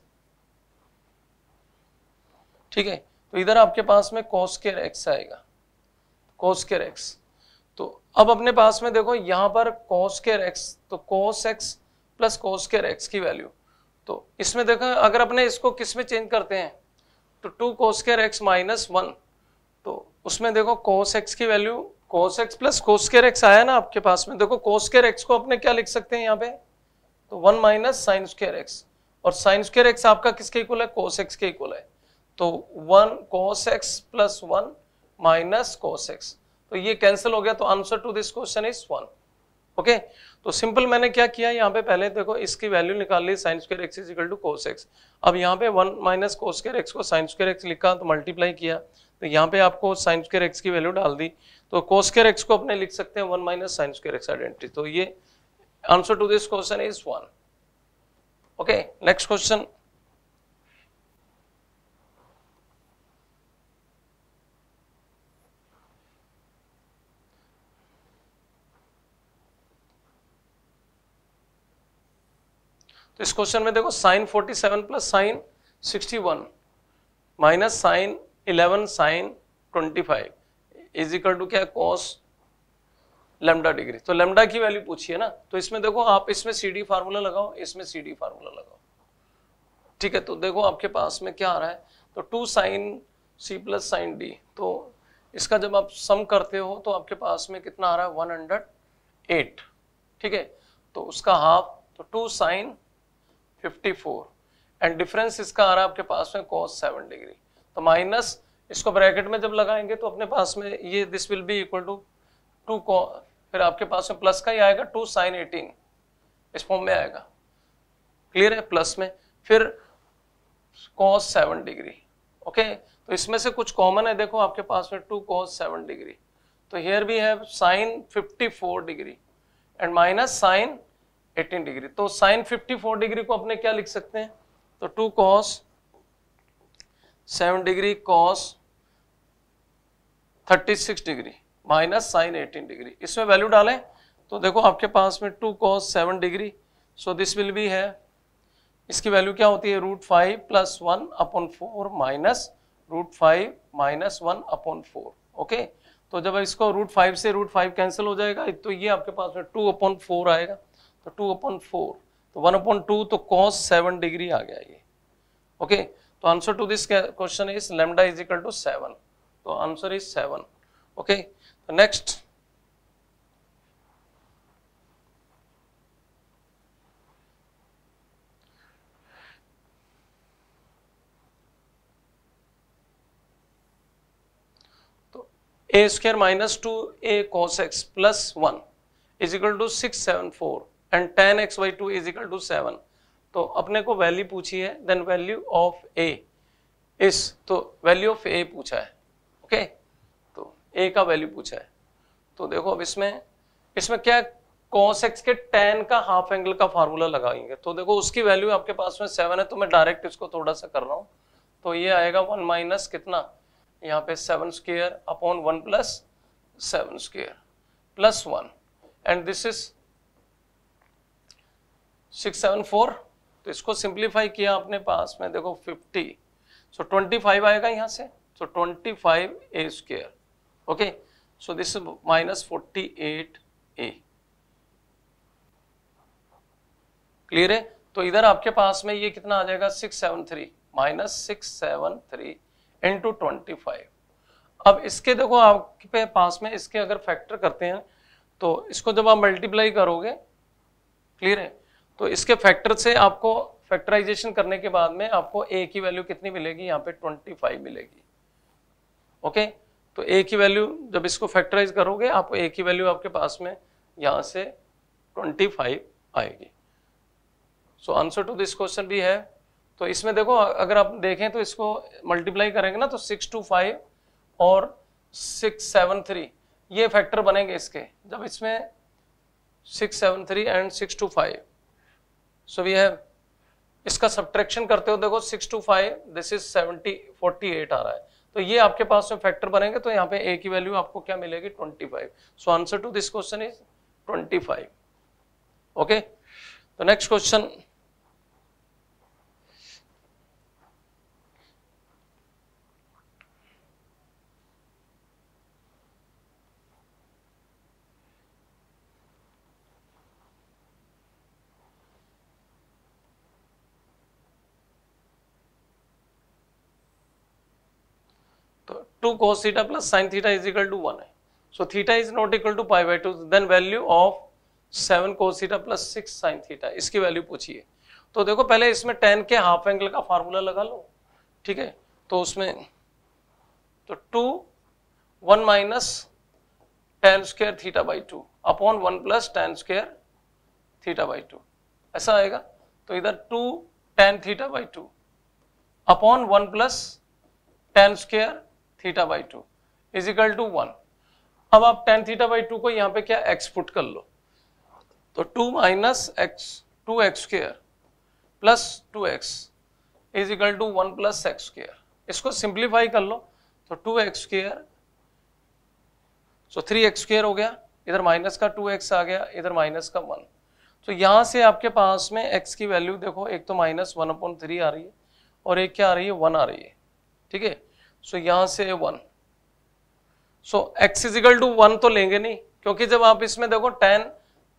ठीक है तो इधर आपके पास में कॉस के एक्स आएगा कॉस एक्स तो अब अपने पास में देखो यहाँ पर कॉस के एक्स तो cos x plus cos x की वैल्यू तो इसमें देखो अगर अपने इसको किस में चेंज करते हैं तो two cos square x minus one तो उसमें देखो कोस एक्स की value cos x plus cos square x आया ना आपके पास में देखो कॉस केयर एक्स को अपने क्या लिख सकते हैं यहाँ पे तो one minus sign square x और साइन स्केयर एक्स आपका किसके इक्वल है कोस एक्स के इक्वल है तो one cos x plus one minus cos x तो ये कैंसिल हो गया तो answer to this question is one okay तो सिंपल मैंने क्या किया यहाँ पे पहले देखो इसकी वैल्यू निकाल ली sin square x is equal to cos x अब यहाँ पे one minus cos square x को साइन स्क्र एक्स लिखा तो मल्टीप्लाई किया तो यहाँ पे आपको साइन स्क्र एक्स की वैल्यू डाल दी तो कोस स्क्र एक्स को अपने लिख सकते हैं one minus sign square x identity तो ये answer to this question is one okay next question तो इस क्वेश्चन में देखो sin 47 plus sin sixty one minus sin eleven sin five is equal to क्या कॉस लेमडा डिग्री तो लेमडा की वैल्यू पूछिए ना तो इसमें देखो आप इसमें सी डी फार्मूला लगाओ इसमें सी डी फार्मूला लगाओ ठीक है तो देखो आपके पास में क्या आ रहा है तो two sin C plus sin D तो इसका जब आप सम करते हो तो आपके पास में कितना आ रहा है वन हंड्रेड एट ठीक है तो उसका हाफ तो टू साइन 54 एंड डिफरेंस इसका आ रहा है आपके पास में कॉस सेवन डिग्री तो माइनस इसको ब्रैकेट में जब लगाएंगे तो अपने पास में ये this will be equal to two फिर आपके पास में प्लस का ही आएगा टू साइन एटीन इस फॉर्म में आएगा क्लियर है प्लस में फिर कॉस सेवन डिग्री ओके तो इसमें से कुछ कॉमन है देखो आपके पास में टू कॉस सेवन डिग्री तो हेयर भी है sin fifty four degree and minus sin 18 degree तो साइन 54 डिग्री को अपने क्या लिख सकते हैं तो two cos 7 degree cos 36 degree minus sin 18 degree इसमें वैल्यू डालें तो देखो आपके पास में two cos seven degree so this will be है इसकी वैल्यू क्या होती है root five plus one upon four minus root five minus one upon four okay तो जब इसको रूट फाइव से रूट फाइव कैंसिल हो जाएगा तो ये आपके पास में टू अपॉन फोर आएगा तो टू अपॉन फोर तो वन अपॉन टू तो कॉस सेवन डिग्री आ गया ये ओके तो answer to this question is lambda is equal to seven तो answer is seven okay next a square minus two A cos x plus one is equal to six seven four and tan x by two is equal to seven तो अपने को वैल्यू पूछी है देन वैल्यू ऑफ ए इस तो वैल्यू ऑफ ए पूछा है ओके तो ए का वैल्यू पूछा है तो देखो अब इसमें इसमें क्या कॉस एक्स के टेन का हाफ एंगल का फार्मूला लगाएंगे तो देखो उसकी वैल्यू आपके पास में सेवन है तो मैं डायरेक्ट इसको थोड़ा सा कर रहा हूँ तो ये आएगा वन माइनस कितना यहाँ पे seven square upon one plus seven square plus one and this is six seven four तो इसको सिंप्लीफाई किया अपने पास में देखो फिफ्टी सो ट्वेंटी फाइव आएगा यहाँ से so twenty five a square okay so this minus forty eight a clear है तो इधर आपके पास में ये कितना आ जाएगा six seven three minus six seven three into twenty five अब इसके देखो आपके पास में इसके अगर फैक्टर करते हैं तो इसको जब आप मल्टीप्लाई करोगे क्लियर है तो इसके फैक्टर से आपको फैक्टराइजेशन करने के बाद में आपको ए की वैल्यू कितनी मिलेगी यहाँ पे 25 मिलेगी ओके तो ए की वैल्यू जब इसको फैक्टराइज करोगे आपको ए की वैल्यू आपके पास में यहाँ से 25 आएगी so answer to this question भी है तो इसमें देखो अगर आप देखें तो इसको मल्टीप्लाई करेंगे ना तो सिक्स टू फाइव और सिक्स सेवन थ्री ये फैक्टर बनेंगे इसके जब इसमें six seven three and six two five so we have इसका सब्ट्रैक्शन करते हो देखो six two five this is seventy forty eight आ रहा है तो ये आपके पास में फैक्टर बनेंगे तो यहाँ पे ए की वैल्यू आपको क्या मिलेगी twenty five so answer to this question is twenty five okay तो next question 2 cos theta plus sin theta is equal to 1 है so theta is not equal to pi by 2 then value of 7 cos theta plus 6 sin theta इसकी वैल्यू पूछिए तो देखो पहले इसमें tan के हाफ एंगल का फार्मूला लगा लो ठीक है तो उसमें तो 2 1 minus tan square theta by two upon one plus tan square theta by two ऐसा आएगा तो इधर two tan theta by two upon one plus tan square theta by two is equal to one अब आप टेन थीटा बाई टू को यहाँ पे क्या एक्स पुट कर लो तो two minus x two x square plus two x is equal to one plus x square इसको सिंप्लीफाई कर लो तो two x square so three x square हो गया इधर माइनस का टू एक्स आ गया इधर माइनस का वन तो यहाँ से आपके पास में एक्स की वैल्यू देखो एक तो माइनस वन अपॉइंट थ्री आ रही है और एक क्या आ रही है वन आ रही है ठीक है सो so, यहां से one so x is equal to one तो लेंगे नहीं क्योंकि जब आप इसमें देखो टेन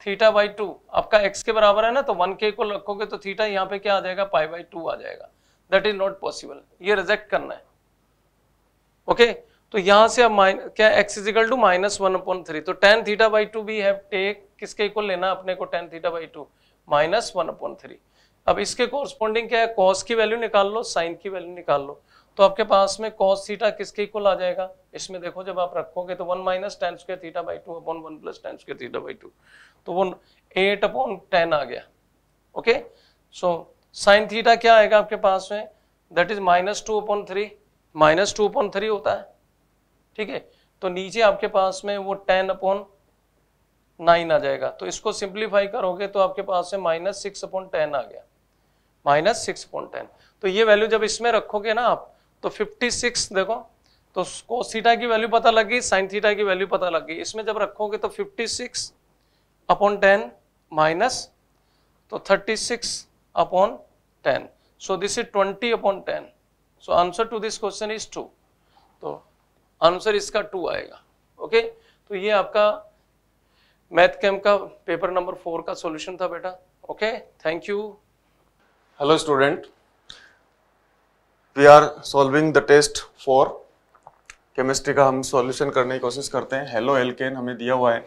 थीटा बाई टू आपका एक्स के बराबर है ना तो वन के को रखोगे तो थीटा यहाँ पे क्या आ जाएगा पाई बाई टू आ जाएगा दैट इज नॉट पॉसिबल ये रिजेक्ट करना है ओके okay? तो यहां से अब माइन क्या x is equal to minus one upon three तो टेन थीटा बाई टू भी है किसके इक्वल लेना अपने को tan theta by two minus one upon three अब इसके कोरस्पॉन्डिंग क्या है कॉस की वैल्यू निकाल लो साइन की वैल्यू निकाल लो तो आपके पास में कॉस थीटा किसके इक्वल आ जाएगा इसमें देखो जब आप रखोगे तो one minus tan square theta by two upon one plus tan square theta by two तो वो एट अपॉन टेन आ गया ओके सो साइन थीटा क्या आएगा आपके पास में that is minus two upon three minus two upon three होता है ठीक है तो नीचे आपके पास में वो टेन अपॉन नाइन आ जाएगा तो इसको सिंप्लीफाई करोगे तो आपके पास में माइनस सिक्स अपॉन टेन आ गया माइनस सिक्स अपॉन टेन तो ये वैल्यू जब इसमें रखोगे ना आप तो 56 देखो तो कोसीटा की वैल्यू पता लगी साइन थीटा की वैल्यू पता लगी इसमें जब रखोगे तो 56 अपॉन टेन माइनस तो 36 upon ten so this is 20 upon ten so answer to this question is two तो आंसर इसका टू आएगा ओके तो ये आपका मैथ कैम्प का पेपर नंबर फोर का सॉल्यूशन था बेटा okay thank you hello student we are solving the test for chemistry का हम सॉल्यूशन करने की कोशिश करते हैं हेलो एल्केन हमें दिया हुआ है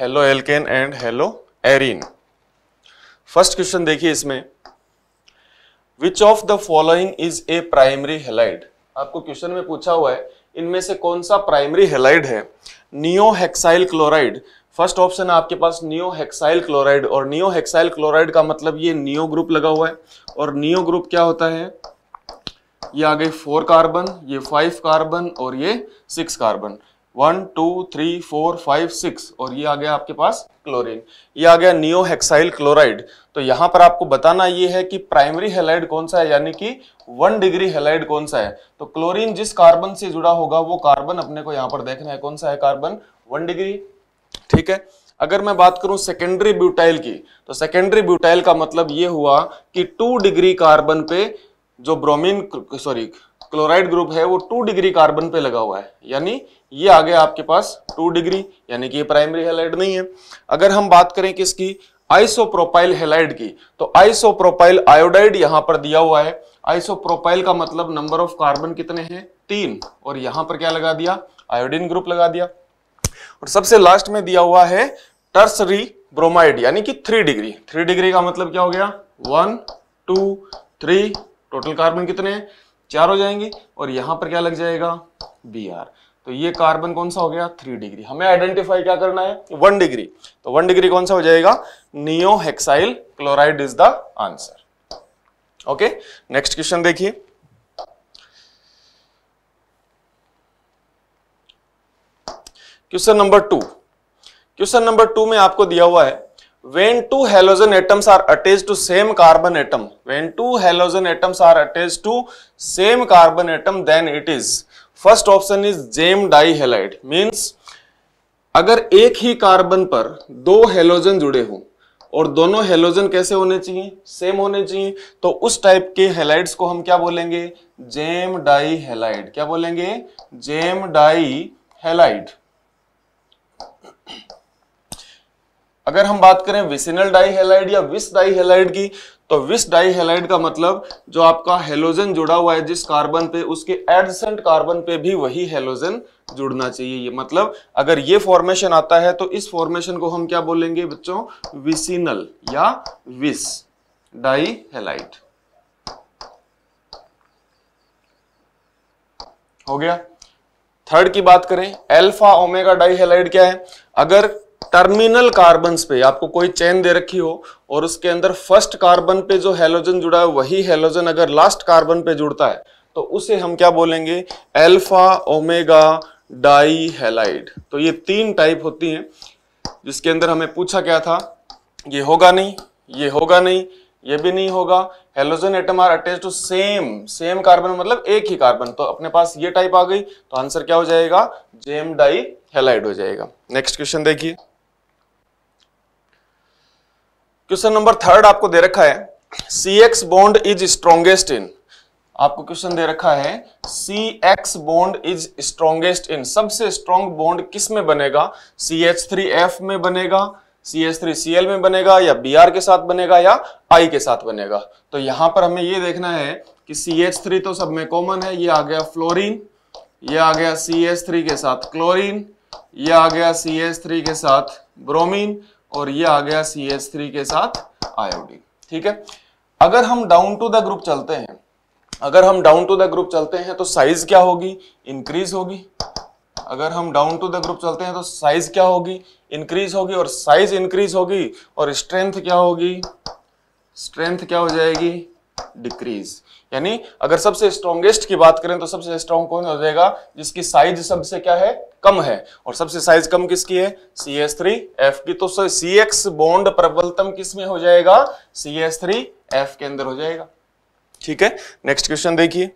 haloalkane and haloarene first question देखिए इसमें which of the following is a primary halide आपको क्वेश्चन में पूछा हुआ है इनमें से कौन सा प्राइमरी हेलाइड है नियोहेक्साइल क्लोराइड फर्स्ट ऑप्शन है आपके पास नियो हेक्साइल क्लोराइड और नियो हेक्साइल क्लोराइड का मतलब ये नियो ग्रुप लगा हुआ है और नियो ग्रुप क्या होता है ये आ गए फोर कार्बन ये फाइव कार्बन और ये six carbon one two three four five six और ये आ गया आपके पास क्लोरीन ये आ गया नियो हेक्साइल क्लोराइड तो यहां पर आपको बताना ये है कि प्राइमरी हेलाइड कौन सा है यानी कि वन डिग्री हेलाइड कौन सा है तो क्लोरीन जिस कार्बन से जुड़ा होगा वो कार्बन अपने को यहां पर देखना है कौन सा है कार्बन वन डिग्री ठीक है अगर मैं बात करूं सेकेंडरी ब्यूटाइल की तो सेकेंडरी ब्यूटाइल का मतलब यह हुआ कि टू डिग्री कार्बन पे जो ब्रोमीन सॉरी क्लोराइड ग्रुप है वो टू डिग्री कार्बन पे लगा हुआ है यानी ये आ गया आपके पास टू डिग्री यानी कि ये प्राइमरी हेलाइड नहीं है अगर हम बात करें किसकी आइसोप्रोपाइल हेलाइड की तो आइसोप्रोपाइल आयोडाइड यहां पर दिया हुआ है आइसोप्रोपाइल का मतलब नंबर ऑफ कार्बन कितने हैं तीन और यहां पर क्या लगा दिया आयोडीन ग्रुप लगा दिया और सबसे लास्ट में दिया हुआ है टर्सरी ब्रोमाइड यानी कि थ्री डिग्री थ्री डिग्री का मतलब क्या हो गया one two three total carbon कितने हैं चार हो जाएंगे और यहां पर क्या लग जाएगा बी आर तो ये कार्बन कौन सा हो गया थ्री डिग्री हमें आइडेंटिफाई क्या करना है वन डिग्री तो वन डिग्री कौन सा हो जाएगा neohexyl chloride is the answer okay next question देखिए question number two question number two में आपको दिया हुआ है when two halogen atoms are attach to same carbon atom when two halogen atoms are attach to same carbon atom then it is first option is gem dihalide अगर एक ही कार्बन पर दो हेलोजन जुड़े हों और दोनों हेलोजन कैसे होने चाहिए सेम होने चाहिए तो उस टाइप के हेलाइड्स को हम क्या बोलेंगे जेम डाई हेलाइड क्या बोलेंगे जेम डाई हेलाइड अगर हम बात करें विसिनल डाईहेलाइड या विस डाईहेलाइड की तो विस डाईहेलाइड का मतलब जो आपका हेलोजन जुड़ा हुआ है जिस कार्बन पे उसके एडसेंट कार्बन पे भी वही हेलोजन जुड़ना चाहिए ये मतलब अगर ये फॉर्मेशन आता है तो इस फॉर्मेशन को हम क्या बोलेंगे बच्चों विसिनल या विस डाईहेलाइड हो गया थर्ड की बात करें एल्फा ओमेगा डाईहेलाइड क्या है अगर टर्मिनल कार्बन पे आपको कोई चेन दे रखी हो और उसके अंदर फर्स्ट कार्बन पे जो हेलोजन जुड़ा है वही हेलोजन अगर लास्ट कार्बन पे जुड़ता है तो उसे हम क्या बोलेंगे एल्फा ओमेगा डाई हेलाइड तो ये तीन टाइप होती हैं जिसके अंदर हमें पूछा क्या था ये होगा नहीं ये होगा नहीं ये भी नहीं होगा halogen atom are attach to same same carbon मतलब एक ही कार्बन तो अपने पास ये टाइप आ गई तो आंसर क्या हो जाएगा जेम डाई हेलाइड हो जाएगा नेक्स्ट क्वेश्चन देखिए क्वेश्चन नंबर थर्ड आपको दे रखा है C X bond is strongest in आपको क्वेश्चन दे रखा है C X bond is strongest in सबसे स्ट्रॉन्ग बॉन्ड किस में बनेगा सी एच थ्री एफ में बनेगा C H three C L में बनेगा या बी आर के साथ बनेगा या आई के साथ बनेगा तो यहां पर हमें यह देखना है कि सी एच थ्री तो सब में कॉमन है ये आ गया फ्लोरिन ये आ गया सी एच थ्री के साथ क्लोरिन ये आ गया सी एच थ्री के साथ ब्रोमिन और ये आ गया सी एस थ्री के साथ आयोडीन ठीक है अगर हम डाउन टू द ग्रुप चलते हैं अगर हम डाउन टू द ग्रुप चलते हैं तो साइज क्या होगी इंक्रीज होगी अगर हम डाउन टू द ग्रुप चलते हैं तो साइज क्या होगी इंक्रीज होगी और साइज इंक्रीज होगी और स्ट्रेंथ क्या होगी स्ट्रेंथ क्या हो जाएगी डिक्रीज यानी अगर सबसे स्ट्रॉन्गेस्ट की बात करें तो सबसे स्ट्रॉन्ग कौन हो जाएगा जिसकी साइज सबसे क्या है कम है और सबसे साइज कम किसकी है सी एस थ्री एफ की तो सी एक्स बॉन्ड प्रबलतम किस में हो जाएगा सी एस थ्री एफ के अंदर हो जाएगा ठीक है नेक्स्ट क्वेश्चन देखिए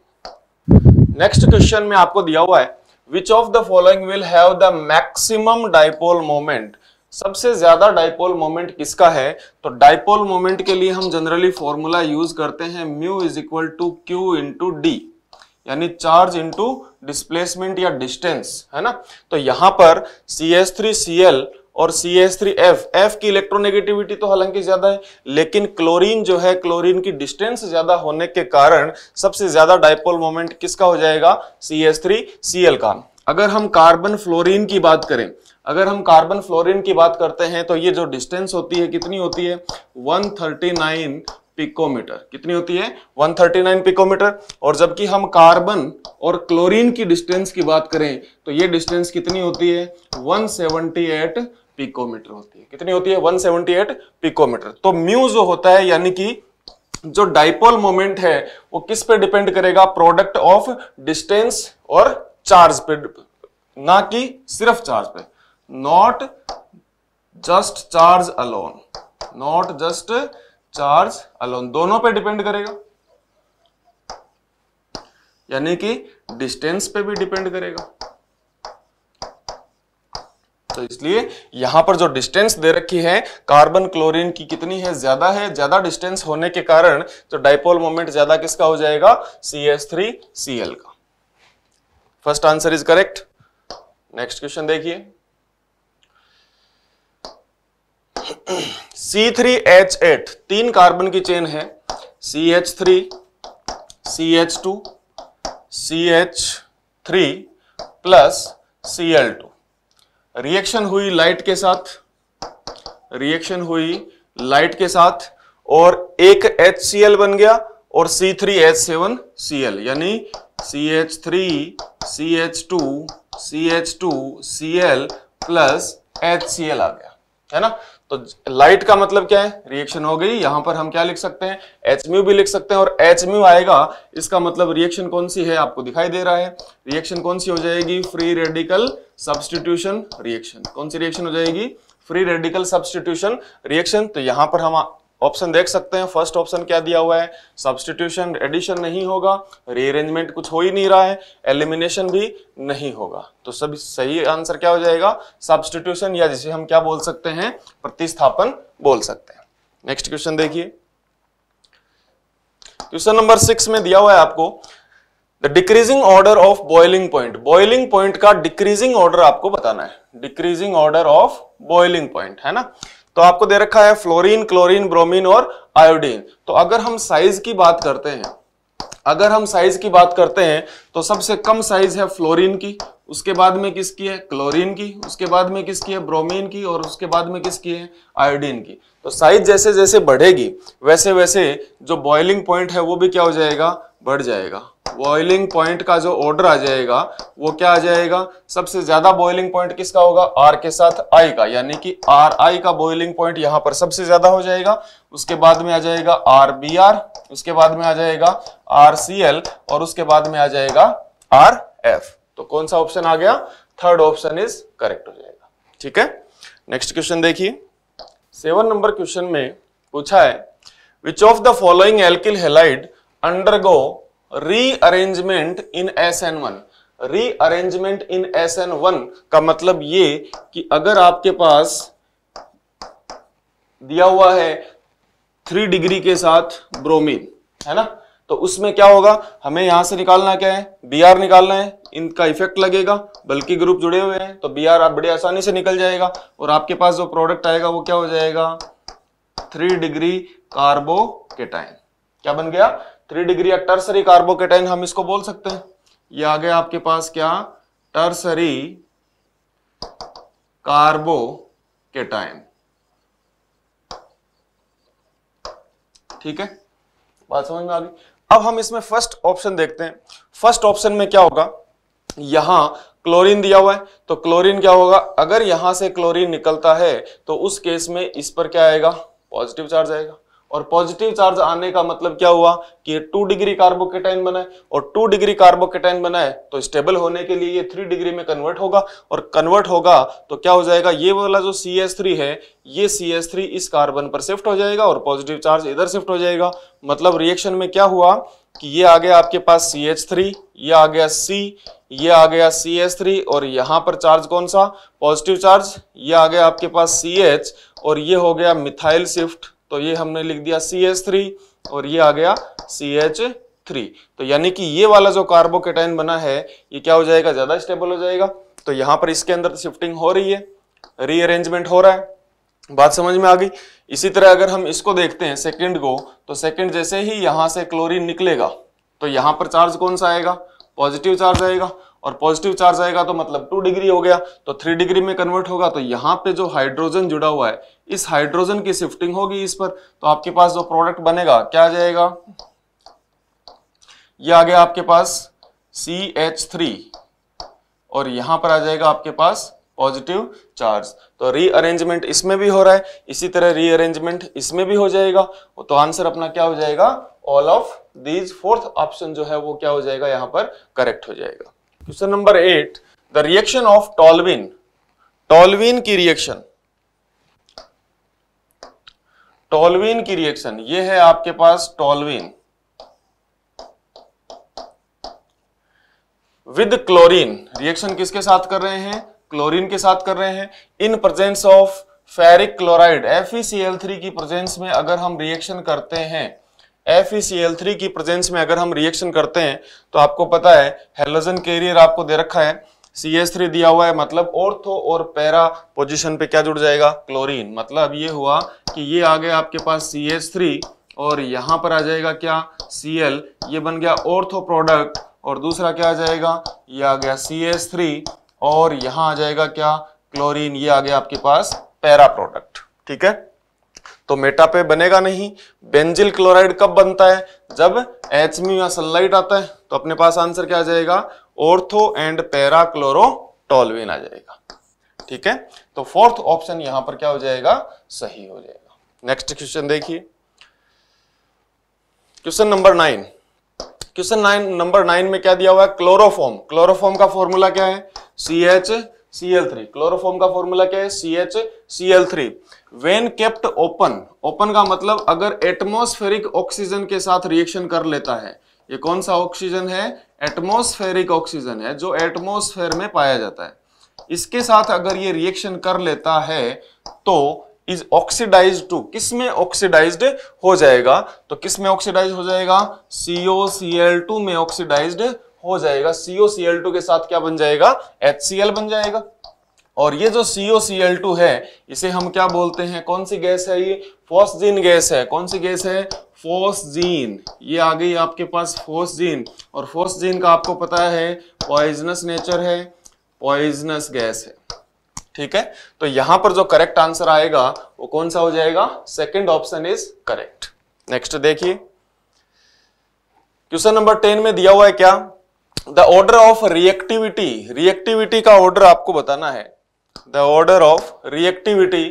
नेक्स्ट क्वेश्चन में आपको दिया हुआ है which of the following will have the maximum dipole moment सबसे ज्यादा डाइपोल मोमेंट किसका है तो डाइपोल मोमेंट के लिए हम जनरली फॉर्मूला यूज करते हैं mu is equal to Q into D यानी चार्ज इंटू डिस्प्लेसमेंट या डिस्टेंस है ना तो यहां पर C S three C L और C S three F F की इलेक्ट्रोनेगेटिविटी तो हालांकि ज्यादा है लेकिन क्लोरीन जो है क्लोरीन की डिस्टेंस ज्यादा होने के कारण सबसे ज्यादा डाइपोल मोमेंट किसका हो जाएगा C S three C L का अगर हम कार्बन फ्लोरीन की बात करें अगर हम कार्बन फ्लोरिन की बात करते हैं तो ये जो डिस्टेंस होती है कितनी होती है 139 पिकोमीटर कितनी होती है 139 पिकोमीटर और जबकि हम कार्बन और क्लोरीन की डिस्टेंस की बात करें तो ये डिस्टेंस कितनी होती है 178 पिकोमीटर होती है कितनी होती है 178 पिकोमीटर तो म्यू जो होता है यानी कि जो डाइपोल मोमेंट है वो किस पे डिपेंड करेगा प्रोडक्ट ऑफ डिस्टेंस और चार्ज पे ना कि सिर्फ चार्ज पे not just charge alone not just charge alone दोनों पे डिपेंड करेगा यानी कि डिस्टेंस पे भी डिपेंड करेगा तो इसलिए यहां पर जो डिस्टेंस दे रखी है कार्बन क्लोरीन की कितनी है ज्यादा है ज्यादा डिस्टेंस होने के कारण तो डाइपोल मोमेंट ज्यादा किसका हो जाएगा C S three C L का first answer is correct next question देखिए सी थ्री एच एट तीन कार्बन की चेन है C H three C H two C H three plus C L two reaction हुई लाइट के साथ रिएक्शन हुई लाइट के साथ और एक एच सी एल बन गया और C three H seven C L यानी C H three C H two C H two C L plus H C L आ गया है ना तो लाइट का मतलब क्या है रिएक्शन हो गई यहां पर हम क्या लिख सकते हैं एच म्यू भी लिख सकते हैं और एच म्यू आएगा इसका मतलब रिएक्शन कौन सी है आपको दिखाई दे रहा है रिएक्शन कौन सी हो जाएगी फ्री रेडिकल सब्सटीट्यूशन रिएक्शन कौन सी रिएक्शन हो जाएगी फ्री रेडिकल सब्सटीट्यूशन रिएक्शन तो यहां पर हम ऑप्शन देख सकते हैं फर्स्ट ऑप्शन क्या दिया हुआ है सब्सटीट्यूशन एडिशन नहीं होगा रीअरेंजमेंट कुछ हो ही नहीं रहा है एलिमिनेशन भी नहीं होगा तो सभी सही आंसर क्या हो जाएगा सब्सटीट्यूशन या जिसे हम क्या बोल सकते हैं प्रतिस्थापन बोल सकते हैं नेक्स्ट क्वेश्चन देखिए क्वेश्चन नंबर सिक्स में दिया हुआ है आपको the decreasing order of boiling point boiling point का डिक्रीजिंग ऑर्डर आपको बताना है decreasing order of boiling point है ना तो आपको दे रखा है फ्लोरीन क्लोरीन ब्रोमीन और आयोडीन तो अगर हम साइज की बात करते हैं अगर हम साइज की बात करते हैं तो सबसे कम साइज है फ्लोरीन की उसके बाद में किसकी है क्लोरीन की उसके बाद में किसकी है ब्रोमीन की और उसके बाद में किसकी है आयोडीन की तो साइज जैसे जैसे बढ़ेगी वैसे वैसे जो बॉइलिंग पॉइंट है वो भी क्या हो जाएगा बढ़ जाएगा बॉइलिंग पॉइंट का जो ऑर्डर आ जाएगा वो क्या आ जाएगा सबसे ज्यादा बॉइलिंग पॉइंट किसका होगा आर के साथ आई का यानी कि आर आई का बॉइलिंग पॉइंट यहां पर सबसे ज्यादा हो जाएगा उसके बाद में आ जाएगा आर बी आर उसके बाद में आ जाएगा आर सी एल और उसके बाद में आ जाएगा आर एफ तो कौन सा ऑप्शन आ गया थर्ड ऑप्शन इज करेक्ट हो जाएगा ठीक है नेक्स्ट क्वेश्चन देखिए सेवन नंबर क्वेश्चन में पूछा है which of the following alkyl halide undergo rearrangement in S N one rearrangement in S N one का मतलब ये कि अगर आपके पास दिया हुआ है थ्री डिग्री के साथ ब्रोमीन है ना तो उसमें क्या होगा हमें यहां से निकालना क्या है बी आर निकालना है इनका इफेक्ट लगेगा बल्कि ग्रुप जुड़े हुए हैं तो बी आर आप बड़े आसानी से निकल जाएगा और आपके पास जो प्रोडक्ट आएगा वो क्या हो जाएगा थ्री डिग्री कार्बोकेटाइन क्या बन गया थ्री डिग्री या टर्सरी कार्बोकेटाइन हम इसको बोल सकते हैं ये आ गया आपके पास क्या टर्सरी कार्बो केटाइन ठीक है बात समझ में आ गई अब हम इसमें फर्स्ट ऑप्शन देखते हैं फर्स्ट ऑप्शन में क्या होगा यहां क्लोरीन दिया हुआ है तो क्लोरीन क्या होगा अगर यहां से क्लोरीन निकलता है तो उस केस में इस पर क्या आएगा पॉजिटिव चार्ज आएगा और पॉजिटिव चार्ज आने का मतलब क्या हुआ कि ये टू डिग्री कार्बोकेटाइन बनाए और टू डिग्री कार्बोकेटाइन बनाए तो स्टेबल होने के लिए ये थ्री डिग्री में कन्वर्ट होगा और कन्वर्ट होगा तो क्या हो जाएगा ये वाला जो सी एस थ्री है ये सी एस थ्री इस कार्बन पर शिफ्ट हो जाएगा और पॉजिटिव चार्ज इधर शिफ्ट हो जाएगा मतलब रिएक्शन में क्या हुआ कि ये आ गया आपके पास सी एच थ्री ये आ गया सी ये आ गया सी एच थ्री और यहां पर चार्ज कौन सा पॉजिटिव चार्ज ये आ गया आपके पास सी एच और ये हो गया मिथाइल शिफ्ट तो ये हमने लिख दिया सी एच थ्री और ये आ गया सी एच थ्री तो यानी कि ये वाला जो कार्बोकेटाइन बना है ये क्या हो जाएगा ज्यादा स्टेबल हो जाएगा तो यहां पर इसके अंदर शिफ्टिंग हो रही है रीअरेंजमेंट हो रहा है बात समझ में आ गई इसी तरह अगर हम इसको देखते हैं सेकेंड को तो सेकेंड जैसे ही यहां से क्लोरीन निकलेगा तो यहां पर चार्ज कौन सा आएगा पॉजिटिव चार्ज आएगा और पॉजिटिव चार्ज आएगा तो मतलब टू डिग्री हो गया तो थ्री डिग्री में कन्वर्ट होगा तो यहाँ पे जो हाइड्रोजन जुड़ा हुआ है इस हाइड्रोजन की शिफ्टिंग होगी इस पर तो आपके पास जो प्रोडक्ट बनेगा क्या आ जाएगा ये आ गया आपके पास सी एच थ्री और यहां पर आ जाएगा आपके पास पॉजिटिव चार्ज तो रीअरेंजमेंट इसमें भी हो रहा है इसी तरह रीअरेंजमेंट इसमें भी हो जाएगा तो आंसर अपना क्या हो जाएगा all of these fourth option जो है वो क्या हो जाएगा यहां पर करेक्ट हो जाएगा question number eight the reaction of toluene toluene की रिएक्शन टॉलविन की रिएक्शन ये है आपके पास टॉलविन विद क्लोरीन रिएक्शन किसके साथ कर रहे हैं क्लोरीन के साथ कर रहे हैं in presence of ferric chloride FeCl3 की प्रेजेंस में अगर हम रिएक्शन करते हैं थ्री e की प्रेजेंस में अगर हम रिएक्शन करते हैं तो आपको पता है हेलोजन कैरियर आपको दे रखा है सी एस थ्री दिया हुआ है मतलब ऑर्थो और पैरा पोजीशन पे क्या जुड़ जाएगा क्लोरीन मतलब ये हुआ कि ये आ गया आपके पास थ्री और यहाँ पर आ जाएगा क्या सी एल ये बन गया ऑर्थो प्रोडक्ट और दूसरा क्या आ जाएगा ये आ गया सी एस थ्री और यहाँ आ जाएगा क्या क्लोरीन ये आ गया आपके पास पैरा प्रोडक्ट ठीक है तो मेटा पे बनेगा नहीं बेंजिल क्लोराइड कब बनता है जब एच या सनलाइट आता है तो अपने पास आंसर क्या आ जाएगा ऑर्थो एंड पैराक्लोरोटोलविन आ जाएगा ठीक है तो फोर्थ ऑप्शन यहां पर क्या हो जाएगा सही हो जाएगा नेक्स्ट क्वेश्चन देखिए question number nine question nine number nine में क्या दिया हुआ है क्लोरोफॉर्म क्लोरोफॉर्म का फॉर्मूला क्या है C H C L three chloroform का फॉर्मूला क्या है C H C L three when kept open open का मतलब अगर एटमोस्फेरिक ऑक्सीजन के साथ रिएक्शन कर लेता है ये कौन सा ऑक्सीजन है एटमोस्फेरिक ऑक्सीजन है जो एटमोस्फेयर में पाया जाता है इसके साथ अगर ये रिएक्शन कर लेता है तो इज ऑक्सीडाइज टू किसमें ऑक्सीडाइज हो जाएगा तो किसमें ऑक्सीडाइज हो जाएगा सीओ सी एल टू में ऑक्सीडाइज हो जाएगा सीओ सी एल टू के साथ क्या बन जाएगा एच सी एल बन जाएगा और ये जो टू है इसे हम क्या बोलते हैं कौन सी गैस है ये फोस्जीन गैस है कौन सी गैस है फोस्जीन ये आ गई आपके पास फोस्जीन और फोस्जीन का आपको पता है पॉइजनस नेचर है पॉइजनस गैस है ठीक है तो यहां पर जो करेक्ट आंसर आएगा वो कौन सा हो जाएगा second option is correct next देखिए क्वेश्चन नंबर टेन में दिया हुआ है क्या the order of reactivity reactivity का ऑर्डर आपको बताना है the order of reactivity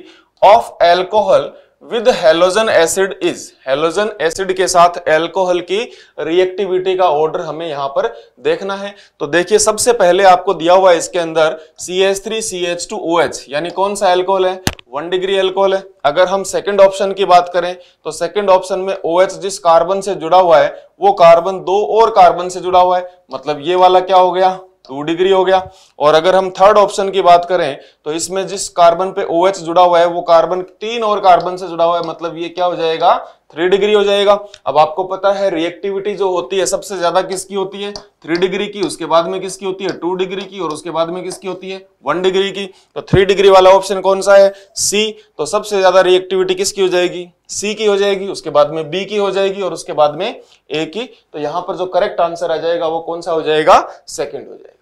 of alcohol with halogen acid is halogen acid के साथ एल्कोहल की रिएक्टिविटी का ऑर्डर हमें यहां पर देखना है तो देखिए सबसे पहले आपको दिया हुआ इसके अंदर C H three C H two O H यानी कौन सा एल्कोहल है वन डिग्री एल्कोहल है अगर हम सेकंड ऑप्शन की बात करें तो सेकंड ऑप्शन में ओ OH जिस कार्बन से जुड़ा हुआ है वो कार्बन दो और कार्बन से जुड़ा हुआ है मतलब ये वाला क्या हो गया टू डिग्री हो गया और अगर हम थर्ड ऑप्शन की बात करें तो इसमें जिस कार्बन पे ओ OH जुड़ा हुआ है वो कार्बन तीन और कार्बन से जुड़ा हुआ है मतलब ये क्या हो जाएगा थ्री डिग्री हो जाएगा अब आपको पता है रिएक्टिविटी जो होती है सबसे ज्यादा किसकी होती है थ्री डिग्री की उसके बाद में किसकी होती है टू डिग्री की और उसके बाद में किसकी होती है वन डिग्री की तो थ्री डिग्री वाला ऑप्शन कौन सा है सी तो सबसे ज्यादा रिएक्टिविटी किसकी हो जाएगी सी की हो जाएगी उसके बाद में बी की हो जाएगी और उसके बाद में ए की तो यहां पर जो करेक्ट आंसर आ जाएगा वो कौन सा हो जाएगा सेकेंड हो जाएगा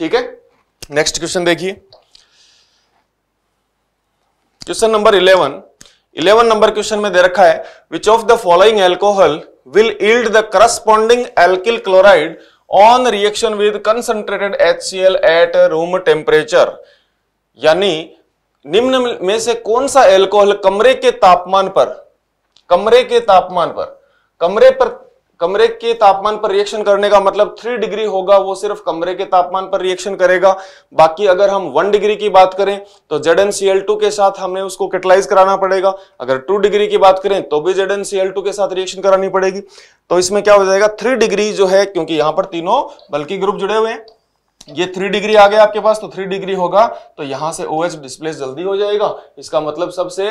ठीक है नेक्स्ट क्वेश्चन देखिए question number eleven eleven number question में दे रखा है which of the following alcohol will yield the corresponding alkyl chloride on reaction with concentrated HCl at room temperature यानी निम्न में से कौन सा एल्कोहल कमरे के तापमान पर कमरे के तापमान पर कमरे पर कमरे के तापमान पर रिएक्शन करने का मतलब थ्री डिग्री होगा वो सिर्फ कमरे के तापमान पर रिएक्शन करेगा बाकी अगर हम वन डिग्री की बात करें तो जेड एन के साथ हमें उसको कैटलाइज कराना पड़ेगा अगर टू डिग्री की बात करें तो भी जेड एन के साथ रिएक्शन करानी पड़ेगी तो इसमें क्या हो जाएगा थ्री डिग्री जो है क्योंकि यहां पर तीनों बल्कि ग्रुप जुड़े हुए हैं ये थ्री डिग्री आ गया आपके पास तो थ्री डिग्री होगा तो यहां से ओ एच डिस्प्लेस जल्दी हो जाएगा इसका मतलब सबसे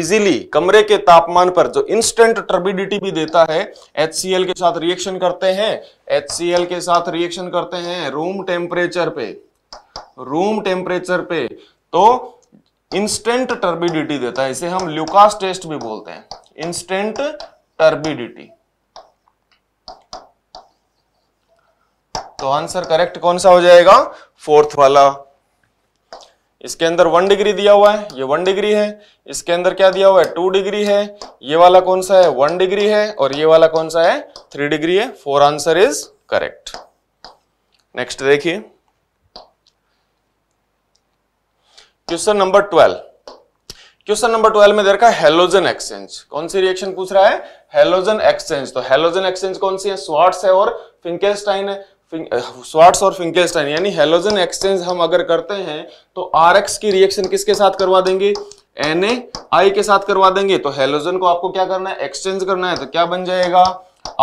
इजीली कमरे के तापमान पर जो इंस्टेंट टर्बिडिटी भी देता है एच के साथ रिएक्शन करते हैं एच के साथ रिएक्शन करते हैं रूम टेम्परेचर पे रूम टेम्परेचर पे तो इंस्टेंट टर्बिडिटी देता है इसे हम ल्यूकास टेस्ट भी बोलते हैं इंस्टेंट टर्बिडिटी तो आंसर करेक्ट कौन सा हो जाएगा फोर्थ वाला इसके अंदर वन डिग्री दिया हुआ है ये वन डिग्री है इसके अंदर क्या दिया हुआ है टू डिग्री है ये वाला कौन सा है वन डिग्री है और ये वाला कौन सा है थ्री डिग्री है four answer is correct next देखिए question number twelve question number twelve में देखा हेलोजन एक्सचेंज कौन सी रिएक्शन पूछ रहा है हेलोजन एक्सचेंज तो हेलोजन एक्सचेंज कौन सी है स्वाट्स है और फिंकेस्टाइन है स्वार्ट्स और फिंकेस्टाइन यानी हेलोजन एक्सचेंज हम अगर करते हैं तो आर की रिएक्शन किसके साथ करवा देंगे एन आई के साथ करवा देंगे तो हेलोजन को आपको क्या करना है एक्सचेंज करना है तो क्या बन जाएगा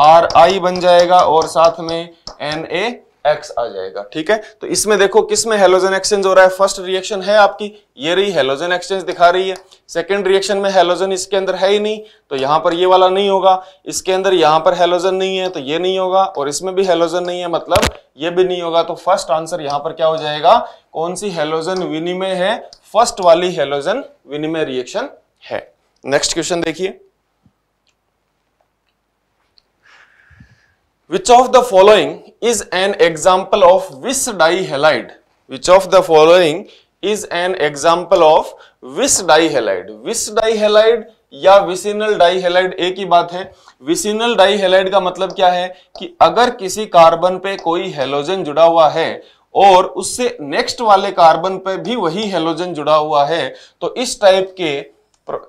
आर आई बन जाएगा और साथ में एन ए एक्स आ जाएगा ठीक है तो इसमें देखो किस में हेलोजन एक्सचेंज हो रहा है फर्स्ट रिएक्शन है आपकी ये रही हेलोजन एक्सचेंज दिखा रही है सेकेंड रिएक्शन में हेलोजन इसके अंदर है ही नहीं तो यहां पर ये वाला नहीं होगा इसके अंदर यहां पर हेलोजन नहीं है तो ये नहीं होगा और इसमें भी हेलोजन नहीं है मतलब ये भी नहीं होगा तो फर्स्ट आंसर यहां पर क्या हो जाएगा कौन सी हेलोजन विनिमय है फर्स्ट वाली हेलोजन विनिमय रिएक्शन है नेक्स्ट क्वेश्चन देखिए which of the following is an example of vic dihalide which of the following is an example of vic dihalide vic dihalide या विसिनल डाईहेलाइड एक ही बात है विसिनल हेलाइड का मतलब क्या है कि अगर किसी कार्बन पे कोई हेलोजन जुड़ा हुआ है और उससे नेक्स्ट वाले कार्बन पे भी वही हेलोजन जुड़ा हुआ है तो इस टाइप के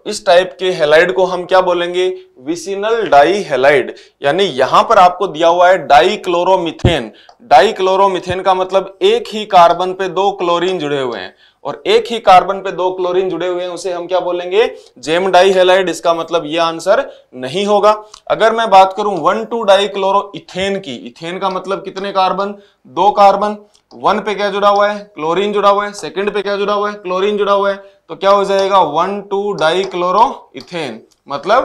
इस टाइप के हेलाइड को हम क्या बोलेंगे विसिनल डाई हेलाइड यानी यहां पर आपको दिया हुआ है डाई क्लोरोमिथेन डाई क्लोरोमिथेन का मतलब एक ही कार्बन पे दो क्लोरीन जुड़े हुए हैं और एक ही कार्बन पे दो क्लोरीन जुड़े हुए हैं उसे हम क्या बोलेंगे जेम डाई हेलाइड इसका मतलब ये आंसर नहीं होगा अगर मैं बात करूं one two dichloroethane की इथेन का मतलब कितने कार्बन दो कार्बन वन पे क्या जुड़ा हुआ है क्लोरीन जुड़ा हुआ है सेकंड पे क्या जुड़ा हुआ है क्लोरीन जुड़ा हुआ है तो क्या हो जाएगा one two dichloroethane मतलब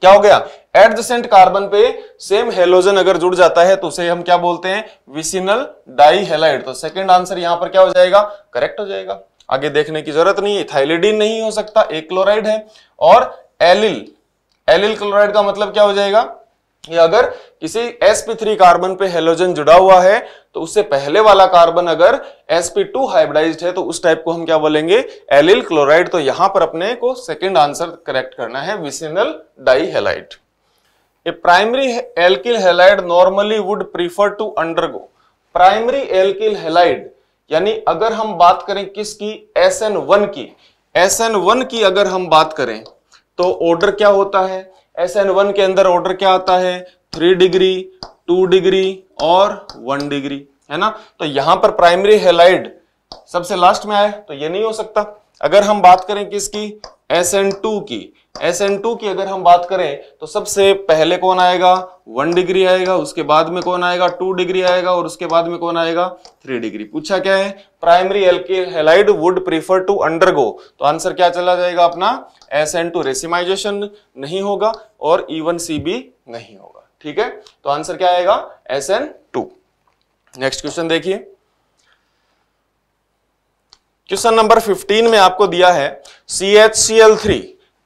क्या हो गया एडजेंट कार्बन पे सेम हेलोजन अगर जुड़ जाता है तो उसे हम क्या बोलते हैं विसिनल डाईहेलाइड तो सेकेंड आंसर यहां पर क्या हो जाएगा करेक्ट हो जाएगा आगे देखने की जरूरत नहीं है थाइलिडीन नहीं हो सकता एक क्लोराइड है और एलिल एलिल क्लोराइड का मतलब क्या हो जाएगा या अगर किसी sp3 कार्बन पे हेलोजन जुड़ा हुआ है तो उससे पहले वाला कार्बन अगर sp2 हाइब्रिडाइज्ड है तो उस टाइप को हम क्या बोलेंगे एलिल क्लोराइड तो यहां पर अपने को सेकंड आंसर करेक्ट करना है vicinal dihalide a primary alkyl halide normally would prefer to undergo primary alkyl halide यानी अगर हम बात करें किसकी SN1 की SN1 की अगर हम बात करें तो ऑर्डर क्या होता है एस एन वन के अंदर ऑर्डर क्या आता है थ्री डिग्री टू डिग्री और वन डिग्री है ना तो यहां पर प्राइमरी हेलाइड सबसे लास्ट में आए तो ये नहीं हो सकता अगर हम बात करें किसकी एस एन टू की एस एन टू की अगर हम बात करें तो सबसे पहले कौन आएगा वन डिग्री आएगा उसके बाद में कौन आएगा टू डिग्री आएगा और उसके बाद में कौन आएगा थ्री डिग्री पूछा क्या है primary halide would prefer to undergo तो आंसर क्या चला जाएगा अपना एस एन टू रेसिमाइजेशन नहीं होगा और इवन सी बी नहीं होगा ठीक है तो आंसर क्या आएगा S N two next question देखिए क्वेश्चन नंबर 15 में आपको दिया है C H C L three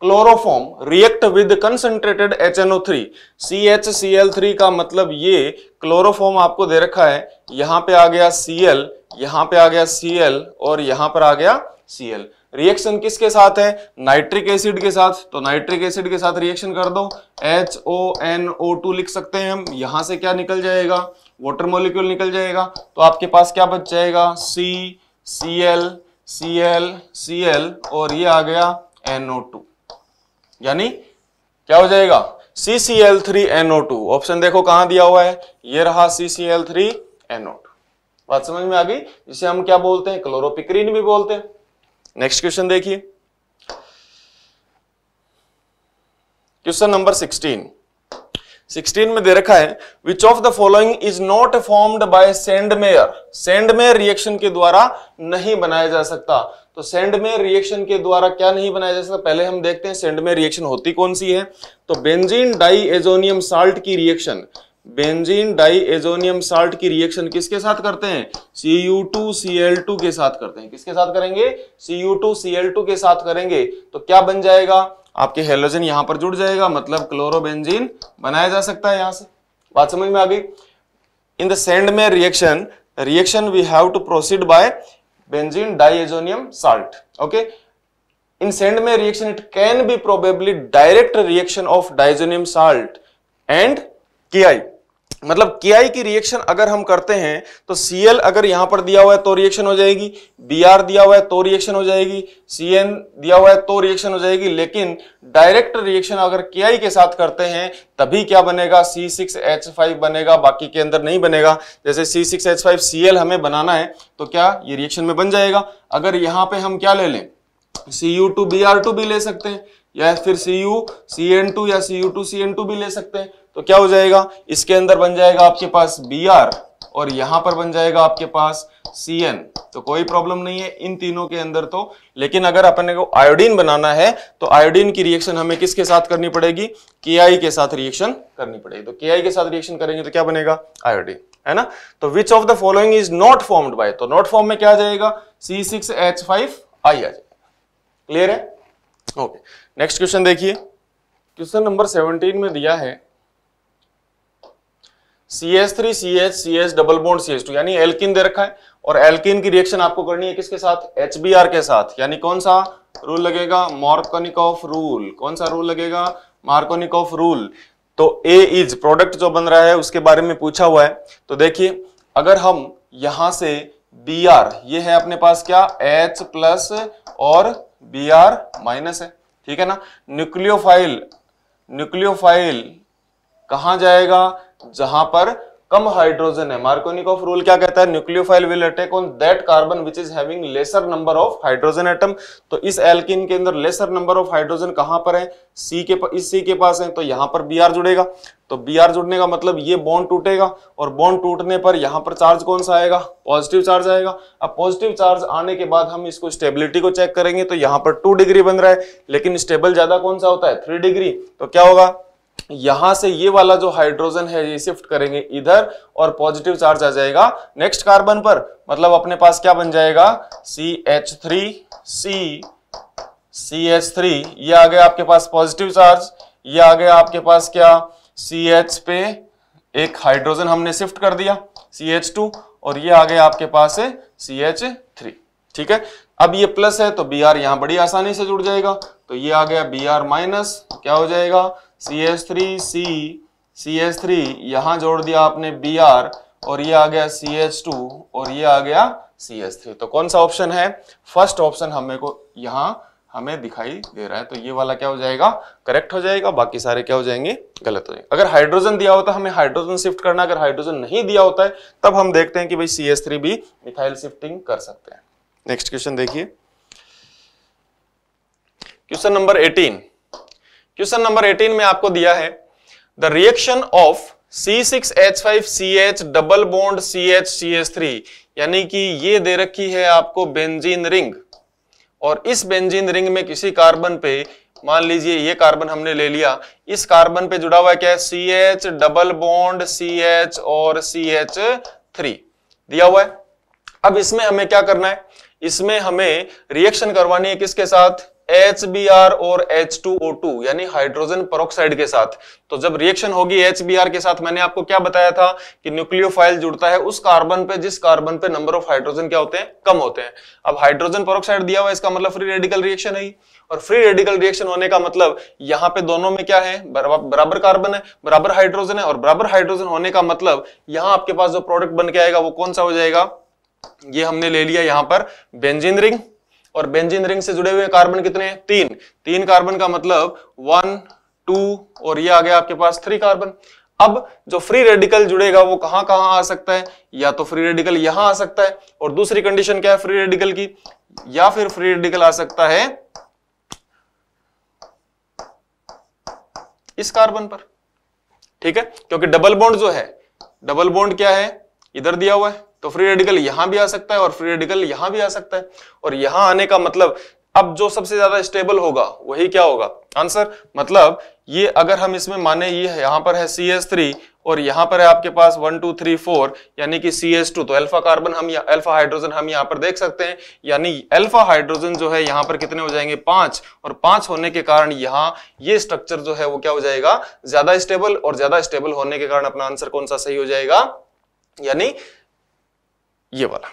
chloroform react with concentrated H H N O three C C L three का मतलब ये क्लोरोफॉर्म आपको दे रखा है यहां पे आ गया सी एल यहाँ पे आ गया सी एल और यहां पर आ गया सी एल रिएक्शन किसके साथ है नाइट्रिक एसिड के साथ तो नाइट्रिक एसिड के साथ रिएक्शन कर दो H O N O two लिख सकते हैं हम यहां से क्या निकल जाएगा वॉटर मोलिक्यूल निकल जाएगा तो आपके पास क्या बच जाएगा C C L C L C L और ये आ गया एनओ टू यानी क्या हो जाएगा CCl3NO2 ऑप्शन देखो कहां दिया हुआ है ये रहा CCl3NO2 बात समझ में आ गई जिसे हम क्या बोलते हैं क्लोरोपिक्रीन भी बोलते हैं नेक्स्ट क्वेश्चन देखिए क्वेश्चन नंबर 16 16 में दे रखा है which of the following is not formed by Sandmeyer Sandmeyer reaction के द्वारा नहीं बनाया जा सकता तो सेंड में रिएक्शन के द्वारा क्या नहीं बनाया जा सकता पहले हम देखते हैं सेंड में रिएक्शन होती कौन सी है तो बेंजीन डाई एजोनियम साल्ट की reaction benzene diazonium salt की रिएक्शन किसके साथ करते हैं टू के साथ करते हैं किसके साथ करेंगे टू के साथ करेंगे तो क्या बन जाएगा आपके हेलोजन यहां पर जुड़ जाएगा मतलब क्लोरोबेंजीन बनाया जा सकता है यहां से बात समझ में आ गई in the Sandmeyer reaction reaction we have to proceed by benzene diazonium salt okay in Sandmeyer reaction it can be probably direct reaction of diazonium salt and K I मतलब के की रिएक्शन अगर हम करते हैं तो सी अगर यहां पर दिया हुआ है तो रिएक्शन हो जाएगी बी दिया हुआ है तो रिएक्शन हो जाएगी सी दिया हुआ है तो रिएक्शन हो जाएगी लेकिन डायरेक्ट रिएक्शन अगर के के साथ करते हैं तभी क्या बनेगा सी सिक्स एच फाइव बनेगा बाकी के अंदर नहीं बनेगा जैसे C six H five C L हमें बनाना है तो क्या ये रिएक्शन में बन जाएगा अगर यहाँ पे हम क्या ले लें C U two B R two भी ले सकते हैं या फिर C U C N two या C U two C N two भी ले सकते हैं तो क्या हो जाएगा इसके अंदर बन जाएगा आपके पास बी आर और यहां पर बन जाएगा आपके पास सी एन तो कोई प्रॉब्लम नहीं है इन तीनों के अंदर तो लेकिन अगर अपने को आयोडीन बनाना है तो आयोडीन की रिएक्शन हमें किसके साथ करनी पड़ेगी के के साथ रिएक्शन करनी पड़ेगी तो के के साथ रिएक्शन करेंगे तो क्या बनेगा आयोडीन है ना तो which of the following is not formed by तो नॉट फॉर्म में क्या आ जाएगा C six H five I आ जाएगा क्लियर है ओके नेक्स्ट क्वेश्चन देखिए क्वेश्चन नंबर सेवनटीन में दिया है C S three C H C H double bond C H two यानी एल्किन दे रखा है और एल्किन की रिएक्शन आपको करनी है किसके साथ एच बी आर के साथ यानी कौन सा रूल लगेगा मार्कोनिक ऑफ रूल कौन सा रूल लगेगा मार्कोनिक ऑफ रूल तो ए इज प्रोडक्ट जो बन रहा है उसके बारे में पूछा हुआ है तो देखिए अगर हम यहां से बी आर ये है अपने पास क्या एच प्लस और बी आर माइनस है ठीक है ना न्यूक्लियोफाइल न्यूक्लियोफाइल कहा जाएगा जहां पर कम हाइड्रोजन है मार्कोनिक ऑफ रूल क्या कहता है nucleophile will attack on that carbon which is having lesser number of hydrogen atom तो इस एल्किन के अंदर लेसर नंबर ऑफ हाइड्रोजन कहां पर है सी के इस सी के पास है तो यहां पर बी आर जुड़ेगा तो बी आर जुड़ने का मतलब ये बॉन्ड टूटेगा और बॉन्ड टूटने पर यहां पर चार्ज कौन सा आएगा पॉजिटिव चार्ज आएगा अब पॉजिटिव चार्ज आने के बाद हम इसको स्टेबिलिटी को चेक करेंगे तो यहां पर टू डिग्री बन रहा है लेकिन स्टेबल ज्यादा कौन सा होता है थ्री डिग्री तो क्या होगा यहां से ये वाला जो हाइड्रोजन है ये शिफ्ट करेंगे इधर और पॉजिटिव चार्ज आ जाएगा नेक्स्ट कार्बन पर मतलब अपने पास क्या बन जाएगा C H three C C H three ये आ गया आपके पास पॉजिटिव चार्ज ये आ गया आपके पास क्या सी एच पे एक हाइड्रोजन हमने शिफ्ट कर दिया सी एच टू और ये आ गया आपके पास है सी एच थ्री ठीक है अब ये प्लस है तो बी आर यहां बड़ी आसानी से जुड़ जाएगा तो ये आ गया बी आर माइनस क्या हो जाएगा C S three C C S three यहां जोड़ दिया आपने बी आर और ये आ गया सी एच टू और ये आ गया सी एस थ्री तो कौन सा ऑप्शन है फर्स्ट ऑप्शन हमें को यहां हमें दिखाई दे रहा है तो ये वाला क्या हो जाएगा करेक्ट हो जाएगा बाकी सारे क्या हो जाएंगे गलत हो जाएंगे अगर हाइड्रोजन दिया होता हमें हाइड्रोजन शिफ्ट करना अगर हाइड्रोजन नहीं दिया होता है तब हम देखते हैं कि भाई सी एस थ्री भी मिथाइल शिफ्टिंग कर सकते हैं नेक्स्ट क्वेश्चन देखिए question number eighteen question number 18 में आपको दिया है the reaction of C6H5CH double bond CHCH3 यानी कि ये दे रखी है आपको बेंजीन रिंग और इस बेंजीन रिंग में किसी कार्बन पे मान लीजिए ये कार्बन हमने ले लिया इस कार्बन पे जुड़ा हुआ क्या है C H double bond C H और सी एच थ्री दिया हुआ है अब इसमें हमें क्या करना है इसमें हमें रिएक्शन करवानी है किसके साथ एच बी आर और एच टू ओ टू यानी हाइड्रोजन परोक्साइड के साथ तो जब रिएक्शन होगी एच बी आर के साथ मैंने आपको क्या बताया था कि न्यूक्लियोफाइल जुड़ता है उस कार्बन पे जिस कार्बन पे नंबर ऑफ हाइड्रोजन क्या होते हैं कम होते हैं अब हाइड्रोजन परोक्साइड दिया हुआ इसका मतलब फ्री रेडिकल रिएक्शन है और फ्री रेडिकल रिएक्शन होने का मतलब यहाँ पे दोनों में क्या है बराबर कार्बन है बराबर हाइड्रोजन है और बराबर हाइड्रोजन होने का मतलब यहाँ आपके पास जो प्रोडक्ट बन के आएगा वो कौन सा हो जाएगा ये हमने ले लिया यहाँ पर बेंजिन रिंग और बेंजीन रिंग से जुड़े हुए कार्बन कितने हैं तीन तीन कार्बन का मतलब वन टू और ये आ गया आपके पास थ्री कार्बन अब जो फ्री रेडिकल जुड़ेगा वो कहां कहां आ सकता है या तो फ्री रेडिकल यहां आ सकता है और दूसरी कंडीशन क्या है फ्री रेडिकल की या फिर फ्री रेडिकल आ सकता है इस कार्बन पर ठीक है क्योंकि डबल बॉन्ड जो है डबल बॉन्ड क्या है इधर दिया हुआ है तो फ्री रेडिकल यहां भी आ सकता है और फ्री रेडिकल यहां भी आ सकता है और यहां आने का मतलब अब जो सबसे ज्यादा स्टेबल होगा वही क्या होगा आंसर मतलब ये अगर हम इसमें माने ये यह पर है सी एस थ्री और यहां पर है आपके पास वन टू थ्री फोर यानी कि सी एस टू तो अल्फा कार्बन हम या अल्फा हाइड्रोजन हम यहाँ पर देख सकते हैं यानी अल्फा हाइड्रोजन जो है यहाँ पर कितने हो जाएंगे पांच और पांच होने के कारण यहाँ ये स्ट्रक्चर जो है वो क्या हो जाएगा ज्यादा स्टेबल और ज्यादा स्टेबल होने के कारण अपना आंसर कौन सा सही हो जाएगा यानी ये वाला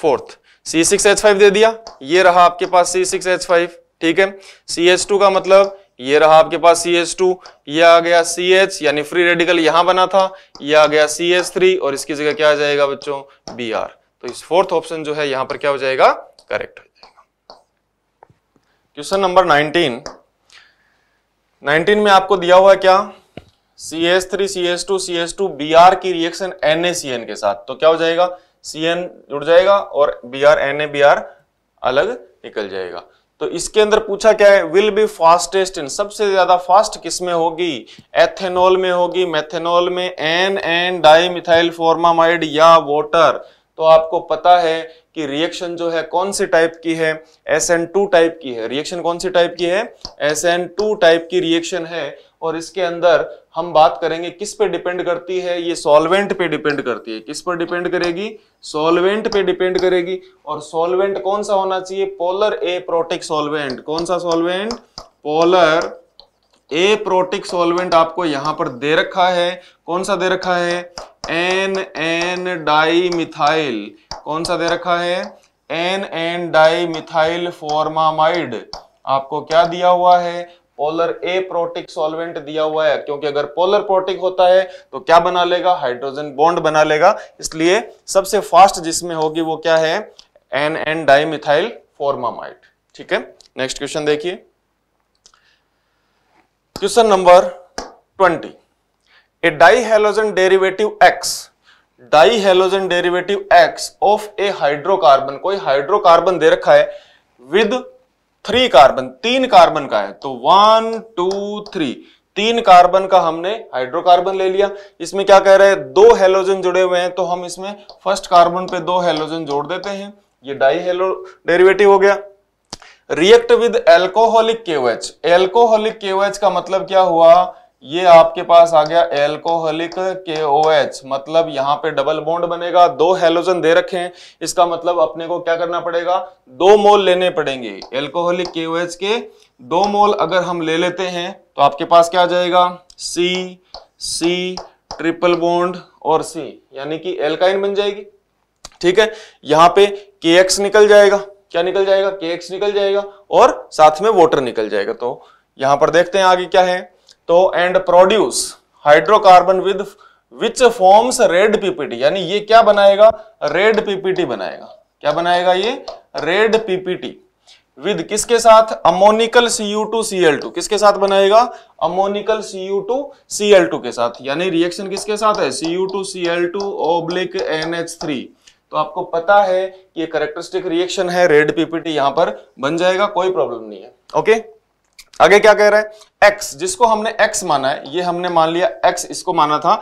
fourth C six H five दे दिया ये रहा आपके पास सी सिक्स एच फाइव ठीक है सी एच टू का मतलब ये रहा आपके पास सी एच टू ये आ गया सी एच यानी फ्री रेडिकल यहां बना था ये आ गया सी एच थ्री और इसकी जगह क्या आ जाएगा बच्चों बी आर तो इस फोर्थ ऑप्शन जो है यहां पर क्या हो जाएगा करेक्ट हो जाएगा क्वेश्चन नंबर नाइनटीन नाइनटीन में आपको दिया हुआ क्या C S three C S two C S two B R की reaction N A C N के साथ तो क्या हो जाएगा सी एन जुड़ जाएगा और B R N A B R अलग निकल जाएगा तो इसके अंदर पूछा क्या है विल बी फास्टेस्ट इन सबसे ज्यादा फास्ट किस में होगी एथेनॉल में होगी मेथेनॉल में N N dimethyl formamide या वॉटर तो आपको पता है कि रिएक्शन जो है कौन सी टाइप की है एस एन टू टाइप की है रिएक्शन कौन सी टाइप की है एस एन टू टाइप की रिएक्शन है और इसके अंदर हम बात करेंगे किस पे डिपेंड करती है ये सॉल्वेंट पे डिपेंड करती है किस पर डिपेंड करेगी सॉल्वेंट पे डिपेंड करेगी और सॉल्वेंट कौन सा होना चाहिए पोलर ए प्रोटिक सॉल्वेंट कौन सा solvent polar aprotic solvent आपको यहां पर दे रखा है कौन सा दे रखा है एन एन डाई मिथाइल कौन सा दे रखा है N N dimethyl formamide आपको क्या दिया हुआ है पोलर ए प्रोटिक सॉल्वेंट दिया हुआ है क्योंकि अगर पोलर प्रोटिक होता है तो क्या बना लेगा हाइड्रोजन बॉन्ड बना लेगा इसलिए सबसे फास्ट जिसमें होगी वो क्या है एन एन डाइमिथाइल फॉर्मामाइट ठीक है नेक्स्ट क्वेश्चन देखिए question number twenty a dihalogen derivative X dihalogen derivative X of a hydrocarbon कोई हाइड्रोकार्बन दे रखा है विद थ्री कार्बन तीन कार्बन का है तो वन टू थ्री तीन कार्बन का हमने हाइड्रोकार्बन ले लिया इसमें क्या कह रहे हैं दो हेलोजन जुड़े हुए हैं तो हम इसमें फर्स्ट कार्बन पे दो हेलोजन जोड़ देते हैं ये डाई हेलो डेरिवेटिव हो गया react with alcoholic KOH alcoholic KOH का मतलब क्या हुआ ये आपके पास आ गया एल्कोहलिक के ओ एच मतलब यहां पे डबल बॉन्ड बनेगा दो हेलोजन दे रखे हैं इसका मतलब अपने को क्या करना पड़ेगा दो मोल लेने पड़ेंगे एल्कोहलिक के ओ एच के दो मोल अगर हम ले लेते हैं तो आपके पास क्या आ जाएगा सी सी ट्रिपल बॉन्ड और सी यानी कि एल्काइन बन जाएगी ठीक है यहां पे के एक्स निकल जाएगा क्या निकल जाएगा के एक्स निकल जाएगा और साथ में वोटर निकल जाएगा तो यहां पर देखते हैं आगे क्या है तो and produce hydrocarbon with which forms red PPT यानी ये क्या बनाएगा रेड पीपीटी बनाएगा क्या बनाएगा ये रेड पीपीटी विद किसके साथ अमोनिकल टू Cu2Cl2 किसके साथ बनाएगा अमोनिकल टू Cu2Cl2 के साथ यानी रिएक्शन किसके साथ है C two L two oblique NH3 तो आपको पता है कि ये करेक्टरिस्टिक रिएक्शन है रेड पीपीटी यहां पर बन जाएगा कोई प्रॉब्लम नहीं है ओके okay? आगे क्या कह रहा है x जिसको हमने x माना है ये हमने मान लिया x इसको माना था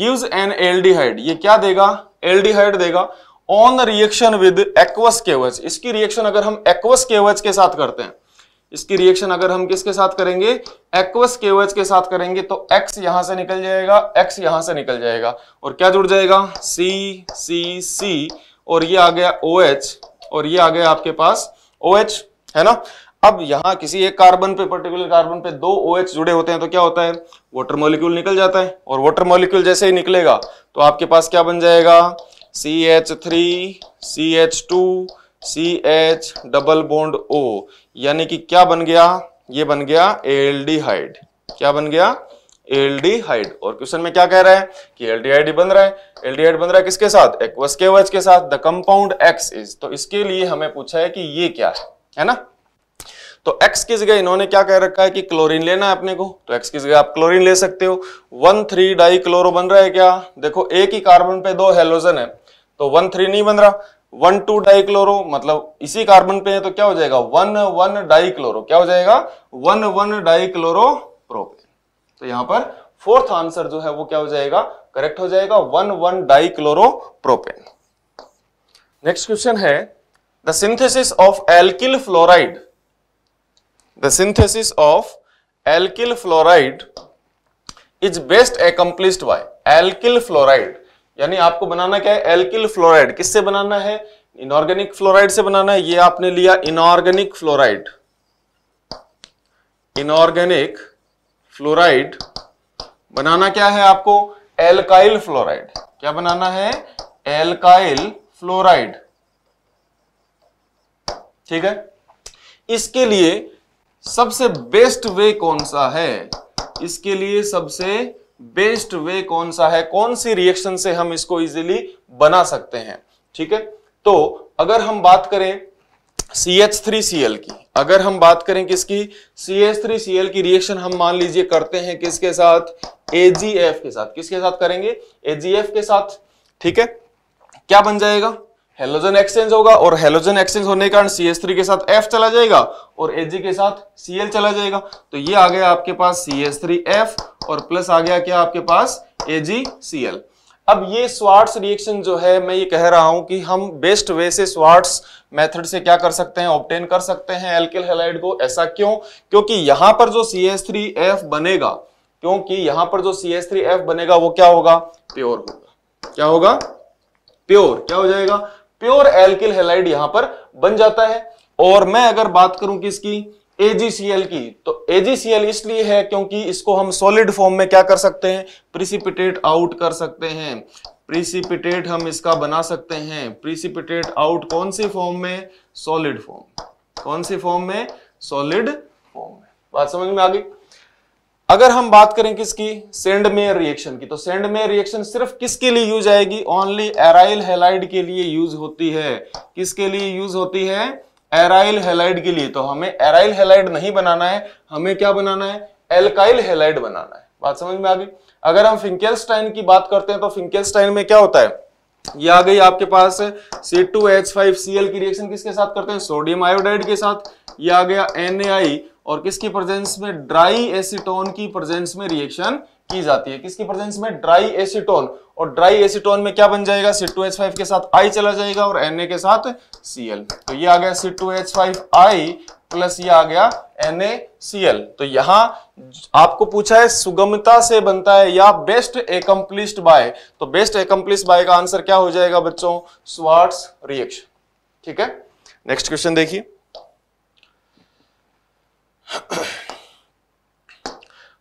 गिव्स एन एल्डिहाइड ये क्या देगा एल्डिहाइड देगा ऑन रिएक्शन विद एक्वस केवच इसकी रिएक्शन अगर हम एक्वस केवच के साथ करते हैं इसकी रिएक्शन अगर हम किसके साथ करेंगे एक्वस केवच के साथ करेंगे तो x यहां से निकल जाएगा x यहां से निकल जाएगा और क्या जुड़ जाएगा सी सी सी और ये आ गया ओ OH एच और ये आ गया आपके पास ओ OH है ना अब यहां किसी एक कार्बन पे पर्टिकुलर कार्बन पे दो ओ OH जुड़े होते हैं तो क्या होता है वाटर मॉलिक्यूल निकल जाता है और वाटर मॉलिक्यूल जैसे ही निकलेगा तो आपके पास क्या बन जाएगा C H three C H two C H double bond O यानी कि क्या बन गया ये बन गया एल क्या बन गया एल और क्वेश्चन में क्या कह रहा है कि एल एल्डिहाइड बन रहा है एल्डिहाइड बन रहा है किसके साथ एक्वस के साथ द कंपाउंड एक्स इज तो इसके लिए हमें पूछा है कि ये क्या है है ना तो x की जगह इन्होंने क्या कह रखा है कि क्लोरीन लेना है अपने को तो x की जगह आप क्लोरीन ले सकते हो वन थ्री डाई क्लोरो बन रहा है क्या देखो एक ही कार्बन पे दो हेलोजन है तो वन थ्री नहीं बन रहा वन टू डाई क्लोरो मतलब इसी कार्बन पे है तो क्या हो जाएगा वन वन डाई क्लोरो क्या हो जाएगा one one dichloro propane तो यहां पर फोर्थ आंसर जो है वो क्या हो जाएगा करेक्ट हो जाएगा one one dichloro propane next question है the synthesis of alkyl fluoride The synthesis of alkyl fluoride is best accomplished by alkyl fluoride. यानी आपको बनाना क्या है एल्किल फ्लोराइड किससे बनाना है इनऑर्गेनिक फ्लोराइड से बनाना है ये आपने लिया इनऑर्गेनिक फ्लोराइड इनऑर्गेनिक फ्लोराइड बनाना क्या है आपको एल्काइल फ्लोराइड क्या बनाना है एल्काइल फ्लोराइड ठीक है इसके लिए सबसे बेस्ट वे कौन सा है इसके लिए सबसे बेस्ट वे कौन सा है कौन सी रिएक्शन से हम इसको इजीली बना सकते हैं ठीक है तो अगर हम बात करें CH3Cl की अगर हम बात करें किसकी CH3Cl की रिएक्शन हम मान लीजिए करते हैं किसके साथ AgF के साथ किसके साथ करेंगे AgF के साथ ठीक है क्या बन जाएगा हेलोजन एक्सचेंज होगा और हेलोजन एक्सचेंज होने के कारण सी थ्री के साथ एफ चला जाएगा और एच के साथ सी चला जाएगा तो ये आ गया आपके पास सी एस थ्री एफ और प्लस आ गया क्या आपके पास ए जी सी एल अब ये स्वार्ट्स रिएक्शन जो है मैं ये कह रहा हूं कि हम बेस्ट वे से स्वार्ट्स मेथड से क्या कर सकते हैं ऑप्टेन कर सकते हैं एल्किल हेलाइड को ऐसा क्यों क्योंकि यहां पर जो सी एस थ्री एफ बनेगा क्योंकि यहां पर जो सी एस थ्री एफ बनेगा वो क्या होगा प्योर होगा क्या होगा प्योर क्या हो जाएगा प्योर एल्किल हेलाइड यहां पर बन जाता है और मैं अगर बात करूं किसकी AgCl की तो AgCl इसलिए है क्योंकि इसको हम सॉलिड फॉर्म में क्या कर सकते हैं प्रिसिपिटेट आउट कर सकते हैं प्रिसिपिटेट हम इसका बना सकते हैं प्रिसिपिटेट आउट कौन सी फॉर्म में सॉलिड फॉर्म कौन सी फॉर्म में सॉलिड फॉर्म में बात समझ में आ गई अगर हम बात करें किसकी सेंडमेयर रिएक्शन की तो सेंडमेयर रिएक्शन सिर्फ किसके लिए यूज आएगी ओनली एराइल हेलाइड के लिए यूज होती है किसके लिए यूज होती है एराइल हेलाइड के लिए तो हमें एराइल हेलाइड नहीं बनाना है हमें क्या बनाना है एल्काइल हेलाइड बनाना है बात समझ में आ गई अगर हम फिंकेलस्टाइन की बात करते हैं तो फिंकेलस्टाइन में क्या होता है ये आ गई आपके पास C2H5Cl की रिएक्शन किसके साथ करते हैं सोडियम आयोडाइड के साथ ये आ गया NaI और किसकी प्रेजेंस में ड्राई एसिटोन की प्रेजेंस में रिएक्शन की जाती है किसकी प्रेजेंस में ड्राई एसिटोन और ड्राई एसिटोन में क्या बन जाएगा फाइव के साथ आई चला जाएगा और ए के साथ एल तो ये आ गया आई प्लस ये आ गया एल तो यहां आपको पूछा है सुगमता से बनता है या बेस्ट एकम्प्लिस्ड बाय तो बेस्ट एकम्प्लिस्ड बाय का आंसर क्या हो जाएगा बच्चों स्वार्ट्स रिएक्शन ठीक है नेक्स्ट क्वेश्चन देखिए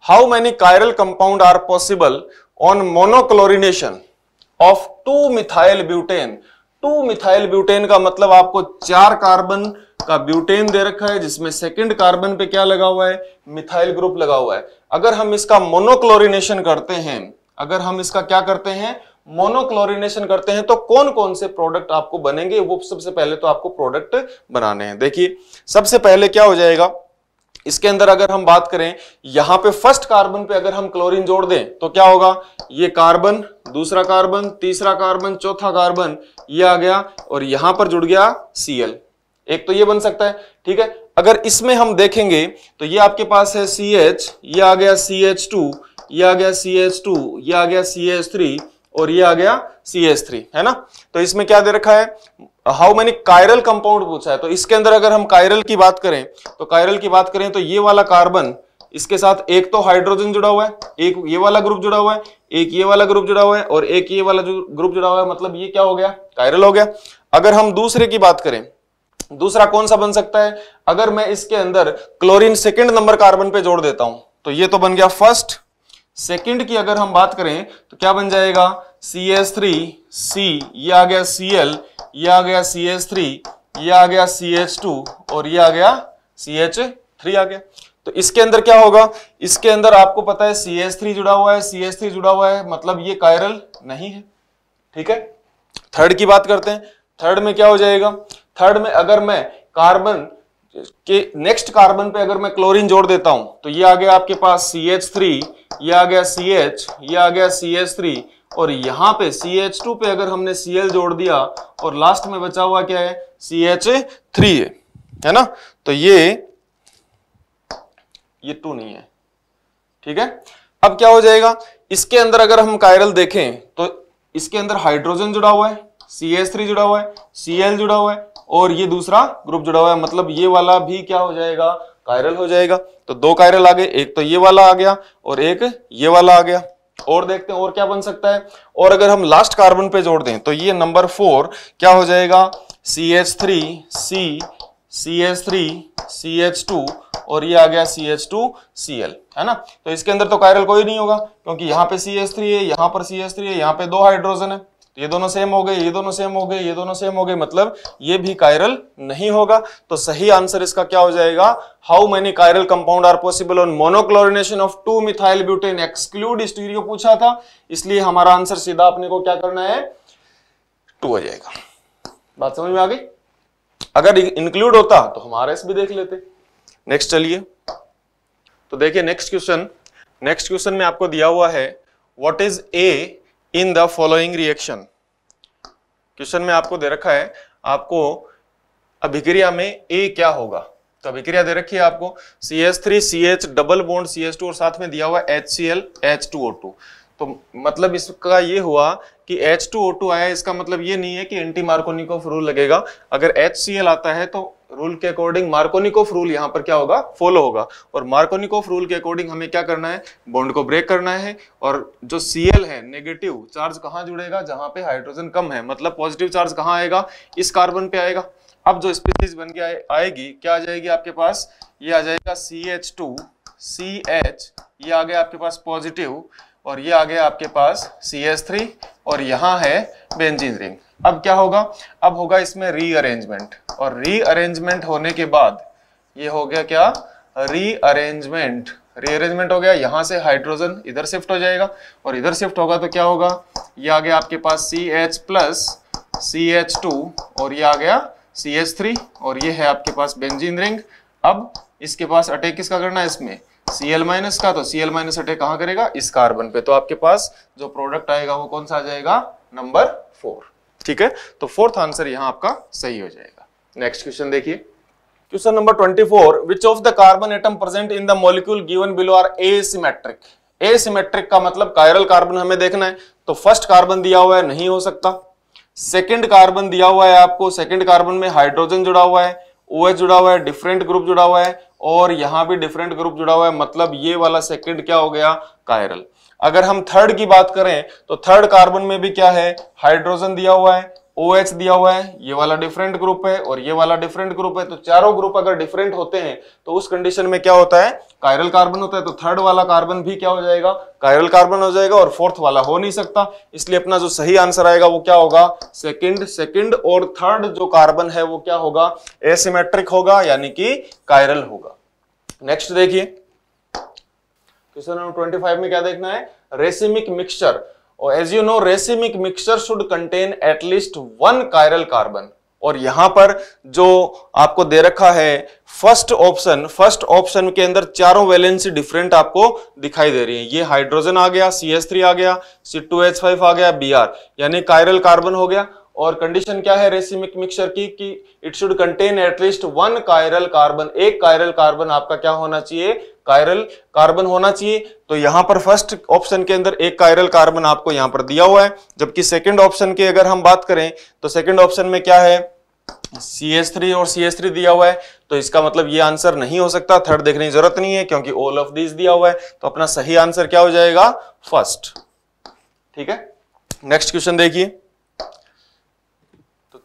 how many chiral compound are possible on monochlorination of 2 methyl butane 2 methyl butane का मतलब आपको चार कार्बन का ब्यूटेन दे रखा है जिसमें सेकंड कार्बन पे क्या लगा हुआ है मिथाइल ग्रुप लगा हुआ है अगर हम इसका मोनोक्लोरिनेशन करते हैं अगर हम इसका क्या करते हैं मोनोक्लोरिनेशन करते हैं तो कौन कौन से प्रोडक्ट आपको बनेंगे वो सबसे पहले तो आपको प्रोडक्ट बनाने हैं देखिए सबसे पहले क्या हो जाएगा इसके अंदर अगर हम बात करें यहां पे फर्स्ट कार्बन पे अगर हम क्लोरीन जोड़ दें तो क्या होगा ये कार्बन दूसरा कार्बन तीसरा कार्बन चौथा कार्बन ये आ गया और यहां पर जुड़ गया सीएल एक तो ये बन सकता है ठीक है अगर इसमें हम देखेंगे तो ये आपके पास है सी एच ये आ गया सी एच टू ये आ गया सी एच टू ये आ गया सी एच थ्री और ये आ गया सी एच थ्री है ना तो इसमें क्या दे रखा है हाउ मैनी कायरल कंपाउंड पूछा है तो इसके अंदर अगर हम कायरल की बात करें तो कायरल की बात करें तो ये वाला कार्बन इसके साथ एक तो हाइड्रोजन जुड़ा हुआ है एक ये वाला ग्रुप जुड़ा हुआ है एक ये वाला ग्रुप जुड़ा हुआ है और एक ये वाला ग्रुप जुड़ा हुआ है मतलब ये क्या हो गया कायरल हो गया अगर हम दूसरे की बात करें दूसरा कौन सा बन सकता है अगर मैं इसके अंदर क्लोरीन सेकेंड नंबर कार्बन पे जोड़ देता हूं तो ये तो बन गया फर्स्ट सेकेंड की अगर हम बात करें तो क्या बन जाएगा सी एस थ्री सी ये आ गया सी एल ये आ गया सी एच थ्री ये आ गया सी एच टू और ये आ गया सी एच थ्री आ गया तो इसके अंदर क्या होगा इसके अंदर आपको पता है सी एच थ्री जुड़ा हुआ है सी एच थ्री जुड़ा हुआ है मतलब ये कायरल नहीं है ठीक है थर्ड की बात करते हैं थर्ड में क्या हो जाएगा थर्ड में अगर मैं कार्बन के नेक्स्ट कार्बन पे अगर मैं क्लोरीन जोड़ देता हूं तो ये आ गया आपके पास सी एच थ्री ये आ गया सी एच ये आ गया सी एच थ्री और यहां पे CH2 पे अगर हमने Cl जोड़ दिया और लास्ट में बचा हुआ क्या है CH3 है है ना तो ये ये टू नहीं है ठीक है अब क्या हो जाएगा इसके अंदर अगर हम कायरल देखें तो इसके अंदर हाइड्रोजन जुड़ा हुआ है CH3 जुड़ा हुआ है Cl जुड़ा हुआ है और ये दूसरा ग्रुप जुड़ा हुआ है मतलब ये वाला भी क्या हो जाएगा कायरल हो जाएगा तो दो कायरल आ गए एक तो ये वाला आ गया और एक ये वाला आ गया और देखते हैं और क्या बन सकता है और अगर हम लास्ट कार्बन पे जोड़ दें तो ये नंबर फोर क्या हो जाएगा C H three C C H three C H two और ये आ गया C H two C L है ना तो इसके अंदर तो कायरल कोई नहीं होगा क्योंकि यहां पे सी एच थ्री है यहां पर सी एच थ्री है यहां पे दो हाइड्रोजन है ये दोनों सेम हो गए ये दोनों सेम हो गए ये दोनों सेम हो गए मतलब ये भी कायरल नहीं होगा तो सही आंसर इसका क्या हो जाएगा how many chiral compound are possible on monochlorination of two methyl butane exclude stereo पूछा था इसलिए हमारा आंसर सीधा अपने को क्या करना है टू हो जाएगा बात समझ में आ गई अगर इंक्लूड होता तो हम आर भी देख लेते नेक्स्ट चलिए तो देखिए नेक्स्ट क्वेश्चन नेक्स्ट क्वेश्चन में आपको दिया हुआ है what is A in the following reaction question में आपको दे रखा है आपको अभिक्रिया में ए क्या होगा तो अभिक्रिया दे रखी है आपको C H three C H double bond C H two और साथ में दिया हुआ H C L H two O two तो मतलब इसका ये हुआ कि H2O2 आया इसका मतलब ये नहीं है कि एंटी मार्कोनिकोफ रूल लगेगा अगर HCl आता है तो रूल के अकॉर्डिंग मार्कोनिकोफ रूल यहाँ पर क्या होगा फॉलो होगा और मार्कोनिकोफ रूल के अकॉर्डिंग हमें क्या करना है बॉन्ड को ब्रेक करना है और जो Cl है नेगेटिव चार्ज कहाँ जुड़ेगा जहाँ पे हाइड्रोजन कम है मतलब पॉजिटिव चार्ज कहाँ आएगा इस कार्बन पे आएगा अब जो स्पीसीज बन के आएगी क्या आ जाएगी आपके पास ये आ जाएगा C H two C H ये आ गया आपके पास पॉजिटिव और ये आ गया आपके पास थ्री और यहाँ है बेंजीन रिंग अब क्या होगा अब होगा इसमें रीअरेंजमेंट और रीअरेंजमेंट होने के बाद ये हो गया क्या रीअरेंजमेंट रीअरेंजमेंट हो गया यहाँ से हाइड्रोजन इधर शिफ्ट हो जाएगा और इधर शिफ्ट होगा तो क्या होगा ये आ गया आपके पास C H plus C H two और ये आ गया सी एच थ्री और ये है आपके पास बेंजीन रिंग अब इसके पास अटैक किसका करना है इसमें Cl- का तो Cl- माइनस अटैक कहां करेगा इस कार्बन पे तो आपके पास जो प्रोडक्ट आएगा वो कौन सा आ जाएगा नंबर फोर ठीक है तो फोर्थ आंसर यहां आपका सही हो जाएगा नेक्स्ट क्वेश्चन देखिए question number 24 which of the carbon atom present in the molecule given below are asymmetric asymmetric का मतलब कायरल कार्बन हमें देखना है तो फर्स्ट कार्बन दिया हुआ है नहीं हो सकता सेकेंड कार्बन दिया हुआ है आपको सेकेंड कार्बन में हाइड्रोजन जुड़ा हुआ है OH जुड़ा हुआ है डिफरेंट ग्रुप जुड़ा हुआ है और यहां भी डिफरेंट ग्रुप जुड़ा हुआ है मतलब ये वाला सेकेंड क्या हो गया कायरल अगर हम थर्ड की बात करें तो थर्ड कार्बन में भी क्या है हाइड्रोजन दिया हुआ है ओ OH एच दिया हुआ है ये वाला डिफरेंट ग्रुप है और ये वाला डिफरेंट ग्रुप है तो चारों ग्रुप अगर डिफरेंट होते हैं तो उस कंडीशन में क्या होता है कायरल कार्बन होता है तो थर्ड वाला कार्बन भी क्या हो जाएगा कायरल कार्बन हो जाएगा और फोर्थ वाला हो नहीं सकता इसलिए अपना जो सही आंसर आएगा वो क्या होगा सेकेंड सेकेंड और थर्ड जो कार्बन है वो क्या होगा एसिमेट्रिक होगा यानी कि कायरल होगा नेक्स्ट देखिए क्वेश्चन नंबर ट्वेंटी में क्या देखना है रेसिमिक मिक्सचर और as you know racemic mixture should contain at least one chiral carbon और यहां पर जो आपको दे रखा है फर्स्ट ऑप्शन फर्स्ट ऑप्शन के अंदर चारों वैलेंसी डिफरेंट आपको दिखाई दे रही है ये हाइड्रोजन आ गया सी एस थ्री आ गया सी टू एच फाइव आ गया बी आर यानी कायरल कार्बन हो गया और कंडीशन क्या है रेसिमिक मिक्सर की कि it should contain at least one chiral carbon एक कायरल कार्बन आपका क्या होना चाहिए कायरल कार्बन होना चाहिए तो यहां पर फर्स्ट ऑप्शन के अंदर एक कायरल कार्बन आपको यहां पर दिया हुआ है जबकि सेकंड ऑप्शन की अगर हम बात करें तो सेकंड ऑप्शन में क्या है थ्री और थ्री दिया हुआ है तो इसका मतलब ये आंसर नहीं हो सकता थर्ड देखने की जरूरत नहीं है क्योंकि ऑल ऑफ दिस दिया हुआ है तो अपना सही आंसर क्या हो जाएगा फर्स्ट ठीक है नेक्स्ट क्वेश्चन देखिए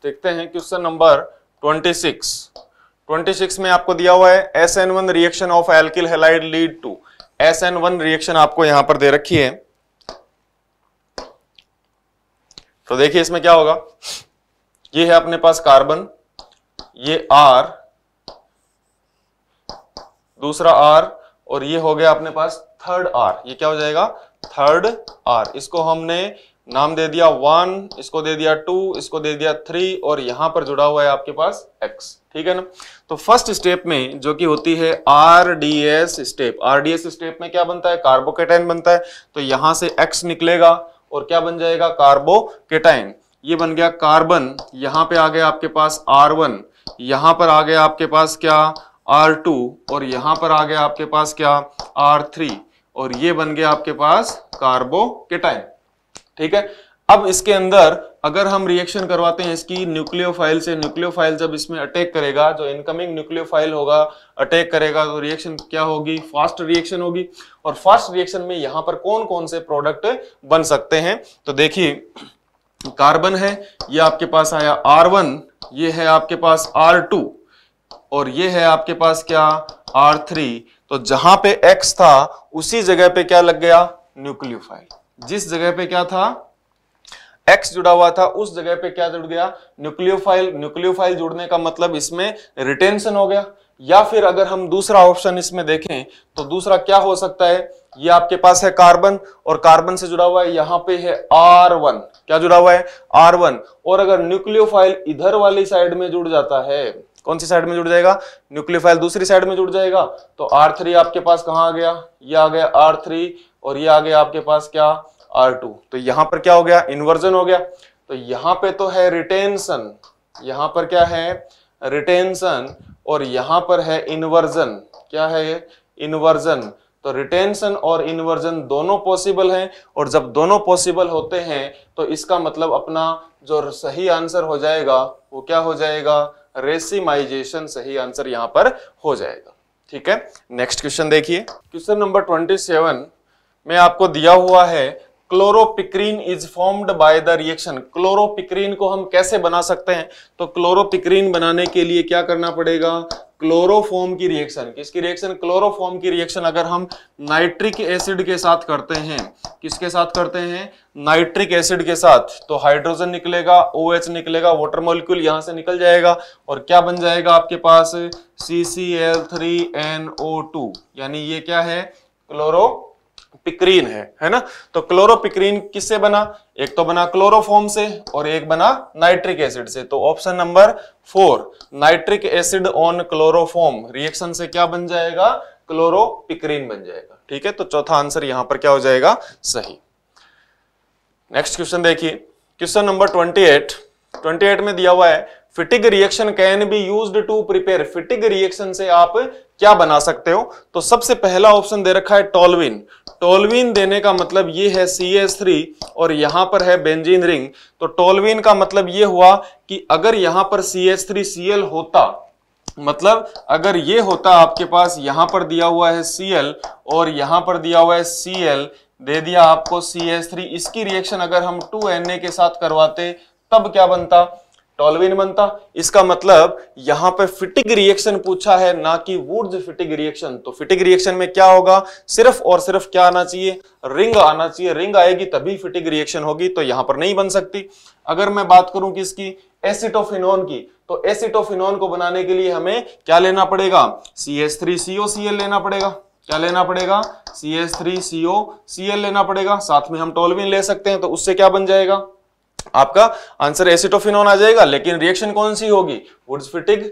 देखते हैं क्वेश्चन नंबर 26 26 में आपको दिया हुआ है SN1 N reaction of alkyl halide lead to SN1 N reaction आपको यहां पर दे रखी है तो देखिए इसमें क्या होगा ये है अपने पास कार्बन ये R दूसरा R और ये हो गया अपने पास थर्ड R ये क्या हो जाएगा थर्ड R इसको हमने नाम दे दिया वन इसको दे दिया टू इसको दे दिया थ्री और यहां पर जुड़ा हुआ है आपके पास एक्स ठीक है ना तो फर्स्ट स्टेप में जो कि होती है R D S step R D S step में क्या बनता है कार्बोकेटाइन बनता है तो यहां से एक्स निकलेगा और क्या बन जाएगा कार्बोकेटाइन ये बन गया कार्बन यहां पे आ गया आपके पास आर वन यहां पर आ गया आपके पास क्या आर टू और यहां पर आ गया आपके पास क्या आर थ्री और ये बन गया आपके पास कार्बोकेटाइन ठीक है अब इसके अंदर अगर हम रिएक्शन करवाते हैं इसकी न्यूक्लियोफाइल से न्यूक्लियोफाइल जब इसमें अटैक करेगा जो इनकमिंग न्यूक्लियोफाइल होगा अटैक करेगा तो रिएक्शन क्या होगी फास्ट रिएक्शन होगी और फास्ट रिएक्शन में यहां पर कौन कौन से प्रोडक्ट बन सकते हैं तो देखिए कार्बन है ये आपके पास आया आर वन ये है आपके पास आर टू और ये है आपके पास क्या आर थ्री तो जहां पे एक्स था उसी जगह पे क्या लग गया न्यूक्लियोफाइल जिस जगह पे क्या था एक्स जुड़ा हुआ था उस जगह पे क्या जुड़ गया न्यूक्लियोफाइल न्यूक्लियोफाइल जुड़ने का मतलब इसमें रिटेंशन हो गया या फिर अगर हम दूसरा ऑप्शन इसमें देखें तो दूसरा क्या हो सकता है ये आपके पास है कार्बन और कार्बन से जुड़ा हुआ है यहां पे है R1 क्या जुड़ा हुआ है R1 और अगर न्यूक्लियोफाइल इधर वाली साइड में जुड़ जाता है कौन सी साइड में जुड़ जाएगा न्यूक्लियोफाइल दूसरी साइड में जुड़ जाएगा तो थ्री आपके पास कहां आ गया ये आ गया थ्री और ये आ गया आपके पास क्या आर टू तो यहां पर क्या हो गया इन्वर्जन हो गया तो यहां पे तो है रिटेंशन यहां पर क्या है रिटेंशन और यहां पर है इन्वर्जन क्या है ये इन्वर्जन तो रिटेंशन और इन्वर्जन दोनों पॉसिबल हैं और जब दोनों पॉसिबल होते हैं तो इसका मतलब अपना जो सही आंसर हो जाएगा वो क्या हो जाएगा रेसिमाइजेशन सही आंसर यहां पर हो जाएगा ठीक है नेक्स्ट क्वेश्चन देखिए क्वेश्चन नंबर ट्वेंटी सेवन में आपको दिया हुआ है chloropicrin is formed by the reaction chloropicrin को हम कैसे बना सकते हैं तो क्लोरोपिक्रीन बनाने के लिए क्या करना पड़ेगा क्लोरोफॉर्म की रिएक्शन किसकी रिएक्शन क्लोरोफॉर्म की रिएक्शन अगर हम नाइट्रिक एसिड के साथ करते हैं किसके साथ करते हैं नाइट्रिक एसिड के साथ तो हाइड्रोजन निकलेगा ओ OH निकलेगा वाटर मॉलिक्यूल यहां से निकल जाएगा और क्या बन जाएगा आपके पास C C L three N O two यानी ये क्या है क्लोरो पिक्रीन है है ना तो क्लोरोपिक्रीन किससे बना एक तो बना क्लोरोफॉर्म से और एक बना नाइट्रिक एसिड से तो option number four nitric acid on chloroform reaction से क्या बन जाएगा क्लोरोपिक्रीन बन जाएगा ठीक है तो चौथा आंसर यहां पर क्या हो जाएगा सही नेक्स्ट क्वेश्चन देखिए question number twenty eight twenty eight में दिया हुआ है Fittig reaction can be used to prepare Fittig reaction से आप क्या बना सकते हो तो सबसे पहला ऑप्शन दे रखा है टोलविन टोलविन देने का मतलब ये है सी और यहां पर है बेंजीन रिंग तो टोलविन का मतलब ये हुआ कि अगर यहां पर C S three C L होता मतलब अगर ये होता आपके पास यहां पर दिया हुआ है सी एल और यहां पर दिया हुआ है सी एल दे दिया आपको सी एस थ्री इसकी रिएक्शन अगर हम टू एन ए के साथ करवाते तब क्या बनता टॉलविन बनता इसका मतलब यहां पर फिटिक रिएक्शन पूछा है ना कि वुड्स फिटिक रिएक्शन तो फिटिक रिएक्शन में क्या होगा सिर्फ और सिर्फ क्या आना चाहिए रिंग आना चाहिए रिंग आएगी तभी फिटिक रिएक्शन होगी तो यहां पर नहीं बन सकती अगर मैं बात करूं कि इसकी एसिटोफिनोन की तो एसिटोफिनोन को बनाने के लिए हमें क्या लेना पड़ेगा C S three CO C L लेना पड़ेगा क्या लेना पड़ेगा C S three CO C L लेना पड़ेगा साथ में हम टोलविन ले सकते हैं तो उससे क्या बन जाएगा आपका आंसर एसिटोफिनोन आ जाएगा लेकिन रिएक्शन कौन सी होगी वुड्स फिटिंग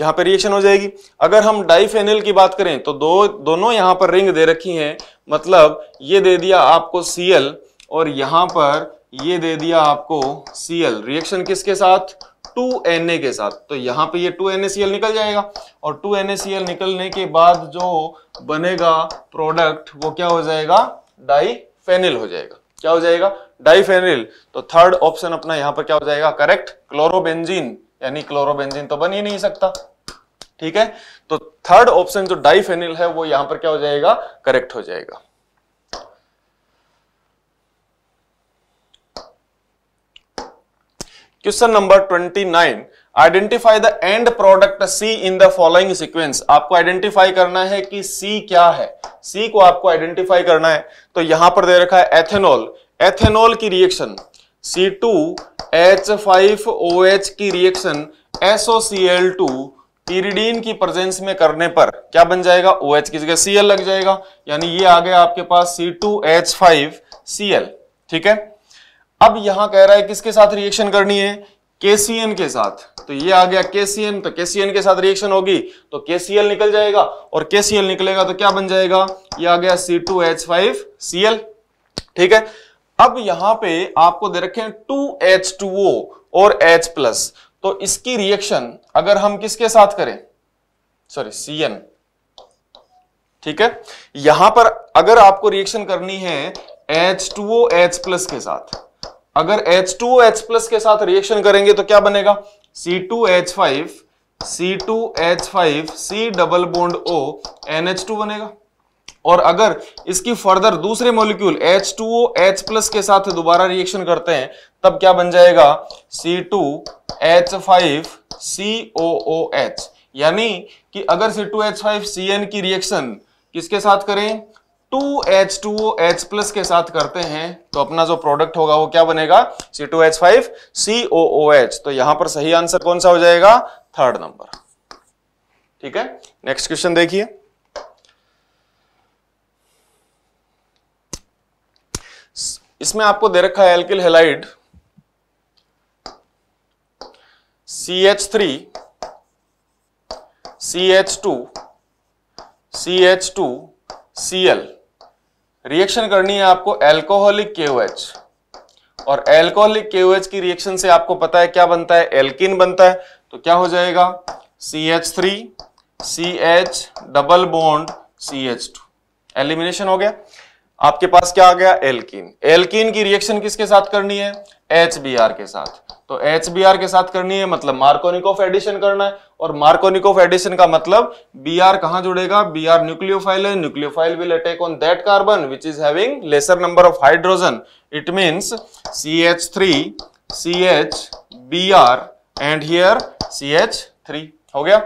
यहां पर रिएक्शन हो जाएगी अगर हम डाइफेनिल की बात करें तो दो दोनों यहां पर रिंग दे रखी हैं मतलब ये दे दिया आपको सीएल और यहां पर ये दे दिया आपको सीएल रिएक्शन किसके साथ 2Na के साथ तो यहां पे ये 2NaCl निकल जाएगा और 2NaCl निकलने के बाद जो बनेगा प्रोडक्ट वो क्या हो जाएगा डाइफेनिल हो जाएगा क्या हो जाएगा डाइफेनिल तो थर्ड ऑप्शन अपना यहां पर क्या हो जाएगा करेक्ट क्लोरोबेंजीन यानी क्लोरोबेंजीन तो बन ही नहीं सकता ठीक है तो थर्ड ऑप्शन जो डाइफेनिल है वो यहां पर क्या हो जाएगा करेक्ट हो जाएगा question number twenty nine identify the end product C in the following sequence आपको आइडेंटिफाई करना है कि सी क्या है सी को आपको आइडेंटिफाई करना है तो यहां पर दे रखा है एथेनॉल एथेनॉल की reaction C two H five O H की reaction SO C L two pyridine की प्रेजेंस में करने पर क्या बन जाएगा ओ OH की जगह Cl लग जाएगा यानी ये आ गया आपके पास C two H five C2H5Cl ठीक है अब यहां कह रहा है किसके साथ रिएक्शन करनी है KCN के साथ तो ये आ गया KCN तो KCN के साथ रिएक्शन होगी तो KCl निकल जाएगा और KCl निकलेगा तो क्या बन जाएगा ये आ गया C two H five C2H5Cl ठीक है अब यहां पे आपको दे रखे हैं टू एच टू ओ और H प्लस तो इसकी रिएक्शन अगर हम किसके साथ करें सॉरी सी एन ठीक है यहां पर अगर आपको रिएक्शन करनी है H two O H plus के साथ अगर H two O H plus के साथ रिएक्शन करेंगे तो क्या बनेगा C two H five C two H five C double bond O N H two बनेगा और अगर इसकी फर्दर दूसरे molecule H two O H plus के साथ दोबारा रिएक्शन करते हैं तब क्या बन जाएगा C two H five C O O H यानी कि अगर C two H five C N की रिएक्शन किसके साथ करें two H two O H plus के साथ करते हैं तो अपना जो प्रोडक्ट होगा वो क्या बनेगा C two H five C O O H तो यहां पर सही आंसर कौन सा हो जाएगा थर्ड नंबर ठीक है नेक्स्ट क्वेश्चन देखिए इसमें आपको दे रखा है alkyl halide C H three C H two C H two C L reaction करनी है आपको एल्कोहलिक के और एल्कोहलिक के की रिएक्शन से आपको पता है क्या बनता है एल्किन बनता है तो क्या हो जाएगा C H three C H double bond C H two elimination हो गया आपके पास क्या आ गया एल्किन एल्किन की रिएक्शन किसके साथ करनी है एच के साथ तो एच के साथ करनी है मतलब मार्कोनिकोफ एडिशन करना है और मार्कोनिकोफ एडिशन का मतलब बी आर कहां जुड़ेगा बी आर न्यूक्लियोफाइल है nucleophile will attack on that carbon which is having lesser number of hydrogen it means C H three C H B R and here C H three हो गया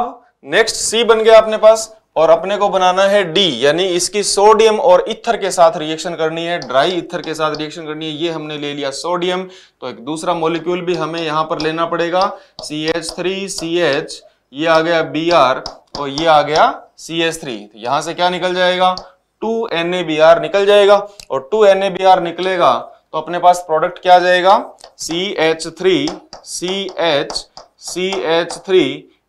अब नेक्स्ट सी बन गया अपने पास और अपने को बनाना है डी यानी इसकी सोडियम और इथर के साथ रिएक्शन करनी है ड्राई इथर के साथ रिएक्शन करनी है ये हमने ले लिया सोडियम तो एक दूसरा मॉलिक्यूल भी हमें यहां पर लेना पड़ेगा C H three C H ये आ गया बी आर और ये आ गया सी एच थ्री यहां से क्या निकल जाएगा two N A B R निकल जाएगा और two N A B R निकलेगा तो अपने पास प्रोडक्ट क्या जाएगा C H three C H C H three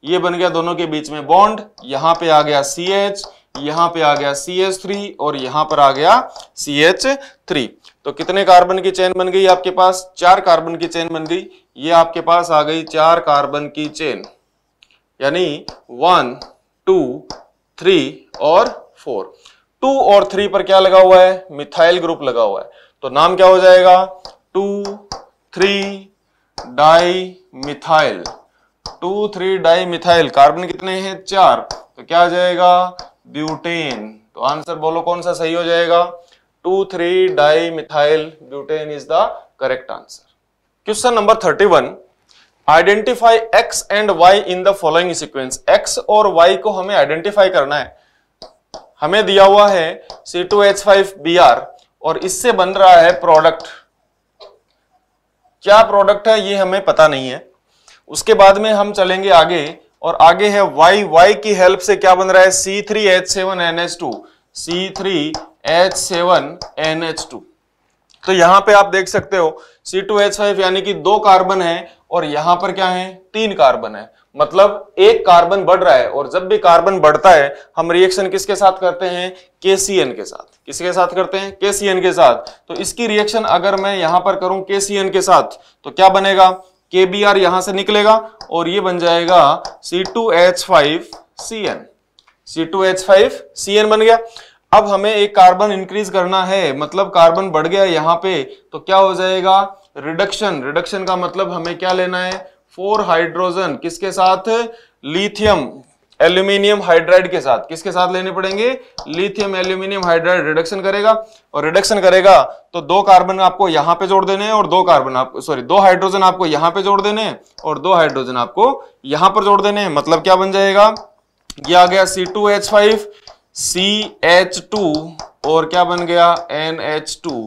ये बन गया दोनों के बीच में बॉन्ड यहां पे आ गया सी एच यहां पे आ गया सी एच थ्री और यहां पर आ गया सी एच थ्री तो कितने कार्बन की चेन बन गई आपके पास चार कार्बन की चेन बन गई ये आपके पास आ गई चार कार्बन की चेन यानी वन टू थ्री और फोर टू और थ्री पर क्या लगा हुआ है मिथाइल ग्रुप लगा हुआ है तो नाम क्या हो जाएगा two three dimethyl two three dimethyl carbon कितने हैं चार तो क्या आ जाएगा ब्यूटेन तो आंसर बोलो कौन सा सही हो जाएगा two three dimethyl butane is the correct answer question number thirty one identify X and Y in the following sequence X और वाई को हमें आइडेंटिफाई करना है हमें दिया हुआ है C two H five B R और इससे बन रहा है प्रोडक्ट क्या प्रोडक्ट है ये हमें पता नहीं है उसके बाद में हम चलेंगे आगे और आगे है वाई वाई की हेल्प से क्या बन रहा है C three H seven N H two C three H seven N H two तो यहां पे आप देख सकते हो सी टू एच फाइव यानी कि दो कार्बन है और यहां पर क्या है तीन कार्बन है मतलब एक कार्बन बढ़ रहा है और जब भी कार्बन बढ़ता है हम रिएक्शन किसके साथ करते हैं केसीएन के साथ किसके साथ करते हैं केसीएन के साथ तो इसकी रिएक्शन अगर मैं यहां पर करूं केसीएन के साथ तो क्या बनेगा के बी आर यहां से निकलेगा और ये बन जाएगा C two H five C N C two H five C N बन गया अब हमें एक कार्बन इंक्रीज करना है मतलब कार्बन बढ़ गया यहां पे तो क्या हो जाएगा रिडक्शन रिडक्शन का मतलब हमें क्या लेना है फोर हाइड्रोजन किसके साथ लिथियम एल्यूमिनियम हाइड्राइड के साथ किसके साथ लेने पड़ेंगे लिथियम एल्यूमिनियम हाइड्राइड रिडक्शन करेगा और रिडक्शन करेगा तो दो कार्बन आपको यहां पे जोड़ देने और दो कार्बन आपको सॉरी दो हाइड्रोजन आपको यहां पे जोड़ देने और दो हाइड्रोजन आपको यहां पर जोड़ देने मतलब क्या बन जाएगा ये आ गया C two H five C H two और क्या बन गया एन एच टू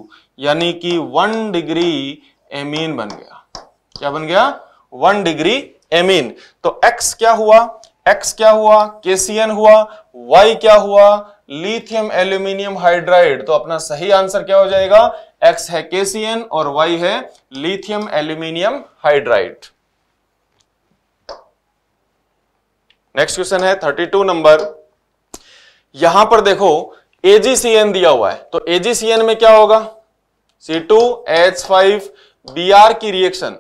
यानी कि वन डिग्री एमीन बन गया क्या बन गया वन डिग्री एमीन तो एक्स क्या हुआ एक्स क्या हुआ केसीएन हुआ वाई क्या हुआ लिथियम एल्यूमिनियम हाइड्राइड तो अपना सही आंसर क्या हो जाएगा एक्स है केसीएन और वाई है lithium aluminium hydride next question है 32 नंबर यहां पर देखो एजीसीएन दिया हुआ है तो एजीसीएन में क्या होगा C2H5 Br की रिएक्शन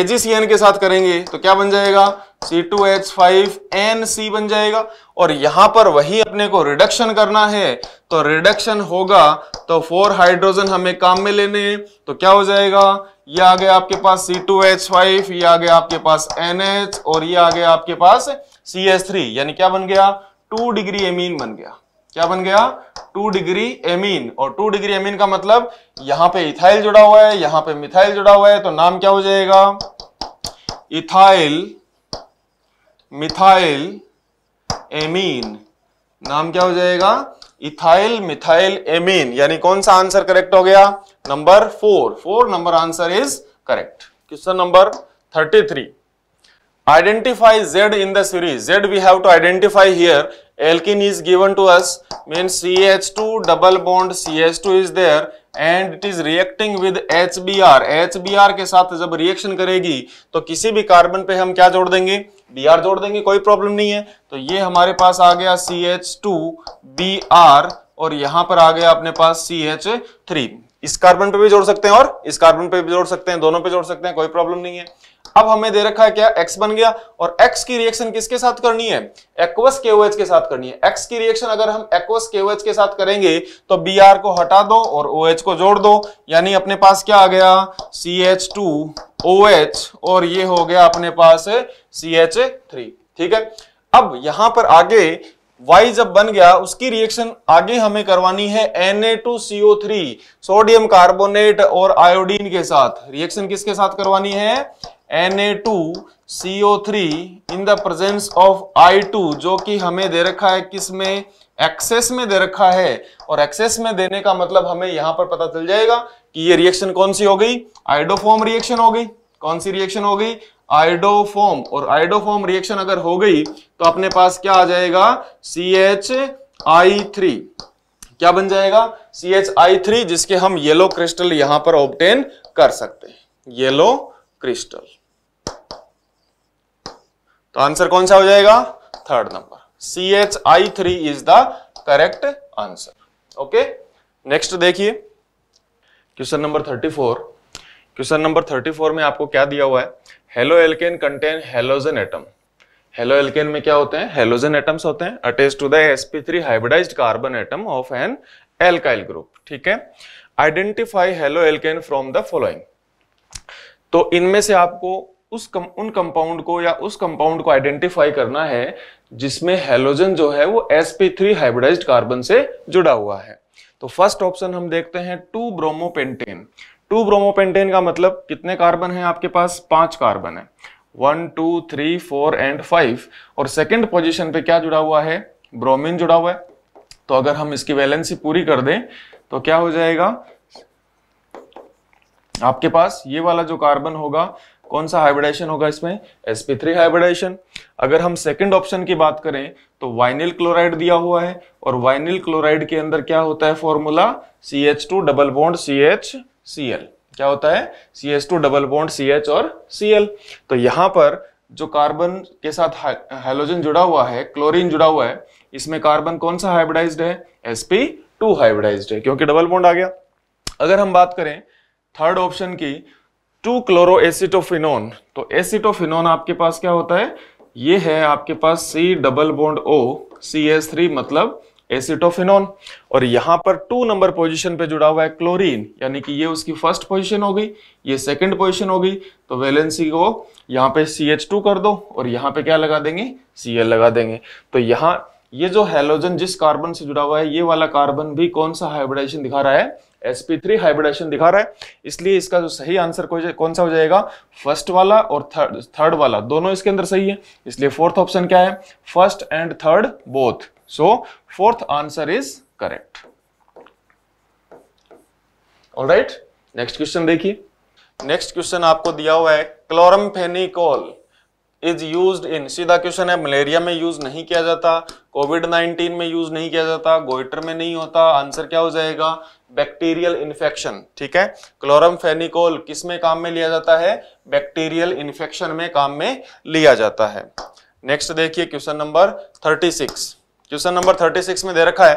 एजीसीएन के साथ करेंगे तो क्या बन जाएगा C2H5NC बन जाएगा और यहां पर वही अपने को रिडक्शन करना है तो रिडक्शन होगा तो फोर हाइड्रोजन हमें काम में लेने हैं तो क्या हो जाएगा ये आ गया आपके पास C2H5 ये आ गया आपके पास NH और ये आ गया आपके पास CH3 यानी क्या बन गया टू डिग्री एमीन बन गया क्या बन गया टू डिग्री एमीन और टू डिग्री एमीन का मतलब यहां पे इथाइल जुड़ा हुआ है यहां पे मिथाइल जुड़ा हुआ है तो नाम क्या हो जाएगा इथाइल मिथाइल एमीन नाम क्या हो जाएगा इथाइल मिथाइल एमीन यानी कौन सा आंसर करेक्ट हो गया number four four number answer is correct question number thirty three identify z in the series z we have to identify here alkene is given to us means ch2 double bond ch2 is there and it is reacting with H B R H B R के साथ जब रिएक्शन करेगी तो किसी भी कार्बन पे हम क्या जोड़ देंगे बी आर जोड़ देंगे कोई प्रॉब्लम नहीं है तो ये हमारे पास आ गया C H two B R और यहां पर आ गया अपने पास सी एच थ्री इस कार्बन पे भी जोड़ सकते हैं और इस कार्बन पे भी जोड़ सकते हैं दोनों पे जोड़ सकते हैं कोई प्रॉब्लम नहीं है अब हमें दे रखा है क्या x बन गया और x की रिएक्शन किसके साथ करनी है एक्वस केओएच के साथ करनी है x की रिएक्शन अगर हम एक्वस केओएच के साथ करेंगे तो बी आर को हटा दो और ओ OH को जोड़ दो यानी अपने पास क्या आ गया C H two O H और ये हो गया अपने पास सी एच थ्री ठीक है अब यहां पर आगे Y जब बन गया उसकी रिएक्शन आगे हमें करवानी है Na2CO3 सोडियम कार्बोनेट और आयोडीन के साथ रिएक्शन किसके साथ करवानी है Na2CO3 in the presence of I2 जो कि हमें दे रखा है किस में एक्सेस में दे रखा है और एक्सेस में देने का मतलब हमें यहां पर पता चल जाएगा कि ये रिएक्शन कौन सी हो गई आइडोफॉर्म रिएक्शन हो गई कौन सी रिएक्शन हो गई आइडोफॉर्म और आइडोफॉर्म रिएक्शन अगर हो गई तो अपने पास क्या आ जाएगा सी एच आई थ्री क्या बन जाएगा सी एच आई थ्री जिसके हम येलो क्रिस्टल यहां पर ऑप्टेन कर सकते हैं येलो क्रिस्टल तो आंसर कौन सा हो जाएगा third number C H I three is the correct answer okay next देखिए question number thirty four question number thirty four में आपको क्या दिया हुआ है haloalkane contain halogen atom haloalkane में क्या होते हैं हेलोजन एटम्स होते हैं attach to the SP three hybridize carbon atom of an alkyl group ठीक है identify haloalkane from the following तो इनमें से आपको उस कम, उन कंपाउंड को या उस कंपाउंड को आइडेंटिफाई करना है जिसमें हेलोजन जो है वो sp3 हाइब्रिडाइज्ड कार्बन से जुड़ा हुआ है तो फर्स्ट ऑप्शन हम देखते हैं टू ब्रोमोपेंटेन टू ब्रोमोपेंटेन का मतलब कितने कार्बन है आपके पास पांच कार्बन है one two three four and five और सेकेंड पोजिशन पे क्या जुड़ा हुआ है ब्रोमिन जुड़ा हुआ है तो अगर हम इसकी वैलेंसी पूरी कर दें तो क्या हो जाएगा आपके पास ये वाला जो कार्बन होगा कौन सा हाइब्रिडाइजेशन होगा इसमें sp3 हाइब्रिडाइजेशन अगर हम सेकंड ऑप्शन की बात करें तो वाइनिल क्लोराइड दिया हुआ है और वाइनिल क्लोराइड के अंदर क्या होता है formula C H two double bond C H C L क्या होता है C H two double bond C H और सी एल तो यहां पर जो कार्बन के साथ हैलोजन जुड़ा हुआ है क्लोरीन जुड़ा हुआ है इसमें कार्बन कौन सा हाइब्रिडाइज्ड है sp2 टू हाइब्रिडाइज्ड है क्योंकि डबल बॉन्ड आ गया अगर हम बात करें थर्ड ऑप्शन की टू क्लोरो एसिटोफिनोन तो एसिटोफिनोन आपके पास क्या होता है ये है आपके पास C double bond O C S three मतलब एसिटोफिनोन और यहां पर टू नंबर पोजीशन पे जुड़ा हुआ है क्लोरीन यानी कि ये उसकी फर्स्ट पोजीशन हो गई ये सेकंड पोजीशन हो गई तो वैलेंसी को यहाँ पे सी एच टू कर दो और यहाँ पे क्या लगा देंगे सी एल लगा देंगे तो यहाँ ये जो हेलोजन जिस कार्बन से जुड़ा हुआ है ये वाला कार्बन भी कौन सा हाइब्रिडाइजेशन दिखा रहा है sp3 हाइब्रिडेशन दिखा रहा है इसलिए इसका जो सही आंसर कौन सा हो जाएगा फर्स्ट वाला और थर्ड थर्ड वाला दोनों इसके अंदर सही है इसलिए फोर्थ ऑप्शन क्या है first and third both so fourth answer is correct all right next question देखिए नेक्स्ट क्वेश्चन आपको दिया हुआ है क्लोरम फेनिकॉल इज यूज इन सीधा क्वेश्चन है मलेरिया में यूज नहीं किया जाता कोविड 19 में यूज नहीं किया जाता गोइटर में नहीं होता आंसर क्या हो जाएगा बैक्टीरियल इन्फेक्शन ठीक है क्लोरम फेनिकोल किस में काम में लिया जाता है बैक्टीरियल इन्फेक्शन में काम में लिया जाता है नेक्स्ट देखिए क्वेश्चन नंबर 36 क्वेश्चन नंबर 36 में दे रखा है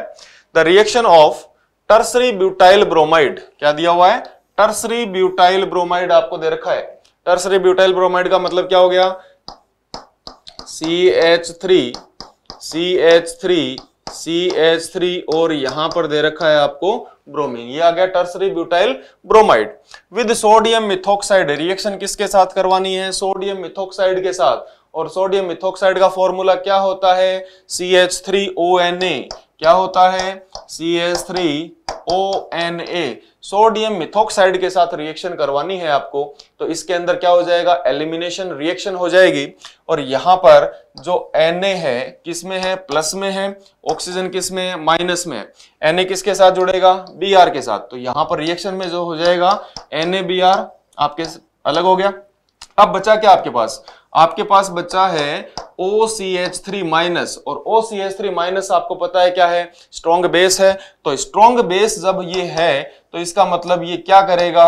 the reaction of tertiary butyl bromide क्या दिया हुआ है टर्सरी ब्यूटाइल ब्रोमाइड आपको दे रखा है टर्सरी ब्यूटाइल ब्रोमाइड का मतलब क्या हो गया C H three C H three C H three और यहां पर दे रखा है आपको ब्रोमीन ये आ गया tertiary butyl bromide with sodium methoxide reaction किसके साथ करवानी है सोडियम मिथोक्साइड के साथ और सोडियम मिथोक्साइड का फॉर्मूला क्या होता है C H three O N A क्या होता है C H three O N A sodium methoxide के साथ रिएक्शन करवानी है आपको तो इसके अंदर क्या हो जाएगा एलिमिनेशन रिएक्शन हो जाएगी और यहां पर जो एन ए है किसमें है प्लस में है ऑक्सीजन किसमें है माइनस में है एन ए किसके साथ जुड़ेगा बी आर के साथ तो यहां पर रिएक्शन में जो हो जाएगा एन ए बी आर आपके अलग हो गया अब बचा क्या आपके पास आपके पास बच्चा है O C H three minus और O C H three minus आपको पता है क्या है स्ट्रॉन्ग बेस है तो स्ट्रॉन्ग बेस जब ये है तो इसका मतलब ये क्या करेगा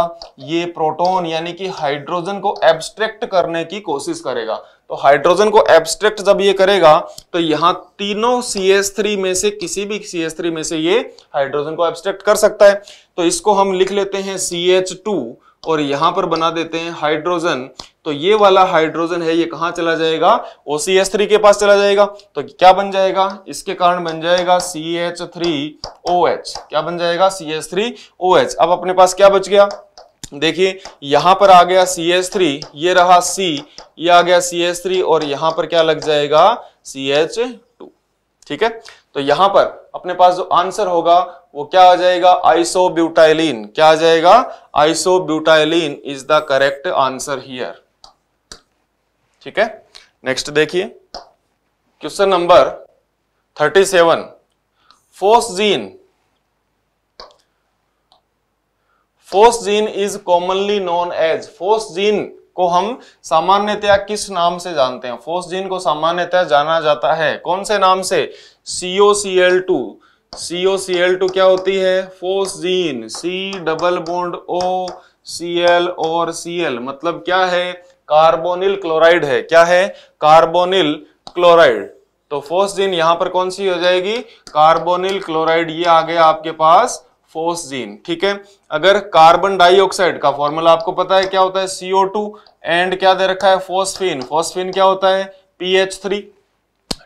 ये प्रोटोन यानी कि हाइड्रोजन को एब्स्ट्रेक्ट करने की कोशिश करेगा तो हाइड्रोजन को एब्स्ट्रेक्ट जब ये करेगा तो यहाँ तीनों सी एस थ्री में से किसी भी सी एस थ्री में से ये हाइड्रोजन को एब्स्ट्रेक्ट कर सकता है तो इसको हम लिख लेते हैं सी एच टू और यहां पर बना देते हैं हाइड्रोजन तो ये वाला हाइड्रोजन है ये कहां चला जाएगा ओ के पास चला जाएगा तो क्या बन जाएगा इसके कारण बन जाएगा C H three O H क्या बन जाएगा C H three O H अब अपने पास क्या बच गया देखिए यहां पर आ गया सी एच थ्री ये रहा C ये आ गया सी एच थ्री और यहां पर क्या लग जाएगा सी एच टू ठीक है तो यहां पर अपने पास जो आंसर होगा वो क्या आ जाएगा आइसोब्यूटाइलिन क्या आ जाएगा isobutylene is the correct answer here ठीक है नेक्स्ट देखिए question number 37 phosgene is commonly known as जीन को हम सामान्यतया किस नाम से जानते हैं जीन को सामान्यतया जाना जाता है कौन से नाम से CO C L two CO C L two क्या होती है phosgene C double bond O C L और सी एल मतलब क्या है कार्बोनिल क्लोराइड है क्या है कार्बोनिल क्लोराइड तो फोसजीन यहां पर कौन सी हो जाएगी कार्बोनिल क्लोराइड ये आ गया आपके पास फोसजीन ठीक है अगर कार्बन डाइऑक्साइड का फॉर्मूला आपको पता है क्या होता है सीओ टू एंड क्या दे रखा है फोस्फिन फोस्फिन क्या होता है पीएच थ्री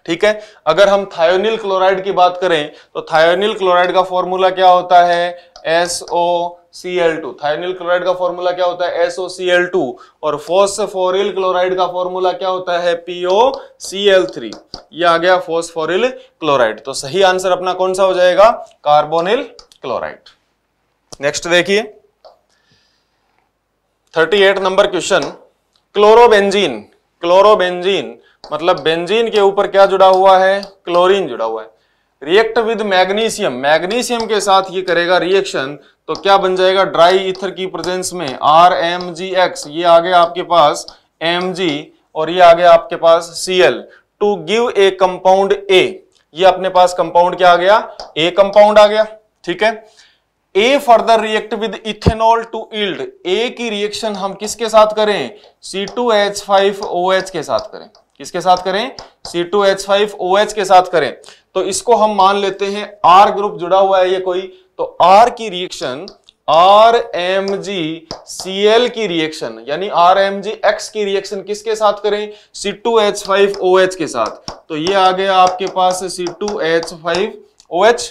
ठीक है अगर हम थायोनिल क्लोराइड की बात करें तो थायोनिल क्लोराइड का फॉर्मूला क्या होता है SO C L two thionyl chloride का फॉर्मूला क्या होता है एसओ सी एल टू और फोस्फोरिल क्लोराइड का फॉर्मूला क्या होता है पीओ सी एल थ्री ये आ गया फोस्फोरिल क्लोराइड तो सही आंसर अपना कौन सा हो जाएगा कार्बोनिल क्लोराइड नेक्स्ट देखिए 38 नंबर क्वेश्चन क्लोरोबेंजीन क्लोरोबेंजीन मतलब बेंजीन के ऊपर क्या जुड़ा हुआ है क्लोरीन जुड़ा हुआ है रिएक्ट विद मैग्नीशियम मैग्नीशियम के साथ ये करेगा रिएक्शन तो क्या बन जाएगा ड्राई इथर की प्रेजेंस में आर एम जी एक्स ये आ गया आपके पास एम जी और ये आ गया आपके पास C L two give A compound A ये अपने पास कंपाउंड क्या आ गया ए कंपाउंड आ गया ठीक है A further react with ethanol to yield A की रिएक्शन हम किसके साथ करें C two H five O H के साथ करें किसके साथ करें C2H5OH के साथ करें तो इसको हम मान लेते हैं R ग्रुप जुड़ा हुआ है ये कोई तो R की reaction R M G C L की रिएक्शन यानी आर एम जी एक्स की रिएक्शन किसके साथ करें C two H five O H के साथ तो ये आ गया आपके पास C two H five O H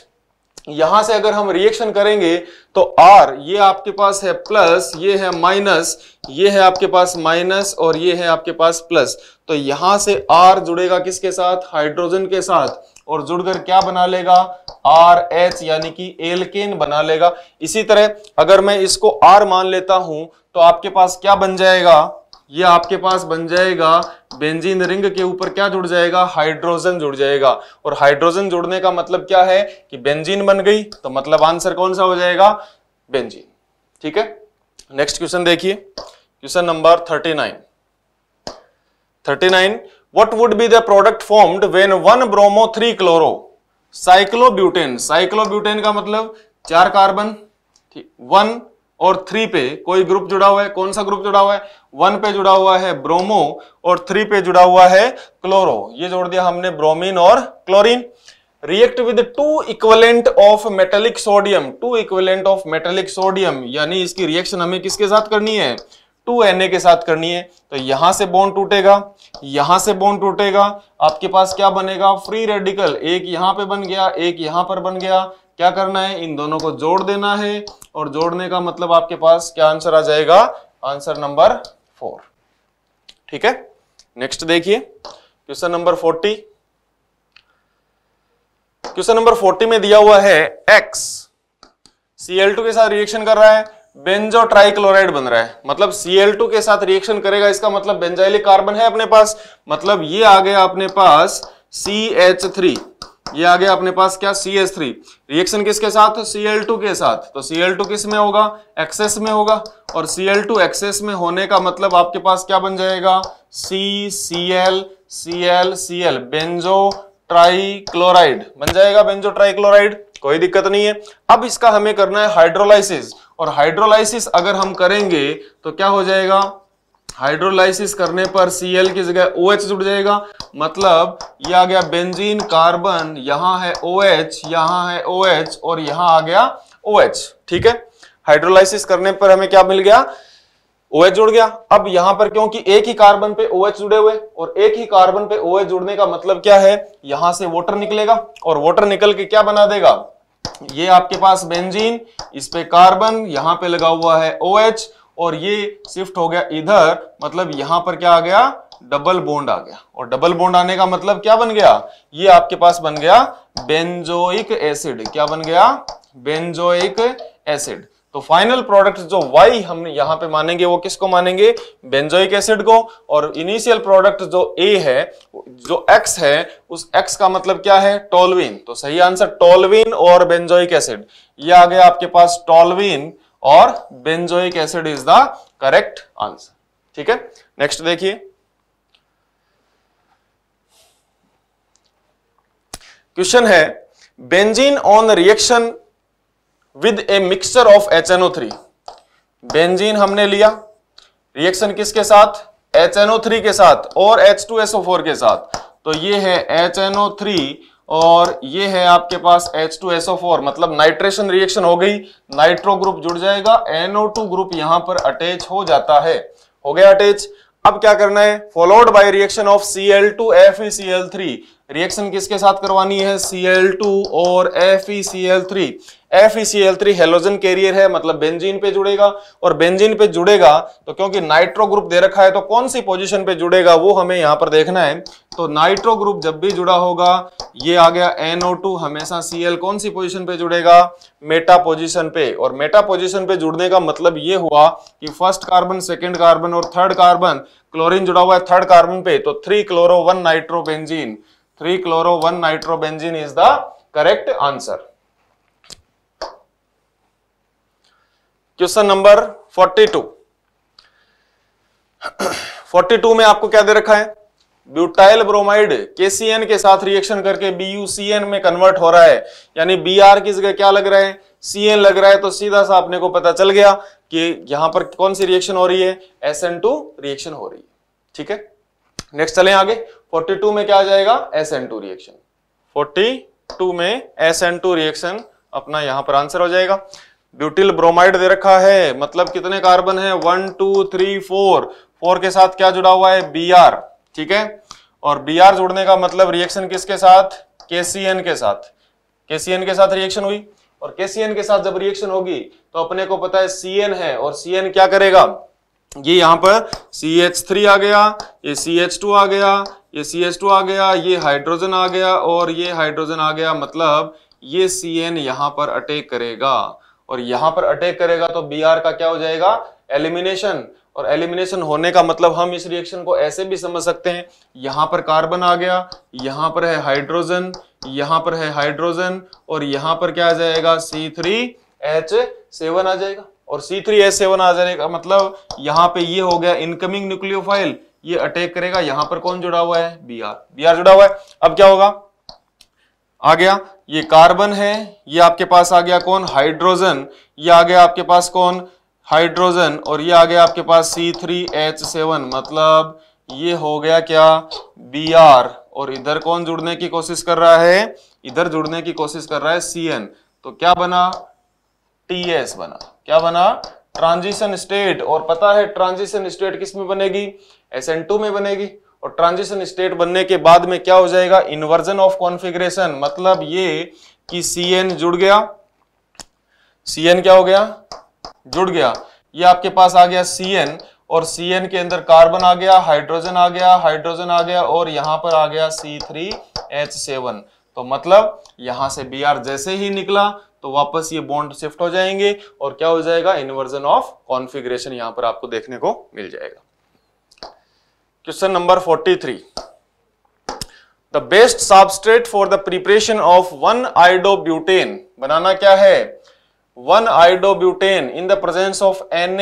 यहां से अगर हम रिएक्शन करेंगे तो R ये आपके पास है प्लस ये है माइनस ये है आपके पास माइनस और ये है आपके पास प्लस तो यहां से R जुड़ेगा किसके साथ हाइड्रोजन के साथ और जुड़कर क्या बना लेगा आर एच यानी कि एलकेन बना लेगा इसी तरह अगर मैं इसको आर मान लेता हूं तो आपके पास क्या बन जाएगा ये आपके पास बन जाएगा बेंजीन रिंग के ऊपर क्या जुड़ जाएगा हाइड्रोजन जुड़ जाएगा और हाइड्रोजन जुड़ने का मतलब क्या है कि बेंजीन बन गई तो मतलब आंसर कौन सा हो जाएगा बेंजीन ठीक है नेक्स्ट क्वेश्चन देखिए question number thirty nine thirty nine what would be the product formed when one bromo three chloro cyclobutane cyclobutane का मतलब चार कार्बन ठीक वन और थ्री पे कोई ग्रुप जुड़ा हुआ है कौन सा ग्रुप जुड़ा हुआ है वन पे जुड़ा हुआ है ब्रोमो और थ्री पे जुड़ा हुआ है क्लोरो ये जोड़ दिया हमने ब्रोमीन और chlorine react with two equivalent of metallic sodium two equivalent of metallic sodium यानी इसकी रिएक्शन हमें किसके साथ करनी है टू एन के साथ करनी है तो यहां से बोन टूटेगा यहां से बोन टूटेगा आपके पास क्या बनेगा फ्री रेडिकल एक यहां पे बन गया एक यहां पर बन गया क्या करना है इन दोनों को जोड़ देना है और जोड़ने का मतलब आपके पास क्या आंसर आ जाएगा आंसर नंबर फोर ठीक है नेक्स्ट देखिए question number forty question number forty में दिया हुआ है एक्स Cl2 के साथ रिएक्शन कर रहा है बेंजो ट्राइक्लोराइड बन रहा है मतलब Cl2 के साथ रिएक्शन करेगा इसका मतलब बेंजाइलिक कार्बन है अपने पास मतलब ये आ गया अपने पास थ्री ये आ गया अपने पास क्या सी एस थ्री रिएक्शन किसके साथ सी एल टू के साथ तो सी एल टू किस में होगा एक्सेस में होगा और सी एल टू एक्सेस में होने का मतलब आपके पास क्या बन जाएगा C C L C L C L benzotrichloride बन जाएगा बेंजो ट्राइक्लोराइड कोई दिक्कत नहीं है अब इसका हमें करना है हाइड्रोलाइसिस और हाइड्रोलाइसिस अगर हम करेंगे तो क्या हो जाएगा हाइड्रोलाइसिस करने पर Cl की जगह OH जुड़ जाएगा मतलब ये आ गया बेंजीन कार्बन यहाँ है OH यहाँ है OH और यहां आ गया OH ठीक है हाइड्रोलाइसिस करने पर हमें क्या मिल गया OH जुड़ गया अब यहां पर क्योंकि एक ही कार्बन पे OH जुड़े हुए और एक ही कार्बन पे OH जुड़ने का मतलब क्या है यहां से वोटर निकलेगा और वोटर निकल के क्या बना देगा ये आपके पास बेंजीन इस पे कार्बन यहां पे लगा हुआ है ओ OH और ये शिफ्ट हो गया इधर मतलब यहां पर क्या आ गया डबल बॉन्ड आ गया और डबल बॉन्ड आने का मतलब क्या बन गया ये आपके पास बन गया बेंजोइक एसिड क्या बन गया बेंजोइक एसिड तो फाइनल प्रोडक्ट जो Y हम यहां पे मानेंगे वो किसको मानेंगे बेंजोइक एसिड को और इनिशियल प्रोडक्ट जो A है जो X है उस X का मतलब क्या है टोलविन तो सही आंसर टोलविन और बेंजोइक एसिड ये आ गया आपके पास टोलविन और benzoic acid is the correct answer ठीक है नेक्स्ट देखिए क्वेश्चन है benzene on reaction with a mixture of HNO3 benzene हमने लिया रिएक्शन किसके साथ HNO3 के साथ और H2SO4 के साथ तो ये है HNO3 और ये है आपके पास H2SO4 मतलब नाइट्रेशन रिएक्शन हो गई नाइट्रो ग्रुप जुड़ जाएगा NO2 ग्रुप यहां पर अटैच हो जाता है हो गया अटैच अब क्या करना है followed by reaction of FeCl3 reaction किसके साथ करवानी है Cl2 और FeCl3 FeCl3 हेलोजन कैरियर है मतलब बेंजीन पे जुड़ेगा और बेंजीन पे जुड़ेगा तो क्योंकि नाइट्रो ग्रुप दे रखा है तो कौन सी पोजीशन पे जुड़ेगा वो हमें यहां पर देखना है तो नाइट्रो ग्रुप जब भी जुड़ा होगा ये आ गया NO2 हमेशा Cl कौन सी पोजीशन पे जुड़ेगा मेटा पोजिशन पे और मेटा पोजिशन पे जुड़ने का मतलब ये हुआ कि फर्स्ट कार्बन सेकेंड कार्बन और थर्ड कार्बन क्लोरिन जुड़ा हुआ है थर्ड कार्बन पे तो three chloro one nitrobenzene 3 chloro 1 nitrobenzene is the correct answer question number 42 42 में आपको क्या दे रखा है ब्यूटाइल ब्रोमाइड एन के साथ रिएक्शन करके एन में कन्वर्ट हो रहा है यानी बी आर की जगह क्या लग रहा है सी एन लग रहा है तो सीधा सा आपने को पता चल गया कि यहां पर कौन सी रिएक्शन हो रही है एस एन टू रिएक्शन हो रही है ठीक है नेक्स्ट चलें आगे 42 में क्या आ जाएगा एस एन टू रिएक्शन 42 में एस एन टू रिएक्शन अपना यहां पर आंसर हो जाएगा ब्यूटिल ब्रोमाइड दे रखा है मतलब कितने कार्बन है one two three four four के साथ क्या जुड़ा हुआ है बी ठीक है और बी जुड़ने का मतलब रिएक्शन किसके साथ के के साथ के के साथ रिएक्शन हुई और के के साथ जब रिएक्शन होगी तो अपने को पता है सी है और सी क्या करेगा ये यहाँ पर CH3 आ गया ये CH2 आ गया ये CH2 आ गया ये हाइड्रोजन आ गया और ये हाइड्रोजन आ गया मतलब ये CN यहां पर अटैक करेगा और यहां पर अटैक करेगा तो Br का क्या हो जाएगा एलिमिनेशन और एलिमिनेशन होने का मतलब हम इस रिएक्शन को ऐसे भी समझ सकते हैं यहां पर कार्बन आ गया यहां पर है हाइड्रोजन यहां पर है हाइड्रोजन और यहां पर क्या आ जाएगा सी थ्री एच सेवन आ जाएगा और सी थ्री एस सेवन आ जाने का मतलब यहाँ पे ये हो गया इनकमिंग न्यूक्लियोफाइल ये अटैक करेगा यहां पर कौन जुड़ा हुआ है बी आर बी आर जुड़ा हुआ है अब क्या होगा आ गया ये कार्बन है ये आपके पास आ गया कौन हाइड्रोजन ये आ गया आपके पास कौन हाइड्रोजन और ये आ गया आपके पास सी थ्री एच सेवन मतलब ये हो गया क्या बी आर और इधर कौन जुड़ने की कोशिश कर रहा है इधर जुड़ने की कोशिश कर रहा है सी एन तो क्या बना टी एस बना क्या बना ट्रांजिशन स्टेट और पता है ट्रांजिशन स्टेट किस में बनेगी एस में बनेगी और ट्रांजिशन स्टेट बनने के बाद में क्या हो जाएगा इन्वर्जन ऑफ कॉन्फिग्रेशन मतलब ये कि Cn जुड़ गया Cn क्या हो गया जुड़ गया ये आपके पास आ गया सीएन और एन के अंदर कार्बन आ गया हाइड्रोजन आ गया हाइड्रोजन आ गया और यहां पर आ गया सेवन तो मतलब यहां से आर जैसे ही निकला तो वापस ये बॉन्ड शिफ्ट हो जाएंगे और क्या हो जाएगा इन्वर्जन ऑफ कॉन्फिग्रेशन यहां पर आपको देखने को मिल जाएगा question number forty three the best substrate for the preparation of one iodobutane बनाना क्या है one iodobutane in the presence of N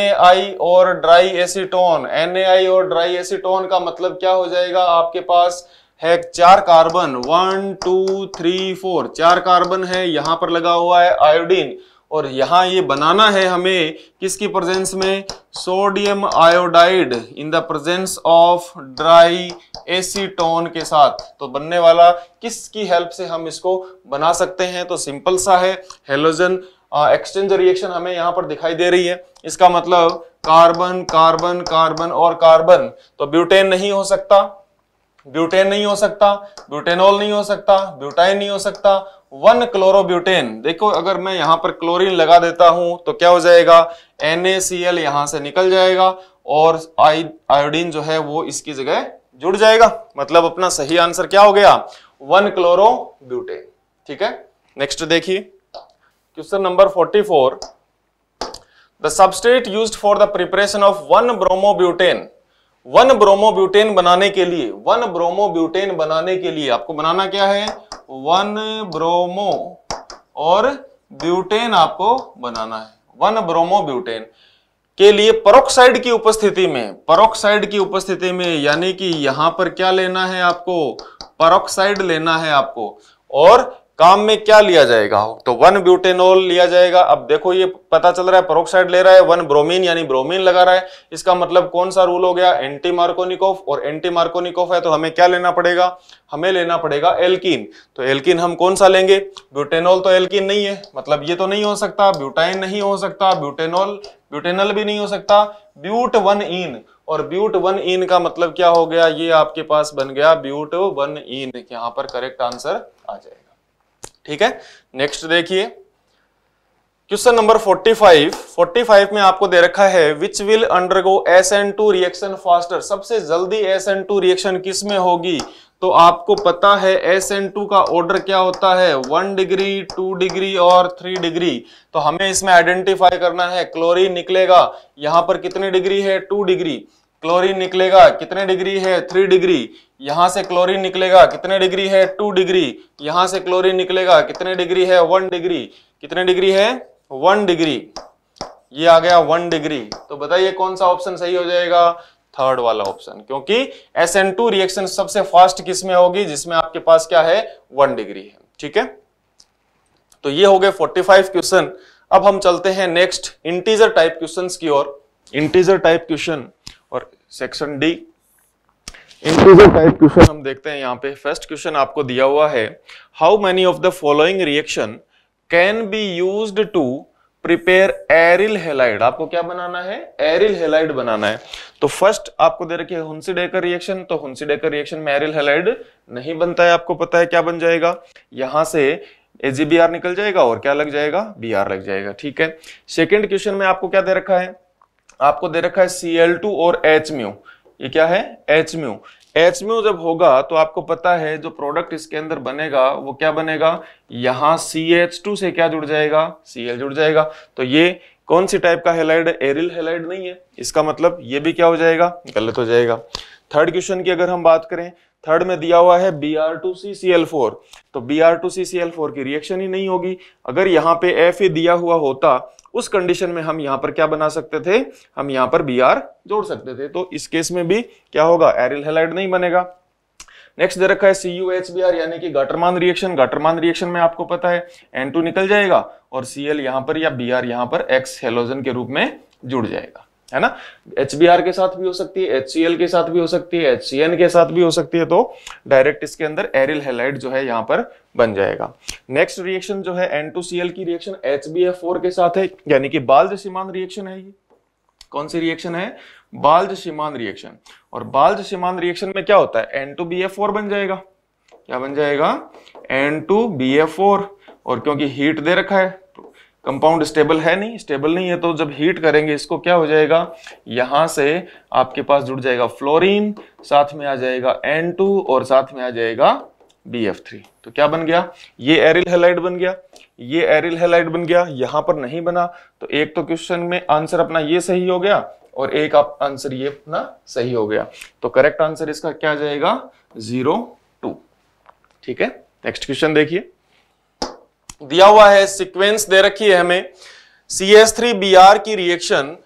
और ड्राई एसिटोन एन और ड्राई एसिटोन का मतलब क्या हो जाएगा आपके पास है चार carbon one two three four चार कार्बन है यहां पर लगा हुआ है आयोडीन और यहाँ ये बनाना है हमें किसकी प्रेजेंस में sodium iodide in the presence of dry acetone के साथ तो बनने वाला किसकी हेल्प से हम इसको बना सकते हैं तो सिंपल सा है हेलोजन एक्सचेंज रिएक्शन हमें यहाँ पर दिखाई दे रही है इसका मतलब कार्बन कार्बन कार्बन और कार्बन तो ब्यूटेन नहीं हो सकता ब्यूटेन नहीं हो सकता ब्यूटेनॉल नहीं हो सकता ब्यूटाइन नहीं हो सकता वन क्लोरोब्यूटेन देखो अगर मैं यहां पर क्लोरीन लगा देता हूं तो क्या हो जाएगा NaCl यहां से निकल जाएगा और आयोडीन जो है वो इसकी जगह जुड़ जाएगा मतलब अपना सही आंसर क्या हो गया वन क्लोरोब्यूटेन ठीक है नेक्स्ट देखिए question number 44 the substrate used for the preparation of one bromobutane one bromobutane बनाने के लिए वन ब्रोमोब्यूटेन बनाने के लिए आपको बनाना क्या है वन ब्रोमो और ब्यूटेन आपको बनाना है वन ब्रोमोब्यूटेन के लिए परोक्साइड की उपस्थिति में परोक्साइड की उपस्थिति में यानी कि यहां पर क्या लेना है आपको परोक्साइड लेना है आपको और काम में क्या लिया जाएगा तो वन ब्यूटेनॉल लिया जाएगा अब देखो ये पता चल रहा है परोक्साइड ले रहा है वन ब्रोमीन यानी ब्रोमीन लगा रहा है इसका मतलब कौन सा रूल हो गया एंटी मार्कोनिकोफ और एंटी मार्कोनिकोफ है तो हमें क्या लेना पड़ेगा हमें लेना पड़ेगा एल्किन तो एल्किन हम कौन सा लेंगे ब्यूटेनॉल तो एल्किन नहीं है मतलब ये तो नहीं हो सकता ब्यूटाइन नहीं हो सकता ब्यूटेनॉल ब्यूटेनल भी नहीं हो सकता ब्यूट वन इन और ब्यूट वन इन का मतलब क्या हो गया ये आपके पास बन गया ब्यूट वन इन यहाँ पर करेक्ट आंसर आ जाएगा ठीक है नेक्स्ट देखिए क्वेश्चन नंबर 45 45 में आपको दे रखा है which will undergo S N two reaction faster सबसे जल्दी एस एन टू रिएक्शन किस में होगी तो आपको पता है एस एन टू का ऑर्डर क्या होता है वन डिग्री टू डिग्री और थ्री डिग्री तो हमें इसमें आइडेंटिफाई करना है क्लोरीन निकलेगा यहां पर कितनी डिग्री है टू डिग्री क्लोरीन निकलेगा कितने डिग्री है थ्री डिग्री यहां से क्लोरीन निकलेगा कितने डिग्री है टू डिग्री यहां से क्लोरीन निकलेगा कितने डिग्री है वन डिग्री कितने डिग्री है वन डिग्री ये आ गया वन डिग्री तो बताइए कौन सा ऑप्शन सही हो जाएगा थर्ड वाला ऑप्शन क्योंकि एस एन टू रिएक्शन सबसे फास्ट किसमें होगी जिसमें आपके पास क्या है वन डिग्री है ठीक है तो ये हो गए 45 क्वेश्चन अब हम चलते हैं नेक्स्ट इंटीजर टाइप क्वेश्चंस की ओर इंटीजर टाइप क्वेश्चन और section D inclusive type question हम देखते हैं यहाँ पे फर्स्ट क्वेश्चन आपको दिया हुआ है how many of the following reaction can be use to prepare aryl halide आपको क्या बनाना है एरिल हेलाइड बनाना है तो फर्स्ट आपको दे रखिए हुंसीडे का रिएक्शन तो हुंसीडे का रिएक्शन में एरिल हेलाइड नहीं बनता है आपको पता है क्या बन जाएगा यहां से एजीबीआर निकल जाएगा और क्या लग जाएगा बीआर लग जाएगा ठीक है सेकेंड क्वेश्चन में आपको क्या दे रखा है आपको दे रखा है सी एल टू और एच म्यू ये क्या है एच म्यू एच म्यू जब होगा तो आपको पता है जो प्रोडक्ट इसके अंदर बनेगा वो क्या बनेगा यहाँ सी एच टू से क्या जुड़ जाएगा सी एल जुड़ जाएगा तो ये कौन सी टाइप का हेलाइड एरिल हेलाइड नहीं है इसका मतलब ये भी क्या हो जाएगा गलत हो जाएगा थर्ड क्वेश्चन की अगर हम बात करें थर्ड में दिया हुआ है B R two C C L four तो B R two C C L four की रिएक्शन ही नहीं होगी अगर यहाँ पे एफ दिया हुआ होता उस कंडीशन में हम यहां पर क्या बना सकते थे हम यहां पर बी आर जोड़ सकते थे तो इस केस में भी क्या होगा एरिल हेलाइड नहीं बनेगा नेक्स्ट दे रखा है C U H B R यानी कि गाटरमान रिएक्शन गाटरमान रिएक्शन में आपको पता है एन टू निकल जाएगा और सी एल यहां पर या बी आर यहां पर एक्स हेलोजन के रूप में जुड़ जाएगा है ना एच के साथ भी हो सकती है एच के साथ भी हो सकती है एच के साथ भी हो सकती है तो डायरेक्ट इसके अंदर एरिल हेलाइड जो है यहाँ पर बन जाएगा नेक्स्ट रिएक्शन जो है एन की रिएक्शन एच के साथ है यानी कि बाल्ज सीमान रिएक्शन है ये कौन सी रिएक्शन है बाल्ज सीमान रिएक्शन और बाल्ज सीमान रिएक्शन में क्या होता है N two B F four बन जाएगा क्या बन जाएगा N two B F four और क्योंकि हीट दे रखा है कंपाउंड स्टेबल है नहीं स्टेबल नहीं है तो जब हीट करेंगे इसको क्या हो जाएगा यहां से आपके पास जुड़ जाएगा फ्लोरीन साथ में आ जाएगा N2 और साथ में आ जाएगा BF3 तो क्या बन गया ये एरिल हेलाइड बन गया ये एरिल हेलाइड बन गया यहां पर नहीं बना तो एक तो क्वेश्चन में आंसर अपना ये सही हो गया और एक आप आंसर ये अपना सही हो गया तो करेक्ट आंसर इसका क्या जाएगा जीरो टू ठीक है नेक्स्ट क्वेश्चन देखिए दिया हुआ है सीक्वेंस दे रखी है हमें C S three B R की रिएक्शन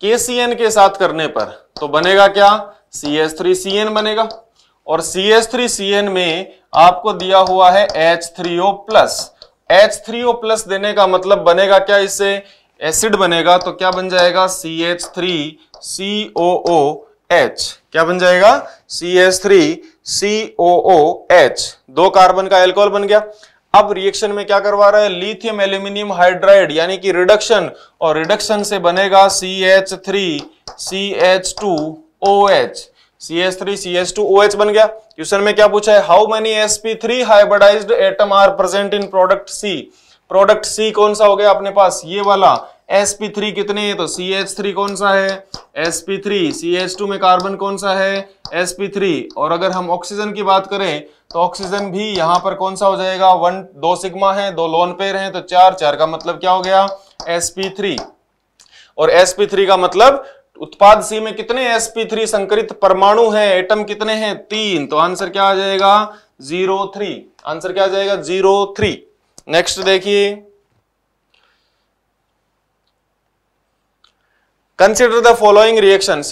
के सी एन के साथ करने पर तो बनेगा क्या C S three C N बनेगा और C S three C N में आपको दिया हुआ है H three O plus H three O plus देने का मतलब बनेगा क्या इससे एसिड बनेगा तो क्या बन जाएगा C H three C O O H क्या बन जाएगा C S three C O O H दो कार्बन का एल्कोहल बन गया अब रिएक्शन में क्या करवा रहा है लिथियम एल्यूमिनियम हाइड्राइड यानी कि रिडक्शन और रिडक्शन से बनेगा C H three C H two O H C H three C H two O H बन गया क्वेश्चन में क्या पूछा है how many S P three hybridized atom are present in product C product C कौन सा हो गया अपने पास ये वाला sp3 कितने हैं तो ch3 कौन सा है sp3 ch2 में कार्बन कौन सा है sp3 और अगर हम ऑक्सीजन की बात करें तो ऑक्सीजन भी यहां पर कौन सा हो जाएगा वन दो सिग्मा है दो लोन पेयर हैं तो चार चार का मतलब क्या हो गया sp3 और sp3 का मतलब उत्पाद सी में कितने sp3 संकरित परमाणु हैं एटम कितने हैं तीन तो आंसर क्या आ जाएगा जीरो थ्री आंसर क्या आ जाएगा जीरो थ्री नेक्स्ट देखिए consider the following reaction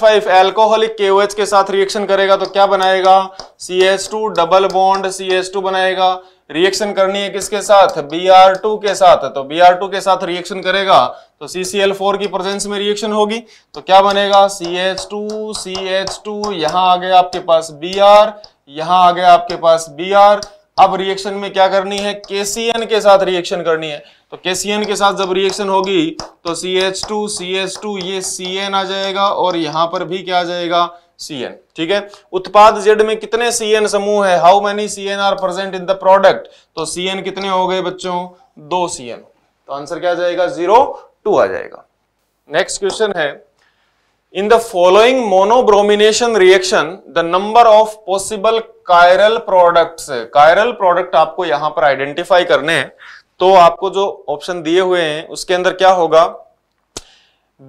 five alcoholic KOH के साथ रिएक्शन करेगा तो क्या बनाएगा C H two double bond C H two बनाएगा रिएक्शन करनी है किसके साथ बी आर टू के साथ तो बी आर टू के साथ रिएक्शन करेगा तो सी सी एल फोर की प्रेजेंस में रिएक्शन होगी तो क्या बनेगा C C H two H two यहां आ गया आपके पास बी आर यहां आ गया आपके पास बी आर अब रिएक्शन में क्या करनी है के सी एन के साथ रिएक्शन करनी है तो के के साथ जब रिएक्शन होगी तो C H two C H two ये सी एन आ जाएगा और यहां पर भी क्या आ जाएगा सी एन ठीक है उत्पाद जेड में कितने सी एन समूह है how many C N are present in the product तो सी एन कितने हो गए बच्चों दो सी एन तो आंसर क्या आ जाएगा जीरो टू आ जाएगा नेक्स्ट क्वेश्चन है in the following monobromination reaction the number of possible chiral products chiral product आपको यहां पर आइडेंटिफाई करने हैं तो आपको जो ऑप्शन दिए हुए हैं उसके अंदर क्या होगा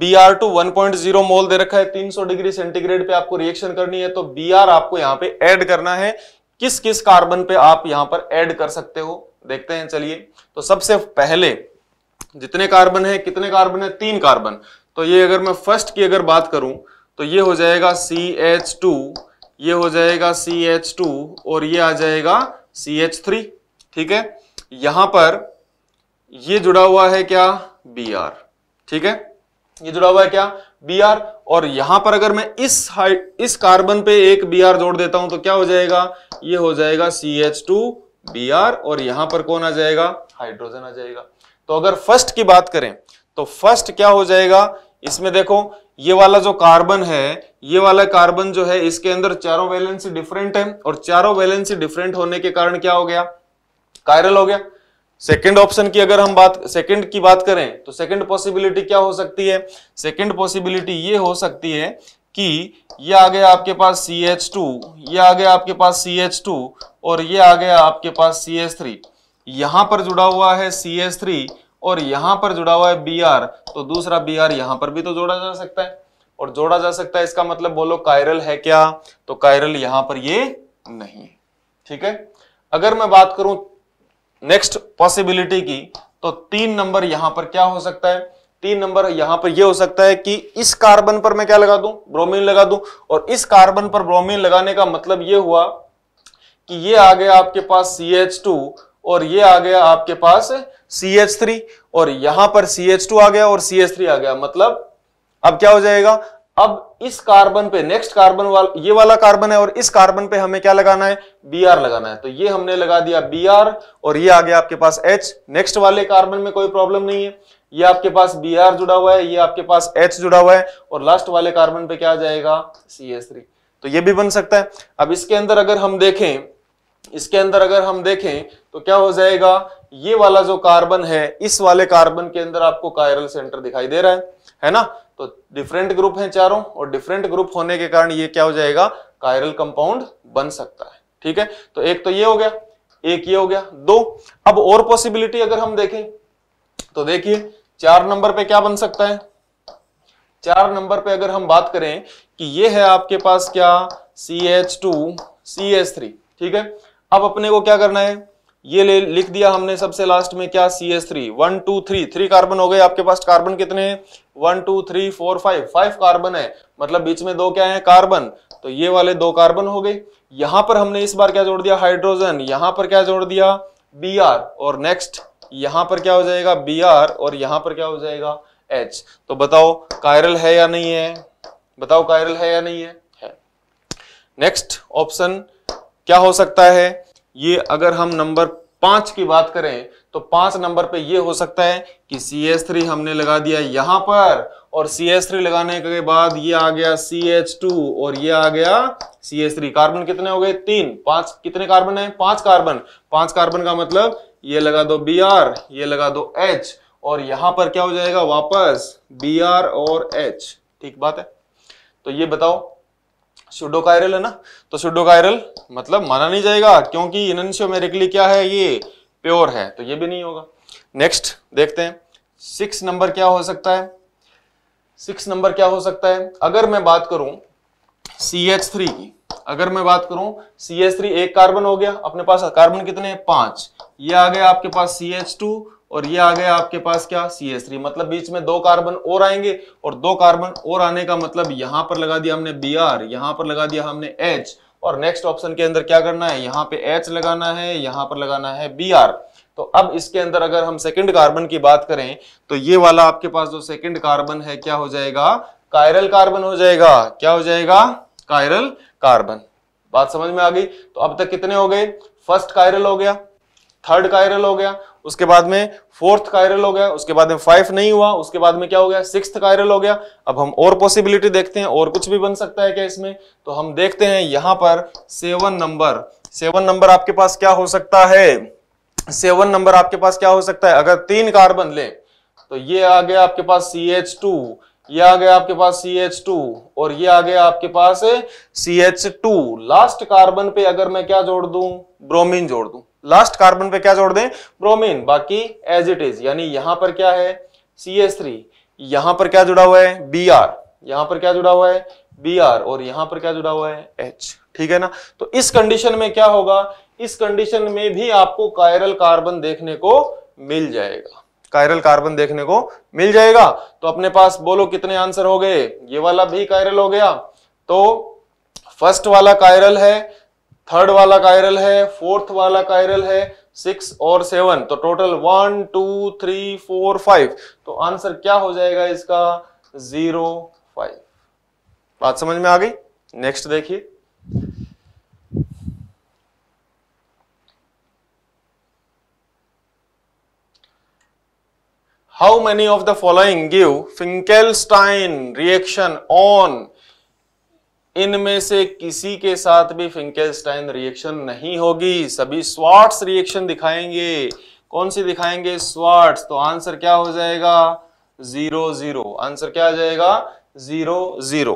B R two one point zero mole दे रखा है तीन सौ डिग्री सेंटीग्रेड पे आपको रिएक्शन करनी है तो बी आर आपको यहां पे ऐड करना है किस किस कार्बन पे आप यहां पर ऐड कर सकते हो देखते हैं चलिए तो सबसे पहले जितने कार्बन है कितने कार्बन है तीन कार्बन तो ये अगर मैं फर्स्ट की अगर बात करूं तो ये हो जाएगा सी एच टू ये हो जाएगा सी एच टू और ये आ जाएगा सी एच थ्री ठीक है यहां पर ये जुड़ा हुआ है क्या बी आर ठीक है ये जुड़ा हुआ है क्या बी आर और यहां पर अगर मैं इस हाइट इस कार्बन पे एक बी आर जोड़ देता हूं तो क्या हो जाएगा ये हो जाएगा C H two B R और यहां पर कौन आ जाएगा हाइड्रोजन आ जाएगा तो अगर फर्स्ट की बात करें तो फर्स्ट क्या हो जाएगा इसमें देखो ये वाला जो कार्बन है ये वाला कार्बन जो है इसके अंदर चारों वैलेंसी डिफरेंट है और चारों वैलेंसी डिफरेंट होने के कारण क्या हो गया कायरल हो गया सेकेंड ऑप्शन की अगर हम बात सेकंड की बात करें तो सेकंड पॉसिबिलिटी क्या हो सकती है सेकेंड पॉसिबिलिटी ये हो सकती है कि ये आ गया आपके पास सी एच टू ये आ गया आपके पास सी एच टू और ये आ गया आपके पास सी एच थ्री यहां पर जुड़ा हुआ है सी एच थ्री और यहां पर जुड़ा हुआ है बी आर तो दूसरा बी आर यहां पर भी तो जोड़ा जा सकता है और जोड़ा जा सकता है इसका मतलब बोलो कायरल है क्या तो कायरल यहां पर ये नहीं ठीक है अगर मैं बात करूं नेक्स्ट पॉसिबिलिटी की तो तीन नंबर यहां पर क्या हो सकता है तीन नंबर यहां पर यह हो सकता है कि इस कार्बन पर मैं क्या लगा दूं ब्रोमीन लगा दूं और इस कार्बन पर ब्रोमीन लगाने का मतलब यह हुआ कि यह आ गया आपके पास टू और यह आ गया आपके पास थ्री और यहां पर टू आ गया और थ्री आ गया मतलब अब क्या हो जाएगा अब इस कार्बन पे नेक्स्ट कार्बन वाला ये वाला कार्बन है और इस कार्बन पे हमें क्या लगाना है बी आर लगाना है तो ये हमने लगा दिया बी आर और ये आ गया आपके पास एच नेक्स्ट वाले कार्बन में कोई प्रॉब्लम नहीं है ये आपके पास बी आर जुड़ा हुआ है ये आपके पास एच जुड़ा हुआ है और लास्ट वाले कार्बन पे क्या जाएगा सी एस थ्री तो ये भी बन सकता है अब इसके अंदर अगर हम देखें इसके अंदर अगर हम देखें तो क्या हो जाएगा ये वाला जो कार्बन है इस वाले कार्बन के अंदर आपको कायरल सेंटर दिखाई दे रहा है है ना तो डिफरेंट ग्रुप हैं चारों और डिफरेंट ग्रुप होने के कारण ये क्या हो जाएगा कायरल कंपाउंड बन सकता है ठीक है तो एक तो ये हो गया एक ये हो गया दो अब और पॉसिबिलिटी अगर हम देखें तो देखिए चार नंबर पे क्या बन सकता है चार नंबर पे अगर हम बात करें कि ये है आपके पास क्या C H two C H three ठीक है अब अपने को क्या करना है ये ले लिख दिया हमने सबसे लास्ट में क्या C S three one two three three carbon हो गए आपके पास कार्बन कितने हैं one two three four five five carbon है मतलब बीच में दो क्या है कार्बन तो ये वाले दो कार्बन हो गए यहां पर हमने इस बार क्या जोड़ दिया हाइड्रोजन यहां पर क्या जोड़ दिया बी आर और नेक्स्ट यहां पर क्या हो जाएगा बी आर और यहां पर क्या हो जाएगा एच तो बताओ कायरल है या नहीं है बताओ कायरल है या नहीं है नेक्स्ट ऑप्शन क्या हो सकता है ये अगर हम नंबर पांच की बात करें तो पांच नंबर पे ये हो सकता है कि सी एस थ्री हमने लगा दिया यहां पर और सी एस थ्री लगाने के बाद ये आ गया सी एच टू और ये आ गया सी एस थ्री कार्बन कितने हो गए तीन पांच कितने कार्बन है पांच कार्बन पांच कार्बन का मतलब ये लगा दो बी आर ये लगा दो एच और यहां पर क्या हो जाएगा वापस बी आर और एच ठीक बात है तो ये बताओ सुडोकायरल है ना तो सुडोकायरल मतलब माना नहीं जाएगा क्योंकि इनशियोमेरिकली क्या है ये प्योर है तो ये भी नहीं होगा नेक्स्ट देखते हैं सिक्स नंबर क्या हो सकता है सिक्स नंबर क्या हो सकता है अगर मैं बात करूं सी एच थ्री की अगर मैं बात करूं सी एच थ्री एक कार्बन हो गया अपने पास कार्बन कितने हैं पांच ये आ गया आपके पास सी एच टू और ये आ गया आपके पास क्या सी एस थ्री मतलब बीच में दो कार्बन और आएंगे और दो कार्बन और आने का मतलब यहां पर लगा दिया हमने बी आर यहां पर लगा दिया हमने एच और नेक्स्ट ऑप्शन के अंदर क्या करना है यहां पे एच लगाना है यहां पर लगाना है बी आर तो अब इसके अंदर अगर हम सेकंड कार्बन की बात करें तो ये वाला आपके पास जो सेकंड कार्बन है क्या हो जाएगा कायरल कार्बन हो जाएगा क्या हो जाएगा कायरल कार्बन बात समझ में आ गई तो अब तक कितने हो गए फर्स्ट कायरल हो गया थर्ड कायरल हो गया उसके बाद में फोर्थ कायरल हो गया उसके बाद में फाइव नहीं हुआ उसके बाद में क्या हो गया सिक्स कायरल हो गया अब हम और पॉसिबिलिटी देखते हैं और कुछ भी बन सकता है क्या इसमें तो हम देखते हैं यहां पर सेवन नंबर सेवन नंबर आपके पास क्या हो सकता है सेवन नंबर आपके पास क्या हो सकता है अगर तीन कार्बन ले तो ये आ गया आपके पास सी एच टू ये आ गया आपके पास सी एच टू और ये आ गया आपके पास C H two last carbon पे अगर मैं क्या जोड़ दू ब्रोमीन जोड़ दू लास्ट कार्बन पे क्या जोड़ दें ब्रोमीन बाकी एज इट इज यानी यहां पर क्या है सी एस थ्री यहां पर क्या जुड़ा हुआ है बी आर यहां पर क्या जुड़ा हुआ है बी आर और यहां पर क्या जुड़ा हुआ है एच ठीक है ना तो इस कंडीशन में क्या होगा इस कंडीशन में भी आपको कायरल कार्बन देखने को मिल जाएगा कायरल कार्बन देखने को मिल जाएगा तो अपने पास बोलो कितने आंसर हो गए ये वाला भी कायरल हो गया तो फर्स्ट वाला कायरल है थर्ड वाला कायरल है फोर्थ वाला कायरल है सिक्स और सेवन तो total one two three four five तो आंसर क्या हो जाएगा इसका जीरो फाइव बात समझ में आ गई नेक्स्ट देखिए how many of the following give Finkelstein reaction on इनमें से किसी के साथ भी फिंकेलस्टाइन रिएक्शन नहीं होगी सभी स्वाट्स रिएक्शन दिखाएंगे कौन सी दिखाएंगे स्वाट्स तो आंसर क्या हो जाएगा जीरो जीरो आंसर क्या आ जाएगा जीरो जीरो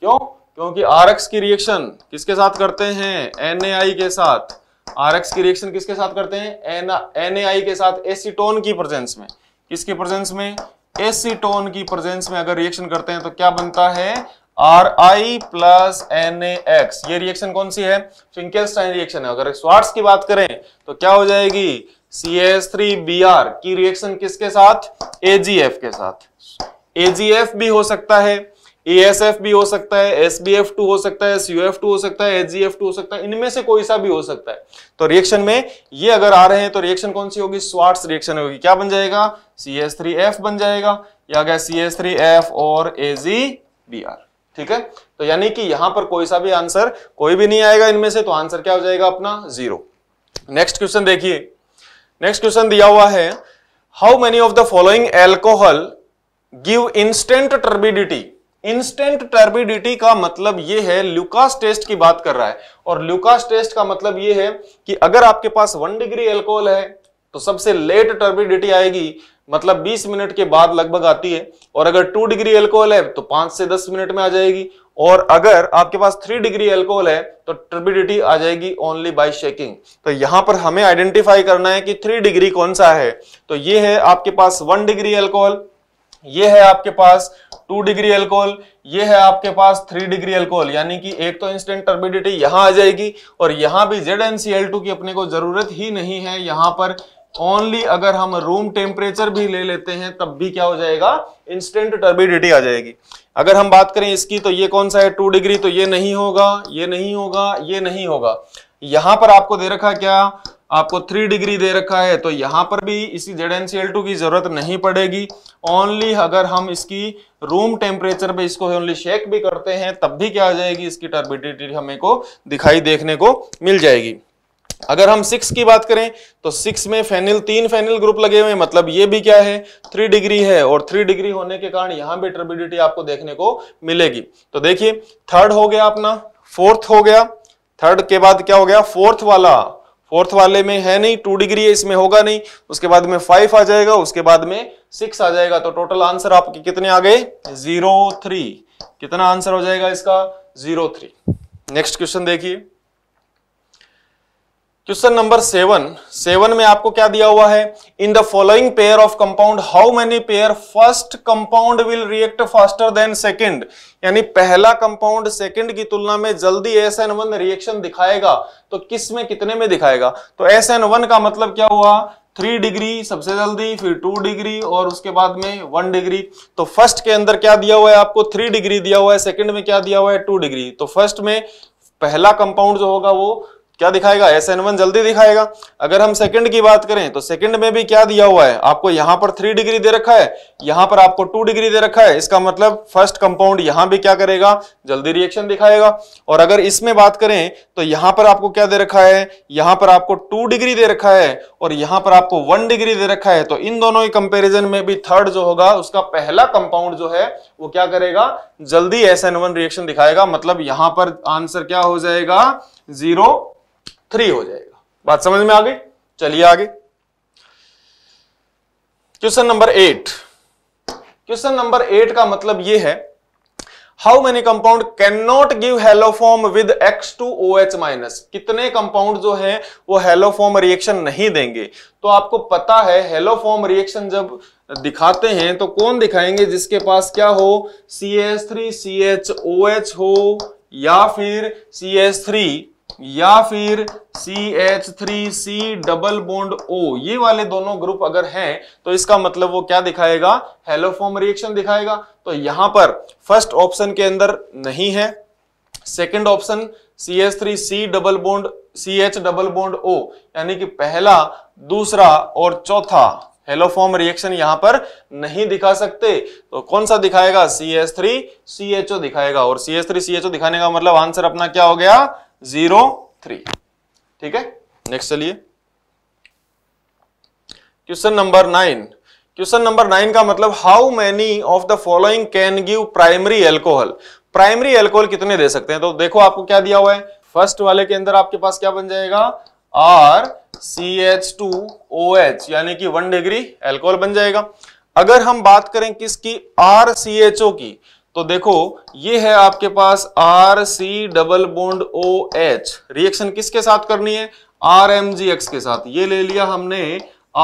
क्यों क्योंकि आर की रिएक्शन किसके साथ करते हैं एन के साथ आर की रिएक्शन किसके साथ करते हैं एन के साथ एसीटोन की प्रेजेंस में किसके प्रेजेंस में एसीटोन की प्रेजेंस में अगर रिएक्शन करते हैं तो क्या बनता है R I plus N X ये रिएक्शन कौन सी है स्टाइन रिएक्शन है अगर स्वार्ट्स की बात करें तो क्या हो जाएगी C S three B R की रिएक्शन किसके साथ ए जी एफ के साथ ए जी एफ भी हो सकता है ए एस एफ भी हो सकता है एस बी एफ टू हो सकता है एफ टू हो सकता है जी एफ टू हो सकता है इनमें से कोई सा भी हो सकता है तो रिएक्शन में ये अगर आ रहे हैं तो रिएक्शन कौन सी होगी स्वार्ट्स रिएक्शन होगी क्या बन जाएगा सी एस थ्री एफ बन जाएगा या गया सी एस थ्री एफ और एजी बी आर ठीक है तो यानी कि यहां पर कोई सा भी आंसर कोई भी नहीं आएगा इनमें से तो आंसर क्या हो जाएगा अपना जीरो नेक्स्ट क्वेश्चन देखिए नेक्स्ट क्वेश्चन दिया हुआ है how many of the following alcohol give instant turbidity instant turbidity का मतलब यह है ल्यूकास टेस्ट की बात कर रहा है और ल्यूकास टेस्ट का मतलब यह है कि अगर आपके पास वन डिग्री एल्कोहल है तो सबसे लेट टर्बिडिटी आएगी मतलब 20 मिनट के बाद लगभग आती है और अगर टू डिग्री एल्कोहल है तो पांच से दस मिनट में आ जाएगी और अगर आपके पास थ्री डिग्री एल्कोहल है तो टर्बिडिटी आ जाएगी ओनली बाय शेकिंग तो यहां पर हमें आइडेंटिफाई करना है कि थ्री डिग्री कौन सा है तो ये है आपके पास वन डिग्री एल्कोहल ये है आपके पास टू डिग्री एल्कोहल ये है आपके पास थ्री डिग्री एल्कोहल यानी कि एक तो इंस्टेंट टर्बिडिटी यहां आ जाएगी और यहां भी Z N C L two की अपने को जरूरत ही नहीं है यहां पर ओनली अगर हम रूम टेम्परेचर भी ले लेते हैं तब भी क्या हो जाएगा इंस्टेंट टर्बिडिटी आ जाएगी अगर हम बात करें इसकी तो ये कौन सा है टू डिग्री तो ये नहीं होगा ये नहीं होगा ये नहीं होगा यहां पर आपको दे रखा क्या आपको थ्री डिग्री दे रखा है तो यहां पर भी इसी जेड एनसीएल टू की जरूरत नहीं पड़ेगी ओनली अगर हम इसकी रूम टेम्परेचर पे इसको ओनली शेक भी करते हैं तब भी क्या आ जाएगी इसकी टर्बिडिटी हमें को दिखाई देखने को मिल जाएगी अगर हम सिक्स की बात करें तो सिक्स में फेनिल तीन फेनिल ग्रुप लगे हुए हैं मतलब ये भी क्या है थ्री डिग्री है और थ्री डिग्री होने के कारण यहां भी टर्बिडिटी आपको देखने को मिलेगी तो देखिए थर्ड हो गया अपना फोर्थ हो गया थर्ड के बाद क्या हो गया फोर्थ वाला फोर्थ वाले में है नहीं टू डिग्री है इसमें होगा नहीं उसके बाद में फाइव आ जाएगा उसके बाद में सिक्स आ जाएगा तो टोटल आंसर आपके कितने आ गए जीरो थ्री कितना आंसर हो जाएगा इसका जीरो थ्री नेक्स्ट क्वेश्चन देखिए क्वेश्चन नंबर सेवन सेवन में आपको क्या दिया हुआ है in the following pair of compound how many pair first compound will react faster than second यानी पहला कंपाउंड सेकंड की तुलना में जल्दी एस एन वन रिएक्शन दिखाएगा तो किस में कितने में दिखाएगा तो एस एन वन का मतलब क्या हुआ थ्री डिग्री सबसे जल्दी फिर टू डिग्री और उसके बाद में वन डिग्री तो फर्स्ट के अंदर क्या दिया हुआ है आपको थ्री डिग्री दिया हुआ है सेकंड में क्या दिया हुआ है टू डिग्री तो फर्स्ट में पहला कंपाउंड जो होगा वो क्या दिखाएगा एस एन वन जल्दी दिखाएगा अगर हम सेकंड की बात करें तो सेकंड में भी क्या दिया हुआ है आपको यहां पर थ्री डिग्री दे रखा है यहां पर आपको टू डिग्री दे रखा है इसका मतलब फर्स्ट कंपाउंड यहां भी क्या करेगा जल्दी रिएक्शन दिखाएगा और अगर इसमें बात करें तो यहां पर आपको क्या दे रखा है यहां पर आपको टू डिग्री दे रखा है और यहां पर आपको वन डिग्री दे रखा है तो इन दोनों के कंपेरिजन में भी थर्ड जो होगा उसका पहला कंपाउंड जो है वो क्या करेगा जल्दी एस एन वन रिएक्शन दिखाएगा मतलब यहां पर आंसर क्या हो जाएगा जीरो थ्री हो जाएगा बात समझ में आ गई चलिए आगे question number eight question number eight का मतलब यह है how many compound can not give haloform with X two O H minus कितने कंपाउंड जो है वो हेलोफॉर्म रिएक्शन नहीं देंगे तो आपको पता है हेलोफॉर्म रिएक्शन जब दिखाते हैं तो कौन दिखाएंगे जिसके पास क्या हो C S three C H O H हो या फिर सी एस थ्री या फिर C H three C double bond O ये वाले दोनों ग्रुप अगर हैं तो इसका मतलब वो क्या दिखाएगा हेलोफॉर्म रिएक्शन दिखाएगा तो यहां पर फर्स्ट ऑप्शन के अंदर नहीं है second option C H three C double bond C H double bond O यानी कि पहला दूसरा और चौथा हेलोफॉर्म रिएक्शन यहां पर नहीं दिखा सकते तो कौन सा दिखाएगा C H three C H O दिखाएगा और C H three C H O दिखाने का मतलब आंसर अपना क्या हो गया जीरो थ्री ठीक है नेक्स्ट चलिए question number nine question number nine का मतलब how many of the following can give primary alcohol primary alcohol कितने दे सकते हैं तो देखो आपको क्या दिया हुआ है फर्स्ट वाले के अंदर आपके पास क्या बन जाएगा R C H two O H यानी कि वन डिग्री एल्कोहल बन जाएगा अगर हम बात करें किसकी आर सी एच ओ की तो देखो ये है आपके पास R C double bond O H reaction किसके साथ करनी है आर एम जी एक्स के साथ ये ले लिया हमने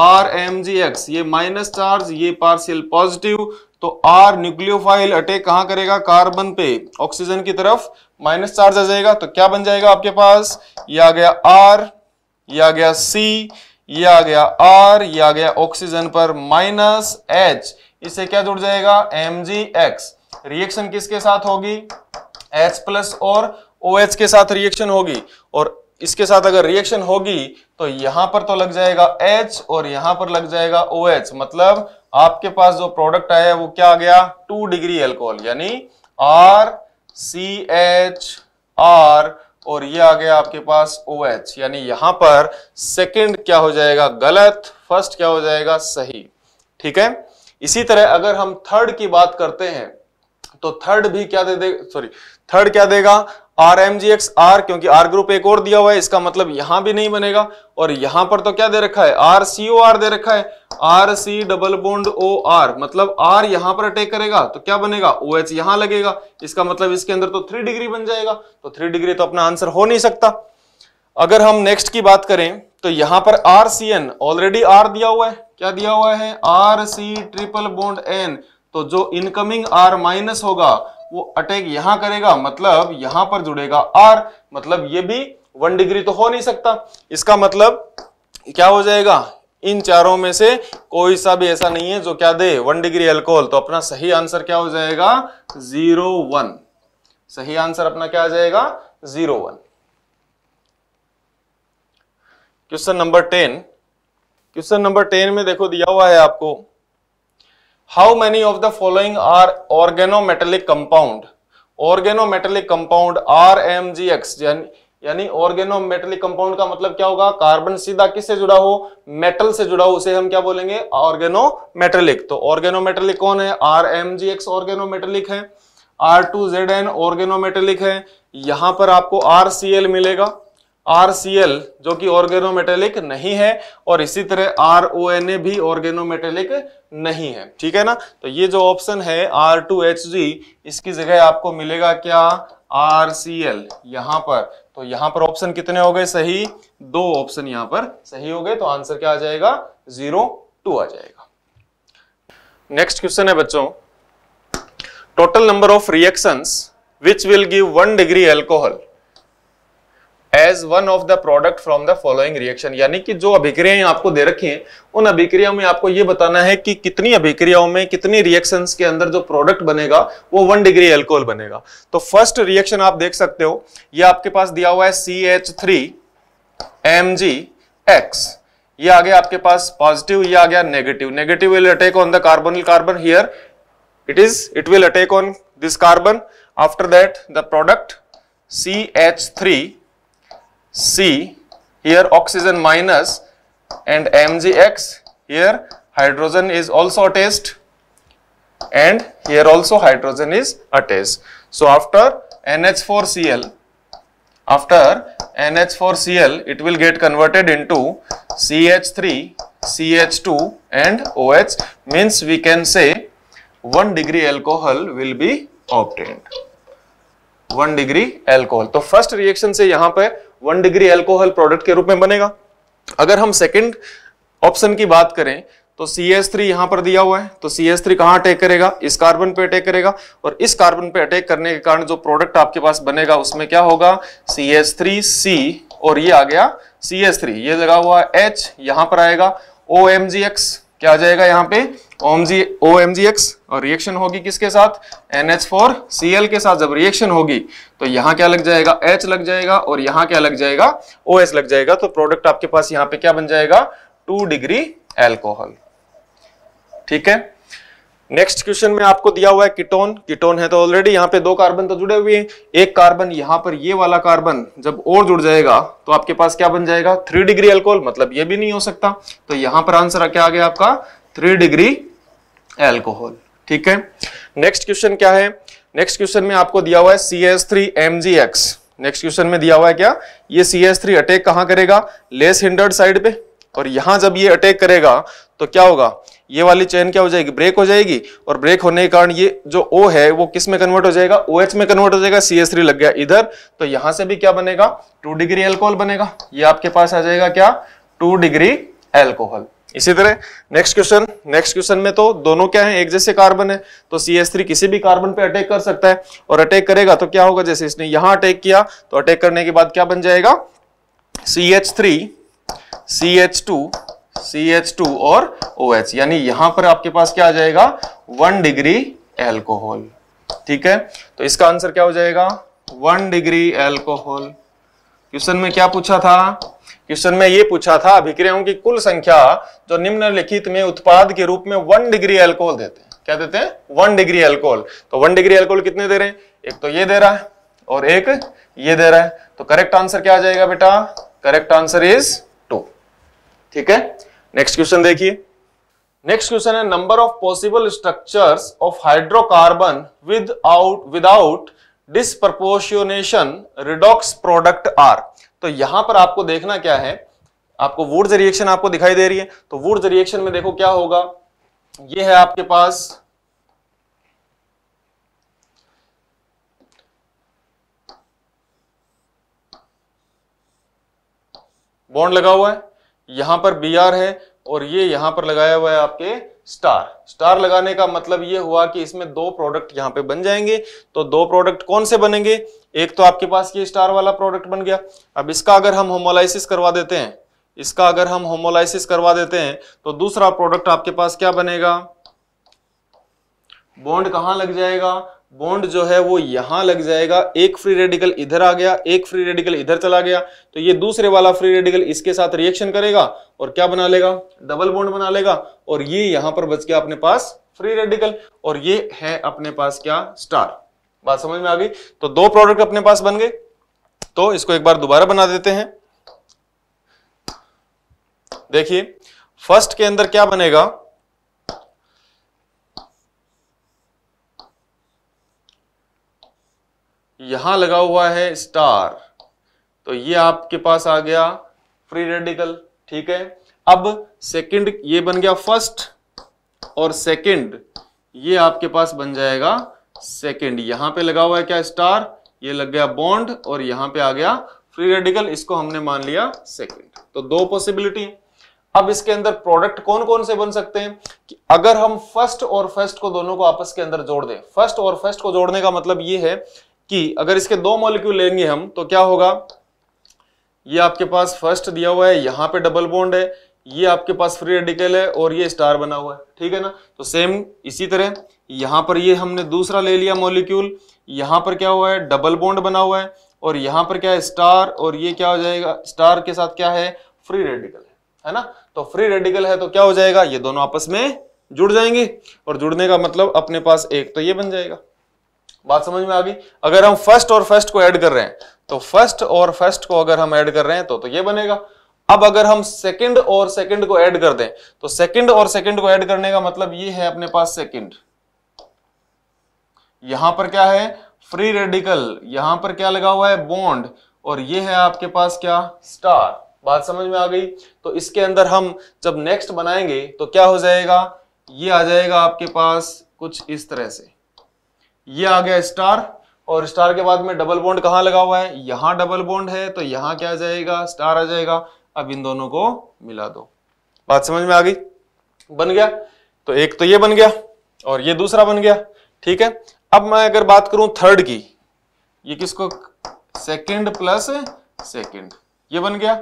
आर एम जी एक्स ये माइनस चार्ज ये पार्शियल पॉजिटिव तो आर न्यूक्लियोफाइल अटैक कहां करेगा कार्बन पे ऑक्सीजन की तरफ माइनस चार्ज आ जाएगा तो क्या बन जाएगा आपके पास ये आ गया आर ये आ गया सी ये आ गया आर ये आ गया ऑक्सीजन पर माइनस एच इसे क्या जुड़ जाएगा एम जी एक्स रिएक्शन किसके साथ होगी एच प्लस और ओ OH के साथ रिएक्शन होगी और इसके साथ अगर रिएक्शन होगी तो यहां पर तो लग जाएगा H और यहां पर लग जाएगा OH मतलब आपके पास जो प्रोडक्ट आया वो क्या आ गया टू डिग्री एल्कोहल यानी R सी एच आर और ये आ गया आपके पास ओ OH। एच यानी यहां पर सेकेंड क्या हो जाएगा गलत फर्स्ट क्या हो जाएगा सही ठीक है इसी तरह अगर हम थर्ड की बात करते हैं तो थर्ड भी क्या दे देगा सॉरी थर्ड क्या देगा R M G X R क्योंकि आर ग्रुप एक और दिया हुआ है इसका मतलब यहां भी नहीं बनेगा और यहां पर तो क्या दे रखा है आर सी ओ आर दे रखा है R C double bond O R मतलब आर यहां पर अटैक करेगा तो क्या बनेगा ओ एच यहां लगेगा इसका मतलब इसके अंदर तो थ्री डिग्री बन जाएगा तो थ्री डिग्री तो अपना आंसर हो नहीं सकता अगर हम नेक्स्ट की बात करें तो यहां पर R C N already R दिया हुआ है क्या दिया हुआ है R C triple bond N तो जो इनकमिंग आर माइनस होगा वो अटैक यहां करेगा मतलब यहां पर जुड़ेगा आर मतलब ये भी वन डिग्री तो हो नहीं सकता इसका मतलब क्या हो जाएगा इन चारों में से कोई सा भी ऐसा नहीं है जो क्या दे वन डिग्री एल्कोहल तो अपना सही आंसर क्या हो जाएगा जीरो वन सही आंसर अपना क्या आ जाएगा zero one question number ten question number ten में देखो दिया हुआ है आपको how many of the following are compound R M G X यानी ऑर्गेनोमेटलिक कंपाउंड का मतलब क्या होगा कार्बन सीधा किससे जुड़ा हो मेटल से जुड़ा हो उसे हम क्या बोलेंगे ऑर्गेनोमेटेलिक तो ऑर्गेनोमेटेलिक कौन है R M G X organometallic है R two Z N organometallic है यहां पर आपको आर सी एल मिलेगा आरसीएल जो कि ऑर्गेनोमेटेलिक नहीं है और इसी तरह आरओएनए भी ऑर्गेनोमेटेलिक नहीं है ठीक है ना तो ये जो ऑप्शन है आर टू एच जी इसकी जगह आपको मिलेगा क्या आरसीएल यहां पर तो यहां पर ऑप्शन कितने हो गए सही दो ऑप्शन यहां पर सही हो गए तो आंसर क्या आ जाएगा जीरो टू आ जाएगा नेक्स्ट क्वेश्चन है बच्चों total number of reactions which will give one degree alcohol as one of the product from the following reaction यानी कि जो अभिक्रियाएं आपको दे रखी हैं उन अभिक्रियाओं में आपको ये बताना है कि कितनी अभिक्रियाओं में कितनी रिएक्शन के अंदर जो प्रोडक्ट बनेगा वो वन डिग्री एल्कोहल बनेगा तो फर्स्ट रिएक्शन आप देख सकते हो ये आपके पास दिया हुआ है C H three M G X ये आ गया आपके पास पॉजिटिव ये आ गया negative negative will attack on the carbon carbon here it is it will attack on this carbon after that the product C H three C, here oxygen minus and MgX, here hydrogen is also attached and here also hydrogen is attached. So after NH4Cl, after NH4Cl it will get converted into CH3, CH2 and OH means we can say 1 degree alcohol will be obtained. 1 degree alcohol. So first reaction say यहाँ पे वन डिग्री एल्कोहल प्रोडक्ट के रूप में बनेगा अगर हम सेकेंड ऑप्शन की बात करें तो सी एस थ्री यहां पर दिया हुआ है तो सी एस थ्री कहाँ अटैक करेगा इस कार्बन पे अटैक करेगा और इस कार्बन पे अटैक करने के कारण जो प्रोडक्ट आपके पास बनेगा उसमें क्या होगा सी एस थ्री सी और ये आ गया सी एस थ्री ये लगा हुआ एच यहां पर आएगा ओ एम जी एक्स क्या आ जाएगा यहाँ पे O M G O M G X और रिएक्शन होगी किसके साथ NH4Cl के साथ जब रिएक्शन होगी तो यहाँ क्या लग जाएगा H लग जाएगा और यहाँ क्या लग जाएगा OH लग जाएगा तो प्रोडक्ट आपके पास यहाँ पे क्या बन जाएगा टू डिग्री एल्कोहल ठीक है नेक्स्ट क्वेश्चन में आपको दिया हुआ है कीटोन कीटोन है तो ऑलरेडी यहाँ पे दो कार्बन तो जुड़े हुए हैं एक कार्बन यहाँ पर ये वाला कार्बन जब और जुड़ जाएगा तो आपके पास क्या बन जाएगा थ्री डिग्री एल्कोहल मतलब ये भी नहीं हो सकता तो यहाँ पर आंसर क्या आ गया आपका थ्री डिग्री एल्कोहल ठीक है नेक्स्ट क्वेश्चन क्या है नेक्स्ट क्वेश्चन में आपको दिया हुआ है C S three M G X next question में दिया हुआ है क्या ये सी एस थ्री अटैक कहां करेगा लेस हिंडर्ड साइड पे और यहां जब ये अटैक करेगा तो क्या होगा ये वाली चेन क्या हो जाएगी ब्रेक हो जाएगी और ब्रेक होने के कारण ये जो ओ है वो किस में कन्वर्ट हो जाएगा ओ OH में कन्वर्ट हो जाएगा सी एस थ्री लग गया इधर तो यहां से भी क्या बनेगा टू डिग्री एल्कोहल बनेगा ये आपके पास आ जाएगा क्या टू डिग्री एल्कोहल इसी तरह नेक्स्ट क्वेश्चन नेक्स्ट क्वेश्चन में तो दोनों क्या है एक जैसे कार्बन है तो सी एस थ्री किसी भी कार्बन पे अटैक कर सकता है और अटैक करेगा तो क्या होगा जैसे इसने यहां अटैक किया तो अटैक करने के बाद क्या बन जाएगा C H three C H two C H two और ओ OH, एच यानी यहां पर आपके पास क्या आ जाएगा वन डिग्री एल्कोहल ठीक है तो इसका आंसर क्या हो जाएगा वन डिग्री एल्कोहल क्वेश्चन में क्या पूछा था क्वेश्चन में ये पूछा था अभिक्रियाओं की कुल संख्या जो निम्नलिखित में उत्पाद के रूप में वन डिग्री अल्कोहल देते हैं क्या देते हैं वन डिग्री अल्कोहल तो वन डिग्री अल्कोहल कितने दे रहे हैं एक तो ये दे रहा है और एक ये दे रहा है तो करेक्ट आंसर क्या आ जाएगा बेटा करेक्ट आंसर इज टू ठीक है नेक्स्ट क्वेश्चन देखिए नेक्स्ट क्वेश्चन है number of possible structures of hydrocarbon without without disproportionation redox product are तो यहां पर आपको देखना क्या है आपको वुड्स रिएक्शन आपको दिखाई दे रही है तो वुड्स रिएक्शन में देखो क्या होगा ये है आपके पास बॉन्ड लगा हुआ है यहां पर बी आर है और ये यहां पर लगाया हुआ है आपके स्टार स्टार लगाने का मतलब ये हुआ कि इसमें दो प्रोडक्ट यहां पे बन जाएंगे तो दो प्रोडक्ट कौन से बनेंगे एक तो आपके पास ये स्टार वाला प्रोडक्ट बन गया अब इसका अगर हम होमोलाइसिस करवा देते हैं इसका अगर हम होमोलाइसिस करवा देते हैं तो दूसरा प्रोडक्ट आपके पास क्या बनेगा बॉन्ड कहां लग जाएगा बॉन्ड जो है वो यहां लग जाएगा एक फ्री रेडिकल इधर आ गया एक फ्री रेडिकल इधर चला गया तो ये दूसरे वाला फ्री रेडिकल इसके साथ रिएक्शन करेगा और क्या बना लेगा डबल बॉन्ड बना लेगा और ये यहां पर बच गया अपने पास फ्री रेडिकल और ये है अपने पास क्या स्टार बात समझ में आ गई तो दो प्रोडक्ट अपने पास बन गए तो इसको एक बार दोबारा बना देते हैं देखिए फर्स्ट के अंदर क्या बनेगा यहां लगा हुआ है स्टार तो ये आपके पास आ गया फ्री रेडिकल ठीक है अब सेकंड ये बन गया फर्स्ट और सेकंड ये आपके पास बन जाएगा सेकेंड यहां पे लगा हुआ है क्या स्टार ये लग गया बॉन्ड और यहां पे आ गया फ्री रेडिकल इसको हमने मान लिया सेकेंड तो दो पॉसिबिलिटी अब इसके अंदर प्रोडक्ट कौन कौन से बन सकते हैं कि अगर हम फर्स्ट और फर्स्ट को दोनों को आपस के अंदर जोड़ दें फर्स्ट और फर्स्ट को जोड़ने का मतलब ये है कि अगर इसके दो मॉलिक्यूल लेंगे हम तो क्या होगा ये आपके पास फर्स्ट दिया हुआ है यहां पे डबल बॉन्ड है ये आपके पास फ्री रेडिकल है और ये स्टार बना हुआ है ठीक है ना तो सेम इसी तरह यहां पर ये हमने दूसरा ले लिया मॉलिक्यूल यहाँ पर क्या हुआ है डबल बॉन्ड बना हुआ है और यहाँ पर क्या है स्टार और ये क्या हो जाएगा स्टार के साथ क्या है फ्री रेडिकल है है ना तो फ्री रेडिकल है तो क्या हो जाएगा ये दोनों आपस में जुड़ जाएंगे और जुड़ने का मतलब अपने पास एक तो ये बन जाएगा बात समझ में आ गई अगर हम फर्स्ट और फर्स्ट को ऐड कर रहे हैं तो फर्स्ट और फर्स्ट को अगर हम ऐड कर रहे हैं तो तो ये बनेगा अब अगर हम सेकंड और सेकंड को ऐड कर दें तो सेकंड और सेकंड को ऐड करने का मतलब ये है अपने पास सेकंड यहां पर क्या है फ्री रेडिकल यहां पर क्या लगा हुआ है बॉन्ड और ये है आपके पास क्या स्टार बात समझ में आ गई तो इसके अंदर हम जब नेक्स्ट बनाएंगे तो क्या हो जाएगा ये आ जाएगा आपके पास कुछ इस तरह से ये आ गया स्टार और स्टार के बाद में डबल बॉन्ड कहां लगा हुआ है यहां डबल बॉन्ड है तो यहां क्या आ जाएगा स्टार आ जाएगा अब इन दोनों को मिला दो बात समझ में आ गई बन गया तो एक तो ये बन गया और ये दूसरा बन गया ठीक है अब मैं अगर बात करूं थर्ड की ये किसको सेकंड प्लस सेकंड ये बन गया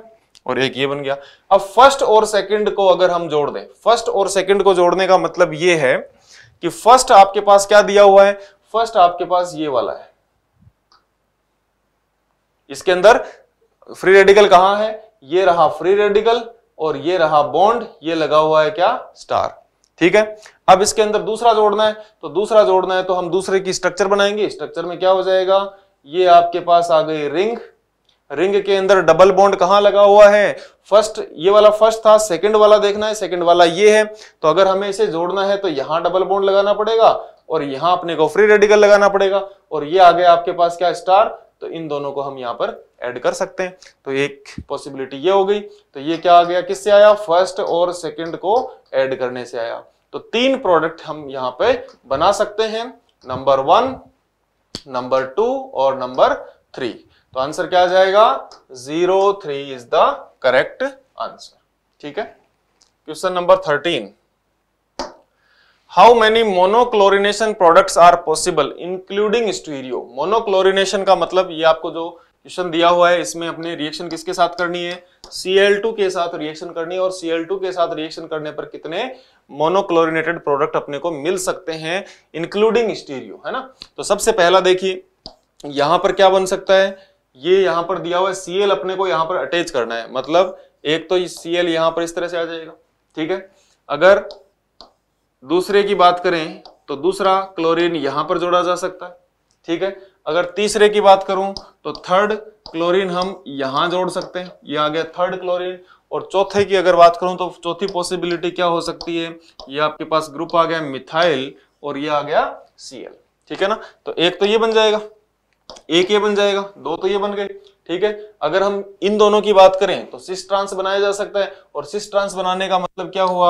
और एक ये बन गया अब फर्स्ट और सेकंड को अगर हम जोड़ दें फर्स्ट और सेकंड को जोड़ने का मतलब ये है कि फर्स्ट आपके पास क्या दिया हुआ है फर्स्ट आपके पास ये वाला है इसके अंदर फ्री रेडिकल कहां है ये रहा फ्री रेडिकल और ये रहा बॉन्ड ये लगा हुआ है क्या स्टार ठीक है अब इसके अंदर दूसरा जोड़ना है तो दूसरा जोड़ना है तो हम दूसरे की स्ट्रक्चर बनाएंगे स्ट्रक्चर में क्या हो जाएगा ये आपके पास आ गई रिंग रिंग के अंदर डबल बॉन्ड कहां लगा हुआ है फर्स्ट ये वाला फर्स्ट था सेकंड वाला देखना है सेकंड वाला ये है तो अगर हमें इसे जोड़ना है तो यहां डबल बॉन्ड लगाना पड़ेगा और यहां अपने को फ्री रेडिकल लगाना पड़ेगा और ये आ गया आपके पास क्या स्टार तो इन दोनों को हम यहां पर ऐड कर सकते हैं तो एक पॉसिबिलिटी ये हो गई तो ये क्या आ गया किससे आया फर्स्ट और सेकंड को ऐड करने से आया तो तीन प्रोडक्ट हम यहां पे बना सकते हैं नंबर वन नंबर टू और नंबर थ्री तो आंसर क्या आ जाएगा zero three is the correct answer ठीक है question number thirteen how many monochlorination products are possible including stereo monochlorination का मतलब ये आपको जो क्वेश्चन दिया हुआ है इसमें अपने रिएक्शन किसके साथ करनी है Cl2 के साथ रिएक्शन करनी है और Cl2 के साथ रिएक्शन करने पर कितने मोनोक्लोरिनेटेड प्रोडक्ट अपने को मिल सकते हैं इंक्लूडिंग स्टीरियो है ना तो सबसे पहला देखिए यहां पर क्या बन सकता है ये यहां पर दिया हुआ है Cl अपने को यहां पर अटैच करना है मतलब एक तो Cl यहां पर इस तरह से आ जाएगा ठीक है अगर दूसरे की बात करें तो दूसरा क्लोरीन यहां पर जोड़ा जा सकता है ठीक है अगर तीसरे की बात करूं तो थर्ड क्लोरीन हम यहां जोड़ सकते हैं ये आ गया थर्ड क्लोरीन और चौथे की अगर बात करूं तो चौथी पॉसिबिलिटी क्या हो सकती है ये आपके पास ग्रुप आ गया मिथाइल और ये आ गया सीएल ठीक है ना तो एक तो ये बन जाएगा एक ये बन जाएगा दो तो ये बन गए ठीक है अगर हम इन दोनों की बात करें तो सिस ट्रांस बनाया जा सकता है और सिस ट्रांस बनाने का मतलब क्या हुआ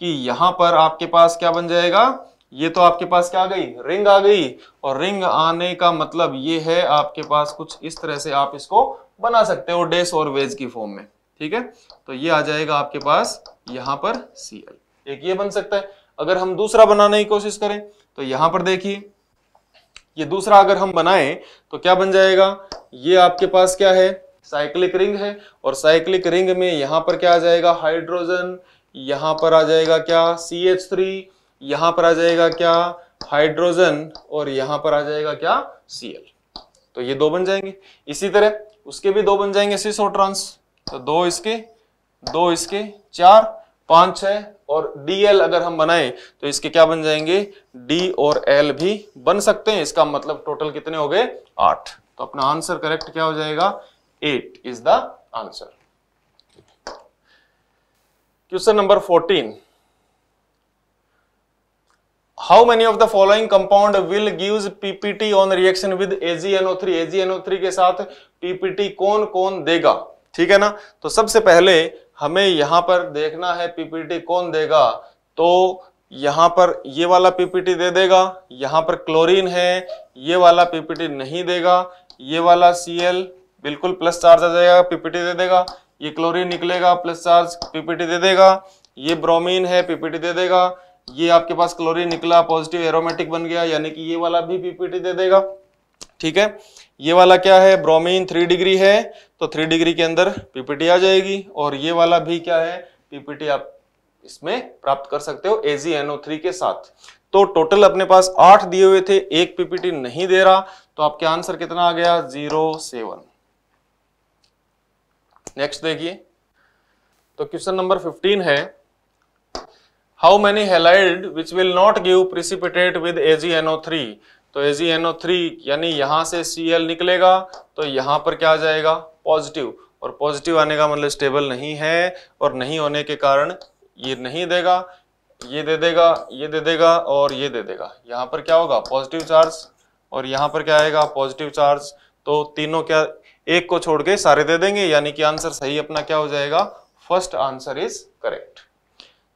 कि यहां पर आपके पास क्या बन जाएगा ये तो आपके पास क्या आ गई रिंग आ गई और रिंग आने का मतलब ये है आपके पास कुछ इस तरह से आप इसको बना सकते हो डेस और वेज की फॉर्म में ठीक है तो ये आ जाएगा आपके पास यहां पर सी एल एक ये बन सकता है अगर हम दूसरा बनाने की कोशिश करें तो यहां पर देखिए ये दूसरा अगर हम बनाए तो क्या बन जाएगा ये आपके पास क्या है साइक्लिक रिंग है और साइक्लिक रिंग में यहां पर क्या आ जाएगा हाइड्रोजन यहां पर आ जाएगा क्या सी एच थ्री यहां पर आ जाएगा क्या हाइड्रोजन और यहां पर आ जाएगा क्या सीएल तो ये दो बन जाएंगे इसी तरह उसके भी दो बन जाएंगे सिसोट्रॉन्स तो दो इसके दो इसके चार पांच छह और डीएल अगर हम बनाए तो इसके क्या बन जाएंगे डी और एल भी बन सकते हैं इसका मतलब टोटल कितने हो गए आठ तो अपना आंसर करेक्ट क्या हो जाएगा eight is the answer question number fourteen how many of the following compound will gives ppt on reaction with agno3 agno3 के साथ पीपीटी कौन कौन देगा ठीक है ना तो सबसे पहले हमें यहां पर देखना है पीपीटी कौन देगा तो यहां पर ये वाला पीपीटी दे देगा यहां पर क्लोरीन है ये वाला पीपीटी नहीं देगा ये वाला एल बिल्कुल प्लस चार्ज आ जाएगा पीपीटी दे देगा ये क्लोरीन निकलेगा प्लस चार्ज पीपीटी दे देगा ये ब्रोमीन है पीपीटी दे देगा ये आपके पास क्लोरीन निकला पॉजिटिव एरोमेटिक बन गया यानी कि ये वाला भी पीपीटी दे देगा ठीक है ये वाला क्या है ब्रोमीन थ्री डिग्री है तो थ्री डिग्री के अंदर पीपीटी आ जाएगी और ये वाला भी क्या है पीपीटी आप इसमें प्राप्त कर सकते हो एनओ थ्री के साथ तो टोटल अपने पास आठ दिए हुए थे एक पीपीटी नहीं दे रहा तो आपके आंसर कितना आ गया जीरो सेवन नेक्स्ट देखिए तो क्वेश्चन नंबर फिफ्टीन है how how many halide which will not give N O three तो थ्री यानी यहाँ से Cl निकलेगा तो यहाँ पर क्या आ जाएगा पॉजिटिव और पॉजिटिव आने का मतलब स्टेबल नहीं है और नहीं होने के कारण ये नहीं देगा ये दे देगा ये दे देगा और ये दे देगा यहाँ पर क्या होगा पॉजिटिव चार्ज और यहाँ पर क्या आएगा पॉजिटिव चार्ज तो तीनों क्या एक को छोड़ के सारे दे देंगे यानी कि आंसर सही अपना क्या हो जाएगा फर्स्ट आंसर इज करेक्ट